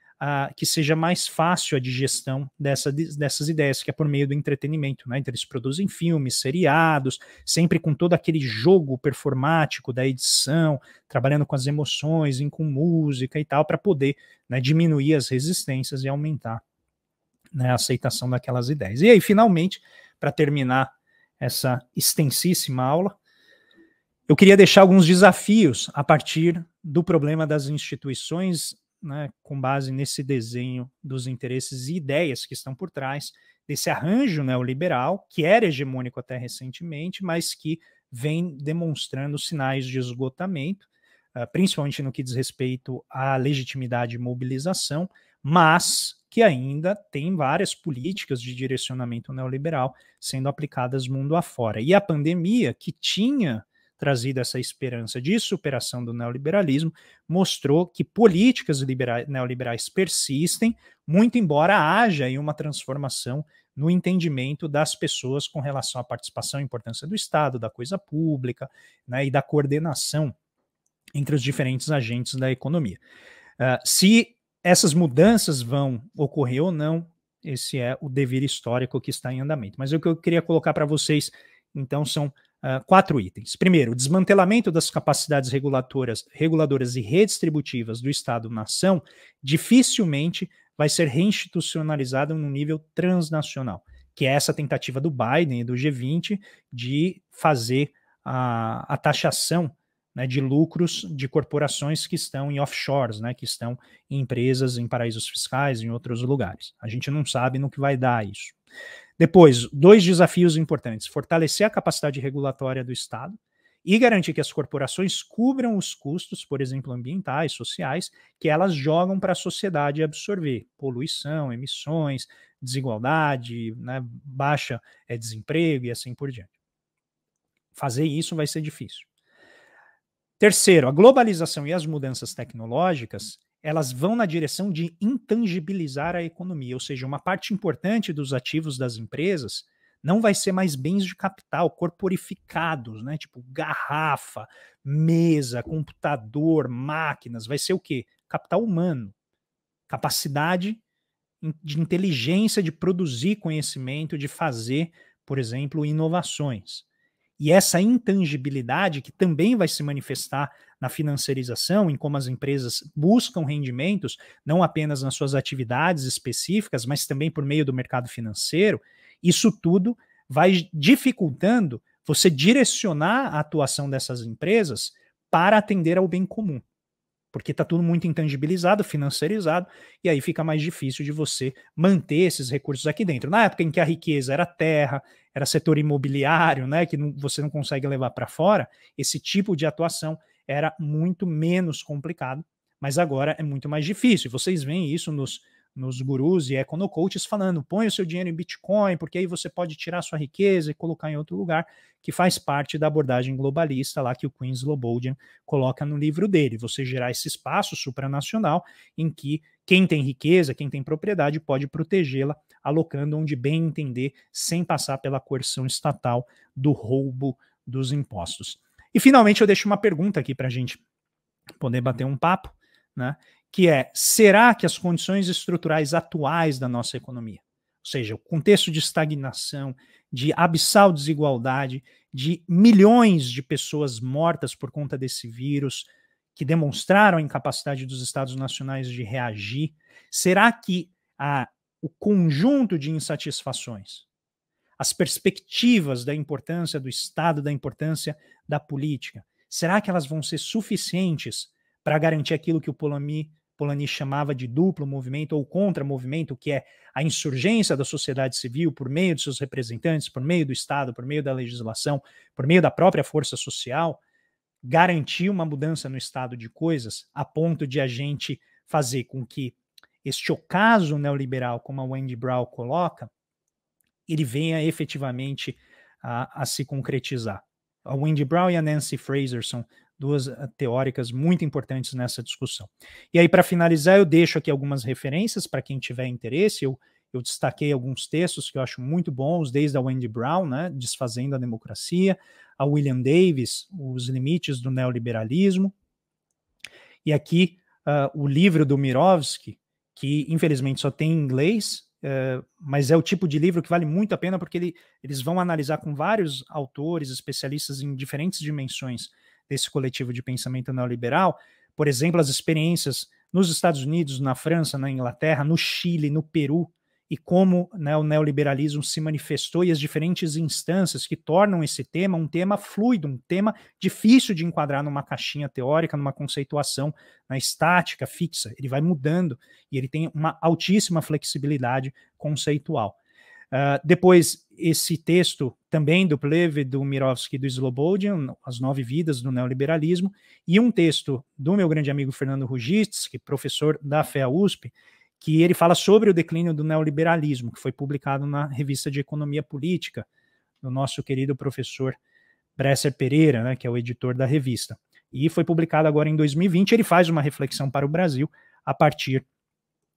que seja mais fácil a digestão dessa, dessas ideias, que é por meio do entretenimento. Né? Então, eles produzem filmes, seriados, sempre com todo aquele jogo performático da edição, trabalhando com as emoções, com música e tal, para poder né, diminuir as resistências e aumentar né, a aceitação daquelas ideias. E aí, finalmente, para terminar essa extensíssima aula, eu queria deixar alguns desafios a partir do problema das instituições né, com base nesse desenho dos interesses e ideias que estão por trás desse arranjo neoliberal, que era hegemônico até recentemente, mas que vem demonstrando sinais de esgotamento, ah, principalmente no que diz respeito à legitimidade e mobilização, mas que ainda tem várias políticas de direcionamento neoliberal sendo aplicadas mundo afora. E a pandemia, que tinha trazido essa esperança de superação do neoliberalismo, mostrou que políticas neoliberais persistem, muito embora haja uma transformação no entendimento das pessoas com relação à participação e importância do Estado, da coisa pública né, e da coordenação entre os diferentes agentes da economia. Uh, se essas mudanças vão ocorrer ou não, esse é o dever histórico que está em andamento. Mas o que eu queria colocar para vocês, então, são ah, quatro itens. Primeiro, desmantelamento das capacidades reguladoras, reguladoras e redistributivas do Estado-nação dificilmente vai ser reinstitucionalizado no nível transnacional, que é essa tentativa do Biden e do G20 de fazer a, a taxação né, de lucros de corporações que estão em offshores, né, que estão em empresas em paraísos fiscais, em outros lugares. A gente não sabe no que vai dar isso. Depois, dois desafios importantes: fortalecer a capacidade regulatória do Estado e garantir que as corporações cubram os custos, por exemplo, ambientais, sociais, que elas jogam para a sociedade absorver poluição, emissões, desigualdade, né, baixa é, desemprego e assim por diante. Fazer isso vai ser difícil. Terceiro, a globalização e as mudanças tecnológicas elas vão na direção de intangibilizar a economia, ou seja, uma parte importante dos ativos das empresas não vai ser mais bens de capital corporificados, né? Tipo garrafa, mesa, computador, máquinas, vai ser o quê? Capital humano. Capacidade de inteligência de produzir conhecimento, de fazer, por exemplo, inovações. E essa intangibilidade que também vai se manifestar na financiarização, em como as empresas buscam rendimentos, não apenas nas suas atividades específicas, mas também por meio do mercado financeiro, isso tudo vai dificultando você direcionar a atuação dessas empresas para atender ao bem comum. Porque está tudo muito intangibilizado, financiarizado, e aí fica mais difícil de você manter esses recursos aqui dentro. Na época em que a riqueza era terra, era setor imobiliário, né, que não, você não consegue levar para fora, esse tipo de atuação era muito menos complicado, mas agora é muito mais difícil. Vocês veem isso nos, nos gurus e econocoaches falando: põe o seu dinheiro em Bitcoin, porque aí você pode tirar sua riqueza e colocar em outro lugar, que faz parte da abordagem globalista lá que o Queen Slobodian coloca no livro dele. Você gerar esse espaço supranacional em que quem tem riqueza, quem tem propriedade, pode protegê-la, alocando onde bem entender, sem passar pela coerção estatal do roubo dos impostos. E finalmente eu deixo uma pergunta aqui para a gente poder bater um papo, né? Que é: será que as condições estruturais atuais da nossa economia, ou seja, o contexto de estagnação, de abissal desigualdade, de milhões de pessoas mortas por conta desse vírus, que demonstraram a incapacidade dos estados nacionais de reagir, será que a, o conjunto de insatisfações as perspectivas da importância do Estado, da importância da política. Será que elas vão ser suficientes para garantir aquilo que o Polanyi, Polanyi chamava de duplo movimento ou contra-movimento, que é a insurgência da sociedade civil por meio de seus representantes, por meio do Estado, por meio da legislação, por meio da própria força social? Garantir uma mudança no estado de coisas a ponto de a gente fazer com que este ocaso neoliberal, como a Wendy Brown coloca, ele venha efetivamente a, a se concretizar. A Wendy Brown e a Nancy Fraser são duas eh, teóricas muito importantes nessa discussão. E aí, para finalizar, eu deixo aqui algumas referências para quem tiver interesse. Eu, eu destaquei alguns textos que eu acho muito bons, desde a Wendy Brown, né, Desfazendo a Democracia, a William Davis, Os Limites do Neoliberalismo, e aqui uh, o livro do Mirovski, que infelizmente só tem em inglês, eh, mas é o tipo de livro que vale muito a pena porque ele, eles vão analisar com vários autores, especialistas em diferentes dimensões desse coletivo de pensamento neoliberal, por exemplo, as experiências nos Estados Unidos, na França, na Inglaterra, no Chile, no Peru, e como né, o neoliberalismo se manifestou e as diferentes instâncias que tornam esse tema um tema fluido, um tema difícil de enquadrar numa caixinha teórica, numa conceituação na né, estática, fixa. Ele vai mudando e ele tem uma altíssima flexibilidade conceitual. Uh, depois, esse texto também do Pleve, do Mirovski e do Slobodian, As Nove Vidas do Neoliberalismo, e um texto do meu grande amigo Fernando Rugitsky, é professor da FEA USP, que ele fala sobre o declínio do neoliberalismo, que foi publicado na revista de Economia Política, do nosso querido professor Bresser Pereira, né, que é o editor da revista. E foi publicado agora em 2020. Ele faz uma reflexão para o Brasil a partir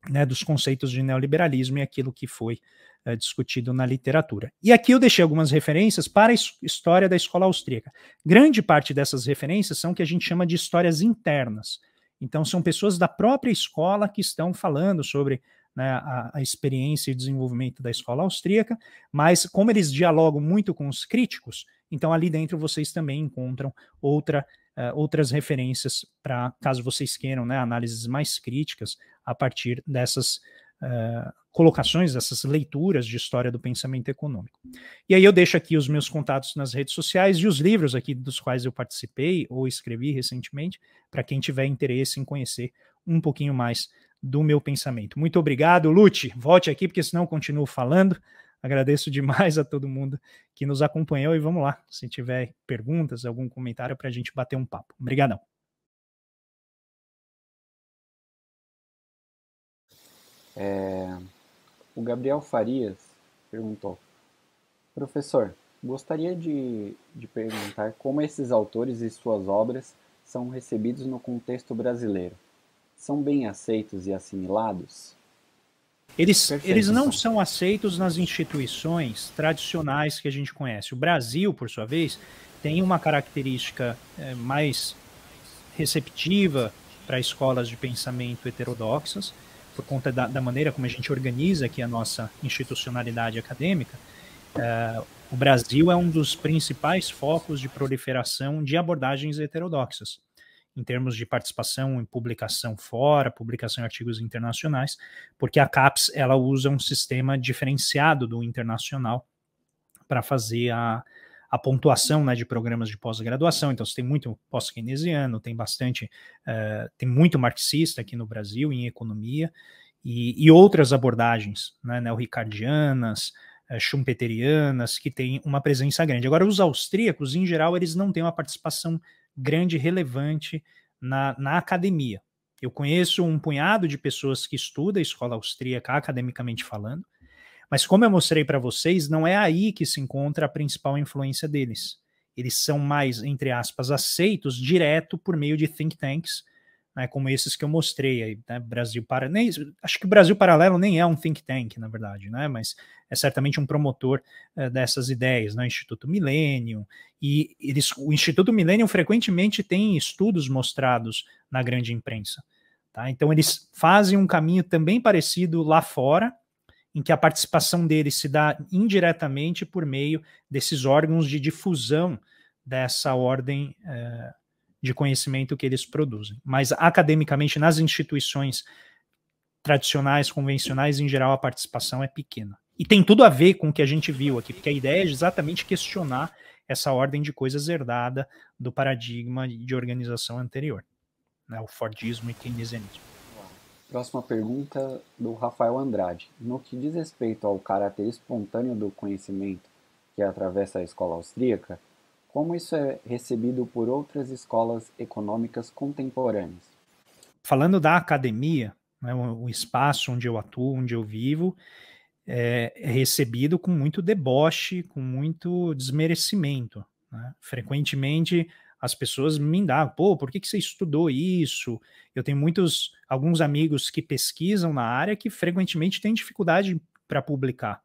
né, dos conceitos de neoliberalismo e aquilo que foi é, discutido na literatura. E aqui eu deixei algumas referências para a história da escola austríaca. Grande parte dessas referências são o que a gente chama de histórias internas. Então, são pessoas da própria escola que estão falando sobre né, a, a, experiência e desenvolvimento da escola austríaca, mas como eles dialogam muito com os críticos, então ali dentro vocês também encontram outra, uh, outras referências para, caso vocês queiram, né, análises mais críticas a partir dessas, uh, colocações, dessas leituras de história do pensamento econômico. E aí eu deixo aqui os meus contatos nas redes sociais e os livros aqui dos quais eu participei ou escrevi recentemente, para quem tiver interesse em conhecer um pouquinho mais do meu pensamento. Muito obrigado, Lute. Volte aqui, porque senão eu continuo falando. Agradeço demais a todo mundo que nos acompanhou e vamos lá. Se tiver perguntas, algum comentário para a gente bater um papo. Obrigadão. É... O Gabriel Farias perguntou: Professor, gostaria de, de perguntar como esses autores e suas obras são recebidos no contexto brasileiro. São bem aceitos e assimilados? Eles, eles não então. são aceitos nas instituições tradicionais que a gente conhece. O Brasil, por sua vez, tem uma característica é, mais receptiva para escolas de pensamento heterodoxas por conta da, da, maneira como a gente organiza aqui a nossa institucionalidade acadêmica, uh, o Brasil é um dos principais focos de proliferação de abordagens heterodoxas, em termos de participação em publicação fora, publicação em artigos internacionais, porque a CAPES ela usa um sistema diferenciado do internacional para fazer a, a pontuação né, de programas de pós-graduação, então você tem muito pós-keynesiano, tem bastante, uh, tem muito marxista aqui no Brasil em economia, e, e outras abordagens, né, neo-ricardianas, eh, schumpeterianas, que tem uma presença grande. Agora, os austríacos, em geral, eles não têm uma participação grande, relevante na, na academia. Eu conheço um punhado de pessoas que estudam a escola austríaca academicamente falando, mas como eu mostrei para vocês, não é aí que se encontra a principal influência deles. Eles são mais, entre aspas, aceitos direto por meio de think tanks, né, como esses que eu mostrei aí, né, Brasil Paralelo. acho que o Brasil Paralelo nem é um think tank, na verdade, né, mas é certamente um promotor eh, dessas ideias, né, Instituto Milênio, e eles, o Instituto Milênio frequentemente tem estudos mostrados na grande imprensa, tá? Então eles fazem um caminho também parecido lá fora, em que a participação dele se dá indiretamente por meio desses órgãos de difusão dessa ordem eh, de conhecimento que eles produzem. Mas academicamente, nas instituições tradicionais, convencionais, em geral, a participação é pequena. E tem tudo a ver com o que a gente viu aqui, porque a ideia é exatamente questionar essa ordem de coisas herdada do paradigma de organização anterior, né, o Fordismo e Keynesianismo. Próxima pergunta do Rafael Andrade. No que diz respeito ao caráter espontâneo do conhecimento que atravessa a escola austríaca, como isso é recebido por outras escolas econômicas contemporâneas? Falando da academia, né, o espaço onde eu atuo, onde eu vivo, é, é, recebido com muito deboche, com muito desmerecimento. Né? Frequentemente, as pessoas me indagam, pô, por que, que você estudou isso? Eu tenho muitos, alguns amigos que pesquisam na área que frequentemente têm dificuldade para publicar,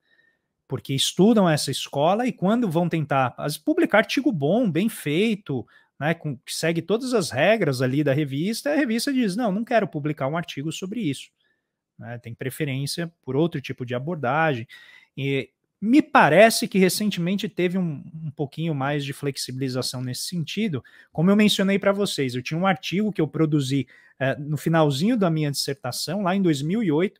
porque estudam essa escola e quando vão tentar publicar artigo bom, bem feito, né, com, que segue todas as regras ali da revista, a revista diz, não, não quero publicar um artigo sobre isso. Né, tem preferência por outro tipo de abordagem. E me parece que recentemente teve um, um pouquinho mais de flexibilização nesse sentido. Como eu mencionei para vocês, eu tinha um artigo que eu produzi eh, no finalzinho da minha dissertação, lá em 2008,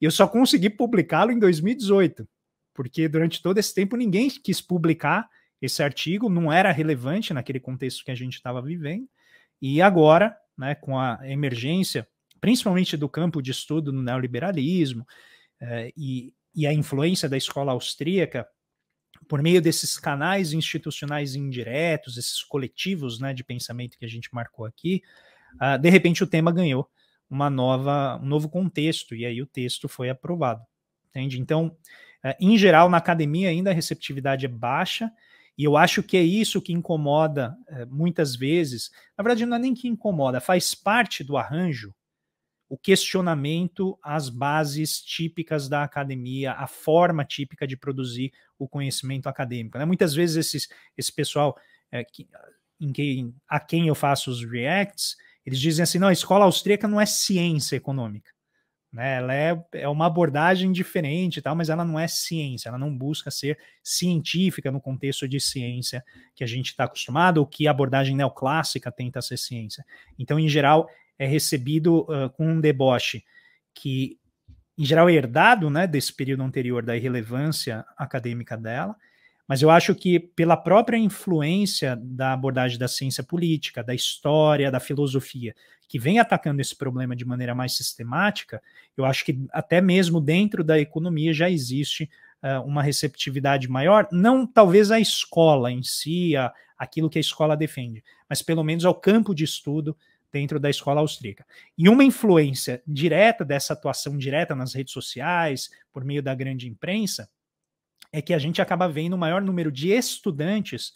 e eu só consegui publicá-lo em 2018, porque durante todo esse tempo ninguém quis publicar esse artigo, não era relevante naquele contexto que a gente estava vivendo. E agora, né, com a emergência, principalmente do campo de estudo no neoliberalismo, eh, e e a influência da escola austríaca por meio desses canais institucionais indiretos, esses coletivos né, de pensamento que a gente marcou aqui, uh, de repente o tema ganhou uma nova, um novo contexto, e aí o texto foi aprovado. Entende? Então, uh, em geral, na academia ainda a receptividade é baixa, e eu acho que é isso que incomoda uh, muitas vezes. Na verdade, não é nem que incomoda, faz parte do arranjo o questionamento às bases típicas da academia, a forma típica de produzir o conhecimento acadêmico. Né? Muitas vezes esses, esse pessoal é, que, em quem, a quem eu faço os reacts, eles dizem assim, não, a escola austríaca não é ciência econômica. Né? Ela é, é uma abordagem diferente, tal, mas ela não é ciência, ela não busca ser científica no contexto de ciência que a gente está acostumado, ou que a abordagem neoclássica tenta ser ciência. Então, em geral, é recebido uh, com um deboche que, em geral, é herdado né, desse período anterior da irrelevância acadêmica dela, mas eu acho que pela própria influência da abordagem da ciência política, da história, da filosofia, que vem atacando esse problema de maneira mais sistemática, eu acho que até mesmo dentro da economia já existe uh, uma receptividade maior, não talvez a escola em si, a, aquilo que a escola defende, mas pelo menos ao campo de estudo dentro da escola austríaca. E uma influência direta dessa atuação direta nas redes sociais, por meio da grande imprensa, é que a gente acaba vendo o maior número de estudantes,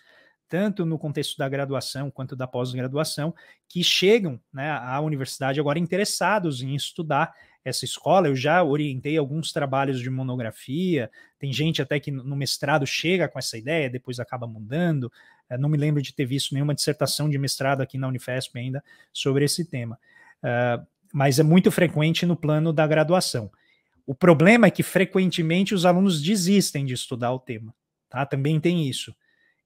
tanto no contexto da graduação quanto da pós-graduação, que chegam né, à universidade agora interessados em estudar essa escola. Eu já orientei alguns trabalhos de monografia, tem gente até que no mestrado chega com essa ideia, depois acaba mudando não me lembro de ter visto nenhuma dissertação de mestrado aqui na Unifesp ainda sobre esse tema. Uh, mas é muito frequente no plano da graduação. O problema é que frequentemente os alunos desistem de estudar o tema, tá? Também tem isso.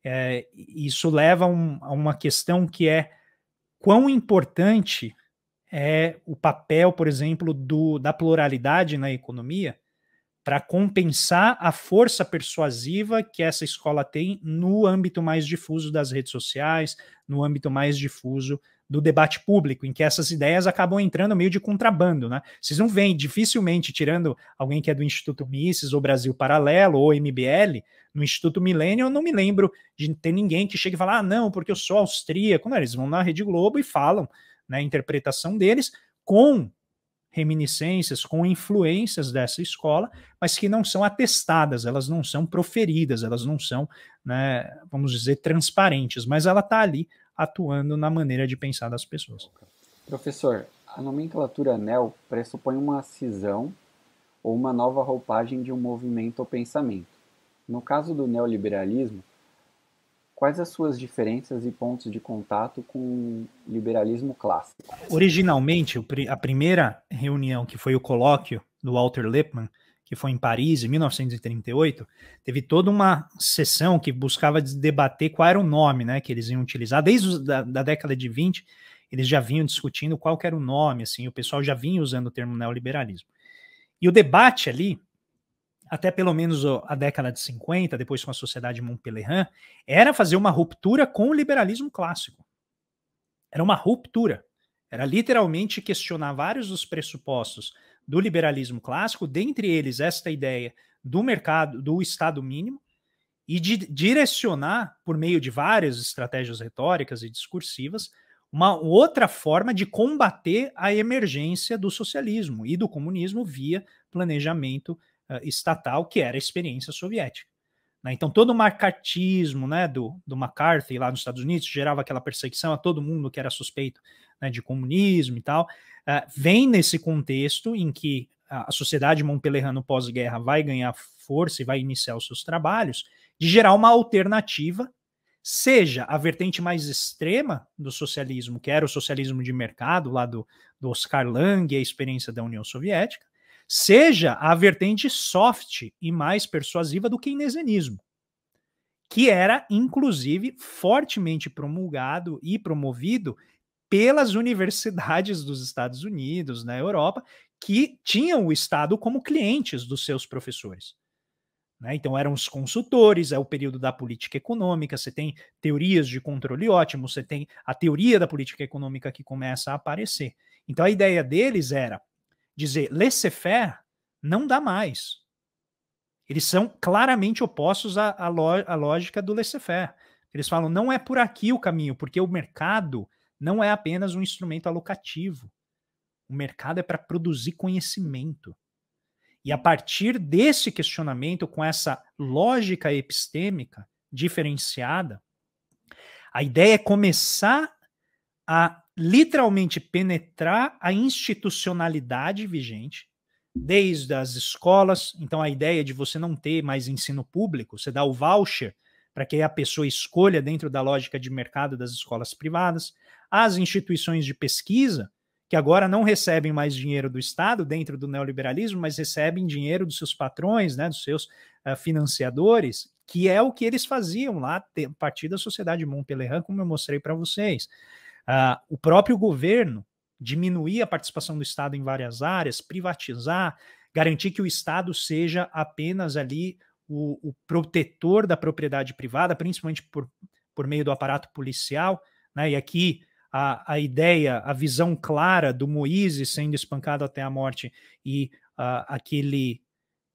É, isso leva um, a uma questão que é quão importante é o papel, por exemplo, do, da pluralidade na economia para compensar a força persuasiva que essa escola tem no âmbito mais difuso das redes sociais, no âmbito mais difuso do debate público, em que essas ideias acabam entrando meio de contrabando, né? Vocês não veem, dificilmente, tirando alguém que é do Instituto Mises, ou Brasil Paralelo, ou MBL, no Instituto Milênio, eu não me lembro de ter ninguém que chegue e fala, ah, não, porque eu sou austríaco. Não, eles vão na Rede Globo e falam, né, a interpretação deles, com reminiscências, com influências dessa escola, mas que não são atestadas, elas não são proferidas, elas não são, né, vamos dizer, transparentes, mas ela está ali atuando na maneira de pensar das pessoas. Professor, a nomenclatura neo pressupõe uma cisão ou uma nova roupagem de um movimento ou pensamento. No caso do neoliberalismo, Quais as suas diferenças e pontos de contato com o liberalismo clássico? Originalmente, a primeira reunião que foi o colóquio do Walter Lippmann, que foi em Paris, em 1938, teve toda uma sessão que buscava debater qual era o nome né, que eles iam utilizar. Desde da, da década de 20, eles já vinham discutindo qual era o nome, assim, o pessoal já vinha usando o termo neoliberalismo. E o debate ali até pelo menos a década de 50, depois com a sociedade Montpellier, era fazer uma ruptura com o liberalismo clássico. Era uma ruptura. Era literalmente questionar vários dos pressupostos do liberalismo clássico, dentre eles esta ideia do mercado, do Estado mínimo, e de direcionar, por meio de várias estratégias retóricas e discursivas, uma outra forma de combater a emergência do socialismo e do comunismo via planejamento uh, estatal, que era a experiência soviética. Né? Então, todo o macartismo né, do, do McCarthy lá nos Estados Unidos gerava aquela perseguição a todo mundo que era suspeito né, de comunismo e tal. Uh, vem nesse contexto em que a sociedade no pós-guerra vai ganhar força e vai iniciar os seus trabalhos, de gerar uma alternativa, seja a vertente mais extrema do socialismo, que era o socialismo de mercado, lá do, do Oscar Lange, a experiência da União Soviética, seja a vertente soft e mais persuasiva do keynesianismo, que era, inclusive, fortemente promulgado e promovido pelas universidades dos Estados Unidos, na Europa, que tinham o Estado como clientes dos seus professores. Né? Então, eram os consultores, é o período da política econômica, você tem teorias de controle ótimo, você tem a teoria da política econômica que começa a aparecer. Então, a ideia deles era dizer laissez-faire não dá mais. Eles são claramente opostos à, à, à lógica do laissez-faire. Eles falam, não é por aqui o caminho, porque o mercado não é apenas um instrumento alocativo. O mercado é para produzir conhecimento. E a partir desse questionamento, com essa lógica epistêmica diferenciada, a ideia é começar a literalmente penetrar a institucionalidade vigente, desde as escolas. Então, a ideia de você não ter mais ensino público, você dá o voucher para que a pessoa escolha dentro da lógica de mercado das escolas privadas, as instituições de pesquisa, que agora não recebem mais dinheiro do Estado dentro do neoliberalismo, mas recebem dinheiro dos seus patrões, né, dos seus uh, financiadores, que é o que eles faziam lá a partir da sociedade Montpellier, como eu mostrei para vocês. Uh, o próprio governo diminuir a participação do Estado em várias áreas, privatizar, garantir que o Estado seja apenas ali o, o protetor da propriedade privada, principalmente por, por meio do aparato policial, né? E aqui a, a ideia, a visão clara do Moise sendo espancado até a morte e uh, aquele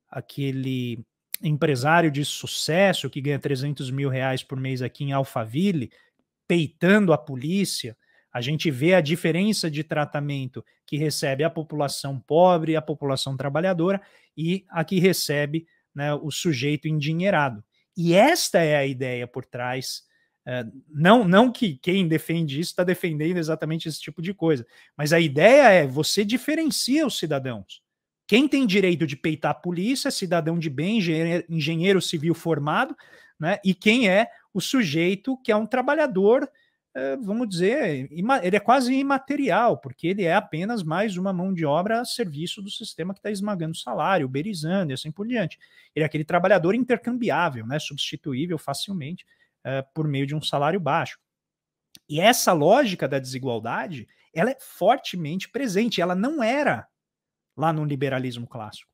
aquele empresário de sucesso que ganha 300 mil reais por mês aqui em Alphaville, peitando a polícia, a gente vê a diferença de tratamento que recebe a população pobre, a população trabalhadora e a que recebe né, o sujeito endinheirado. E esta é a ideia por trás. É, não, não que quem defende isso está defendendo exatamente esse tipo de coisa, mas a ideia é você diferencia os cidadãos. Quem tem direito de peitar a polícia é cidadão de bem, engenheiro, engenheiro civil formado, né? E quem é o sujeito que é um trabalhador eh, vamos dizer, ele é quase imaterial, porque ele é apenas mais uma mão de obra a serviço do sistema que está esmagando o salário, uberizando e assim por diante. Ele é aquele trabalhador intercambiável, né, substituível facilmente uh, por meio de um salário baixo. E essa lógica da desigualdade, ela é fortemente presente, ela não era lá no liberalismo clássico.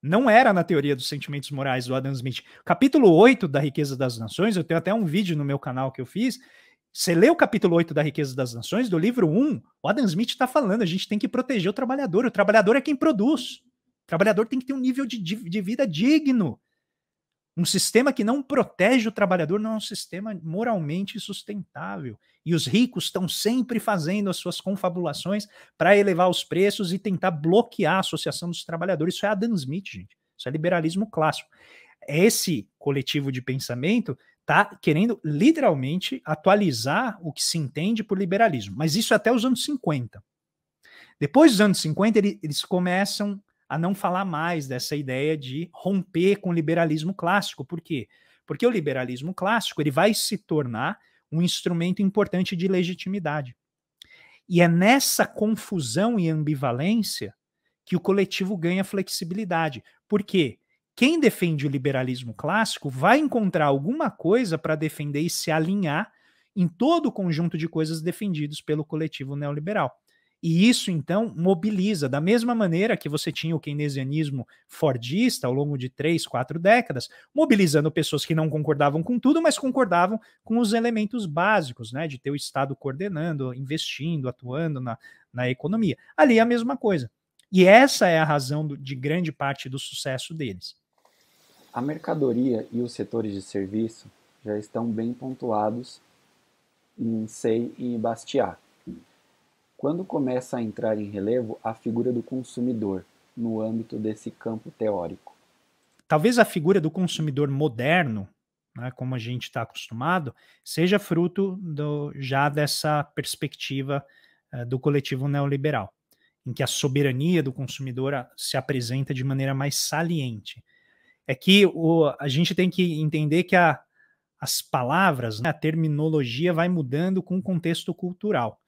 Não era na teoria dos sentimentos morais do Adam Smith. Capítulo 8 da Riqueza das Nações, eu tenho até um vídeo no meu canal que eu fiz, você lê o capítulo 8 da Riqueza das Nações, do livro 1, o Adam Smith está falando, a gente tem que proteger o trabalhador. O trabalhador é quem produz. O trabalhador tem que ter um nível de, de vida digno. Um sistema que não protege o trabalhador não é um sistema moralmente sustentável. E os ricos estão sempre fazendo as suas confabulações para elevar os preços e tentar bloquear a associação dos trabalhadores. Isso é Adam Smith, gente. Isso é liberalismo clássico. É esse coletivo de pensamento está querendo literalmente atualizar o que se entende por liberalismo, mas isso é até os anos 50. Depois dos anos 50, ele, eles começam a não falar mais dessa ideia de romper com o liberalismo clássico. Por quê? Porque o liberalismo clássico ele vai se tornar um instrumento importante de legitimidade. E é nessa confusão e ambivalência que o coletivo ganha flexibilidade. Por quê? quem defende o liberalismo clássico vai encontrar alguma coisa para defender e se alinhar em todo o conjunto de coisas defendidos pelo coletivo neoliberal. E isso, então, mobiliza, da mesma maneira que você tinha o keynesianismo fordista ao longo de três, quatro décadas, mobilizando pessoas que não concordavam com tudo, mas concordavam com os elementos básicos, né? De ter o Estado coordenando, investindo, atuando na, na economia. Ali é a mesma coisa. E essa é a razão do, de grande parte do sucesso deles. A mercadoria e os setores de serviço já estão bem pontuados em Sei e Bastiat. Quando começa a entrar em relevo a figura do consumidor no âmbito desse campo teórico? Talvez a figura do consumidor moderno, né, como a gente está acostumado, seja fruto do, já dessa perspectiva uh, do coletivo neoliberal, em que a soberania do consumidor ah, se apresenta de maneira mais saliente é que o, a gente tem que entender que a, as palavras, né, a terminologia vai mudando com o contexto cultural.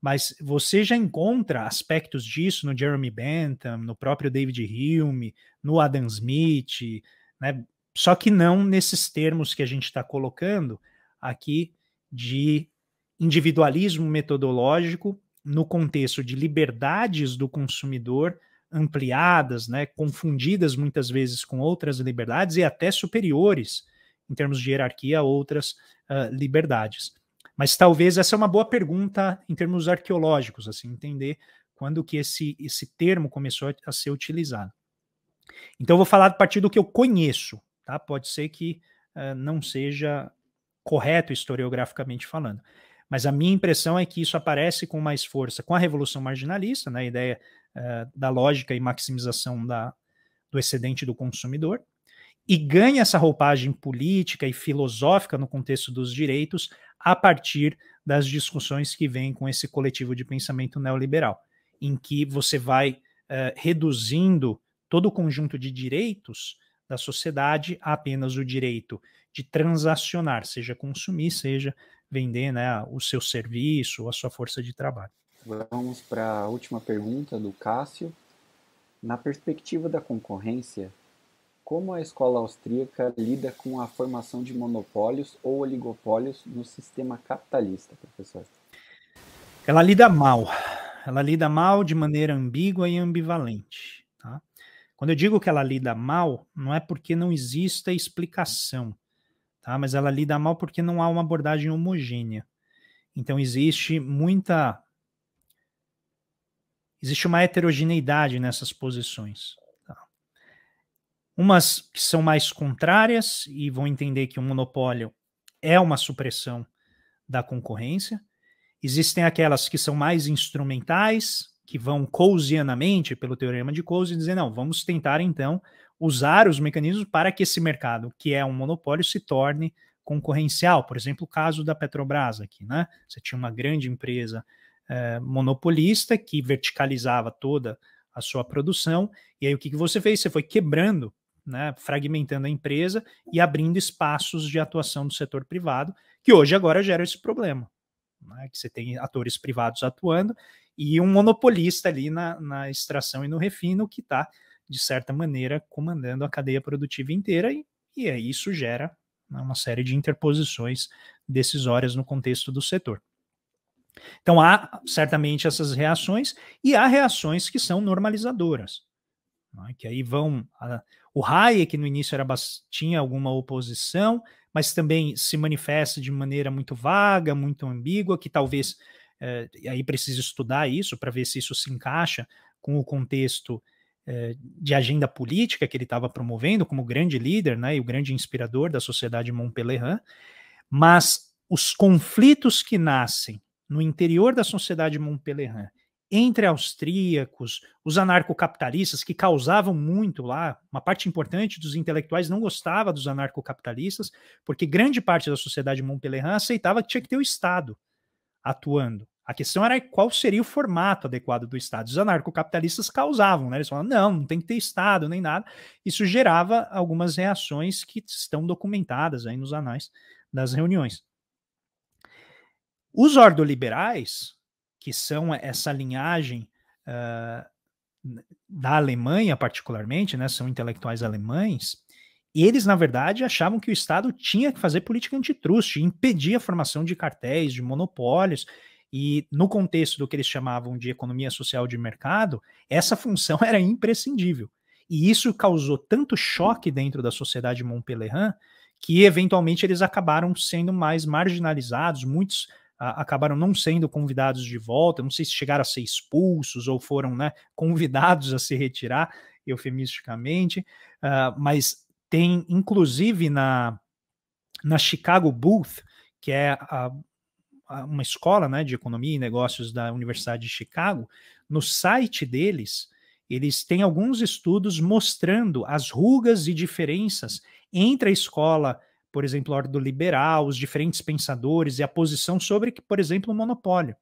Mas você já encontra aspectos disso no Jeremy Bentham, no próprio David Hume, no Adam Smith, né? só que não nesses termos que a gente está colocando aqui de individualismo metodológico no contexto de liberdades do consumidor ampliadas, né, confundidas muitas vezes com outras liberdades e até superiores em termos de hierarquia a outras uh, liberdades. Mas talvez essa é uma boa pergunta em termos arqueológicos, assim entender quando que esse esse termo começou a ser utilizado. Então eu vou falar a partir do que eu conheço, tá? Pode ser que uh, não seja correto historiograficamente falando. Mas a minha impressão é que isso aparece com mais força com a Revolução Marginalista, né, a ideia eh, da lógica e maximização da, do excedente do consumidor, e ganha essa roupagem política e filosófica no contexto dos direitos a partir das discussões que vêm com esse coletivo de pensamento neoliberal, em que você vai uh, reduzindo todo o conjunto de direitos da sociedade a apenas o direito de transacionar, seja consumir, seja vender né, o seu serviço, a sua força de trabalho. Vamos para a última pergunta do Cássio. Na perspectiva da concorrência, como a escola austríaca lida com a formação de monopólios ou oligopólios no sistema capitalista, professor? Ela lida mal. Ela lida mal de maneira ambígua e ambivalente. Tá? Quando eu digo que ela lida mal, não é porque não exista explicação, tá? mas ela lida mal porque não há uma abordagem homogênea. Então, existe muita existe uma heterogeneidade nessas posições. Tá? Umas que são mais contrárias e vão entender que o monopólio é uma supressão da concorrência. Existem aquelas que são mais instrumentais, que vão Keynesianamente, pelo teorema de Coase, dizer, não, vamos tentar então usar os mecanismos para que esse mercado, que é um monopólio, se torne concorrencial. Por exemplo, o caso da Petrobras aqui, né? Você tinha uma grande empresa eh, monopolista que verticalizava toda a sua produção. E aí o que, que você fez? Você foi quebrando, né, fragmentando a empresa e abrindo espaços de atuação do setor privado, que hoje agora gera esse problema. Né, que você tem atores privados atuando e um monopolista ali na, na extração e no refino que está, de certa maneira, comandando a cadeia produtiva inteira, e, e aí isso gera né, uma série de interposições decisórias no contexto do setor. Então há certamente essas reações e há reações que são normalizadoras, né, que aí vão. A, o Hayek no início era, tinha alguma oposição, mas também se manifesta de maneira muito vaga, muito ambígua, que talvez eh, aí precise estudar isso para ver se isso se encaixa com o contexto eh, de agenda política que ele estava promovendo como grande líder, né, e o grande inspirador da sociedade Montpellier, mas os conflitos que nascem no interior da sociedade Montpellerin, entre austríacos, os anarcocapitalistas, que causavam muito lá, uma parte importante dos intelectuais não gostava dos anarcocapitalistas, porque grande parte da sociedade Montpellerin aceitava que tinha que ter o Estado atuando. A questão era qual seria o formato adequado do Estado. Os anarcocapitalistas causavam, né? Eles falavam, não, não tem que ter Estado nem nada. Isso gerava algumas reações que estão documentadas aí nos anais das reuniões. Os ordoliberais, que são essa linhagem uh, da Alemanha, particularmente, né, são intelectuais alemães, eles, na verdade, achavam que o Estado tinha que fazer política antitruste, impedir a formação de cartéis, de monopólios, e no contexto do que eles chamavam de economia social de mercado, essa função era imprescindível. E isso causou tanto choque dentro da sociedade Montpellerin que eventualmente eles acabaram sendo mais marginalizados, muitos acabaram não sendo convidados de volta, não sei se chegaram a ser expulsos ou foram né, convidados a se retirar, eufemisticamente, uh, mas tem inclusive na, na Chicago Booth, que é a, a, uma escola né, de economia e negócios da Universidade de Chicago, no site deles, eles têm alguns estudos mostrando as rugas e diferenças entre a escola por exemplo, a ordem do liberal, os diferentes pensadores e a posição sobre, por exemplo, o monopólio.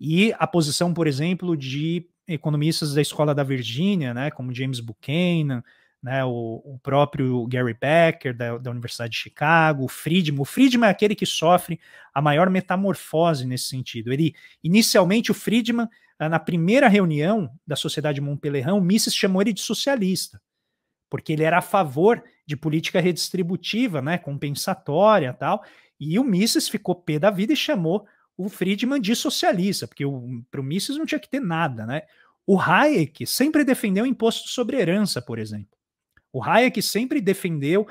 E a posição, por exemplo, de economistas da escola da Virgínia, né, como James Buchanan, né, o, o, próprio Gary Becker, da, da, Universidade de Chicago, o Friedman. O Friedman é aquele que sofre a maior metamorfose nesse sentido. Ele, inicialmente, o Friedman, ah, na primeira reunião da Sociedade o Mises chamou ele de socialista porque ele era a favor de política redistributiva, né, compensatória tal, e o Mises ficou pé da vida e chamou o Friedman de socialista, porque para o Mises não tinha que ter nada, né? O Hayek sempre defendeu o imposto sobre herança, por exemplo. O Hayek sempre defendeu uh,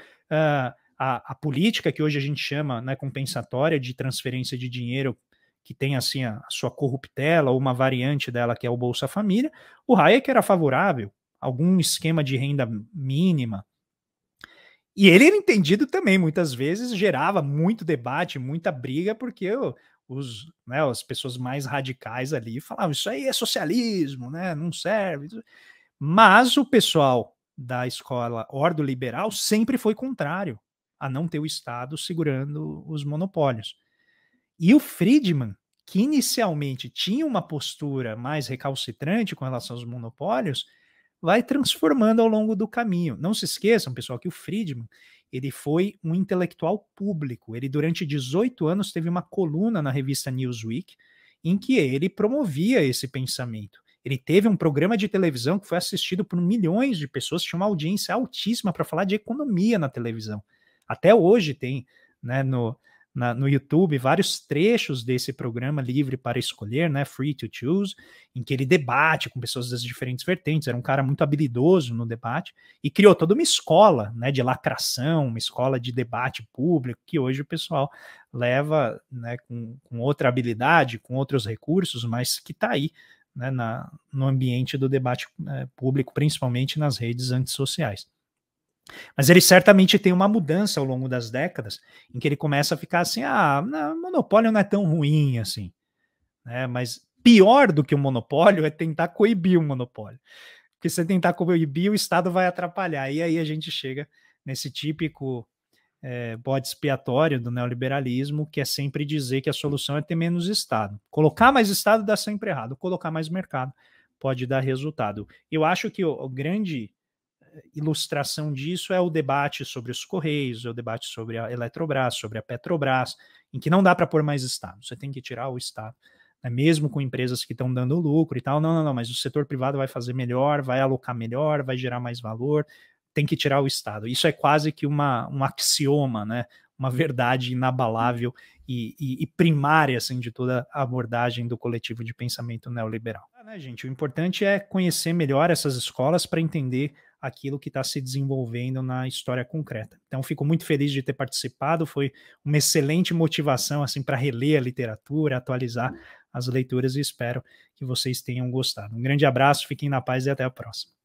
a, a, política que hoje a gente chama né, compensatória de transferência de dinheiro que tem assim a, a sua corruptela ou uma variante dela que é o Bolsa Família, o Hayek era favorável algum esquema de renda mínima. E ele era entendido também, muitas vezes gerava muito debate, muita briga, porque os, né, as pessoas mais radicais ali falavam: isso aí é socialismo, né, não serve. Mas o pessoal da escola ordo liberal sempre foi contrário a não ter o Estado segurando os monopólios. E o Friedman, que inicialmente tinha uma postura mais recalcitrante com relação aos monopólios, vai transformando ao longo do caminho. Não se esqueçam, pessoal, que o Friedman ele foi um intelectual público. Ele, durante 18 anos, teve uma coluna na revista Newsweek em que ele promovia esse pensamento. Ele teve um programa de televisão que foi assistido por milhões de pessoas, tinha uma audiência altíssima para falar de economia na televisão. Até hoje tem, né, no, na, no YouTube vários trechos desse programa livre para escolher, né, Free to Choose, em que ele debate com pessoas das diferentes vertentes. Era um cara muito habilidoso no debate e criou toda uma escola, né, de lacração, uma escola de debate público que hoje o pessoal leva, né, com, com outra habilidade, com outros recursos, mas que está aí. Né, na, no ambiente do debate é, público, principalmente nas redes antissociais. Mas ele certamente tem uma mudança ao longo das décadas, em que ele começa a ficar assim: ah, não, monopólio não é tão ruim assim. Né? Mas pior do que o monopólio é tentar coibir o monopólio. Porque se tentar coibir, o Estado vai atrapalhar. E aí a gente chega nesse típico é, bode expiatório do neoliberalismo, que é sempre dizer que a solução é ter menos Estado. Colocar mais Estado dá sempre errado, colocar mais mercado pode dar resultado. Eu acho que o, o grande ilustração disso é o debate sobre os Correios, é o debate sobre a Eletrobras, sobre a Petrobras, em que não dá para pôr mais Estado, você tem que tirar o Estado. Né? Mesmo com empresas que estão dando lucro e tal, não, não, não, mas o setor privado vai fazer melhor, vai alocar melhor, vai gerar mais valor, tem que tirar o Estado. Isso é quase que uma, um axioma, né? uma verdade inabalável e, e, e, primária assim, de toda a abordagem do coletivo de pensamento neoliberal. Ah, né, gente, o importante é conhecer melhor essas escolas para entender aquilo que está se desenvolvendo na história concreta. Então, fico muito feliz de ter participado, foi uma excelente motivação assim para reler a literatura, atualizar as leituras e espero que vocês tenham gostado. Um grande abraço, fiquem na paz e até a próxima.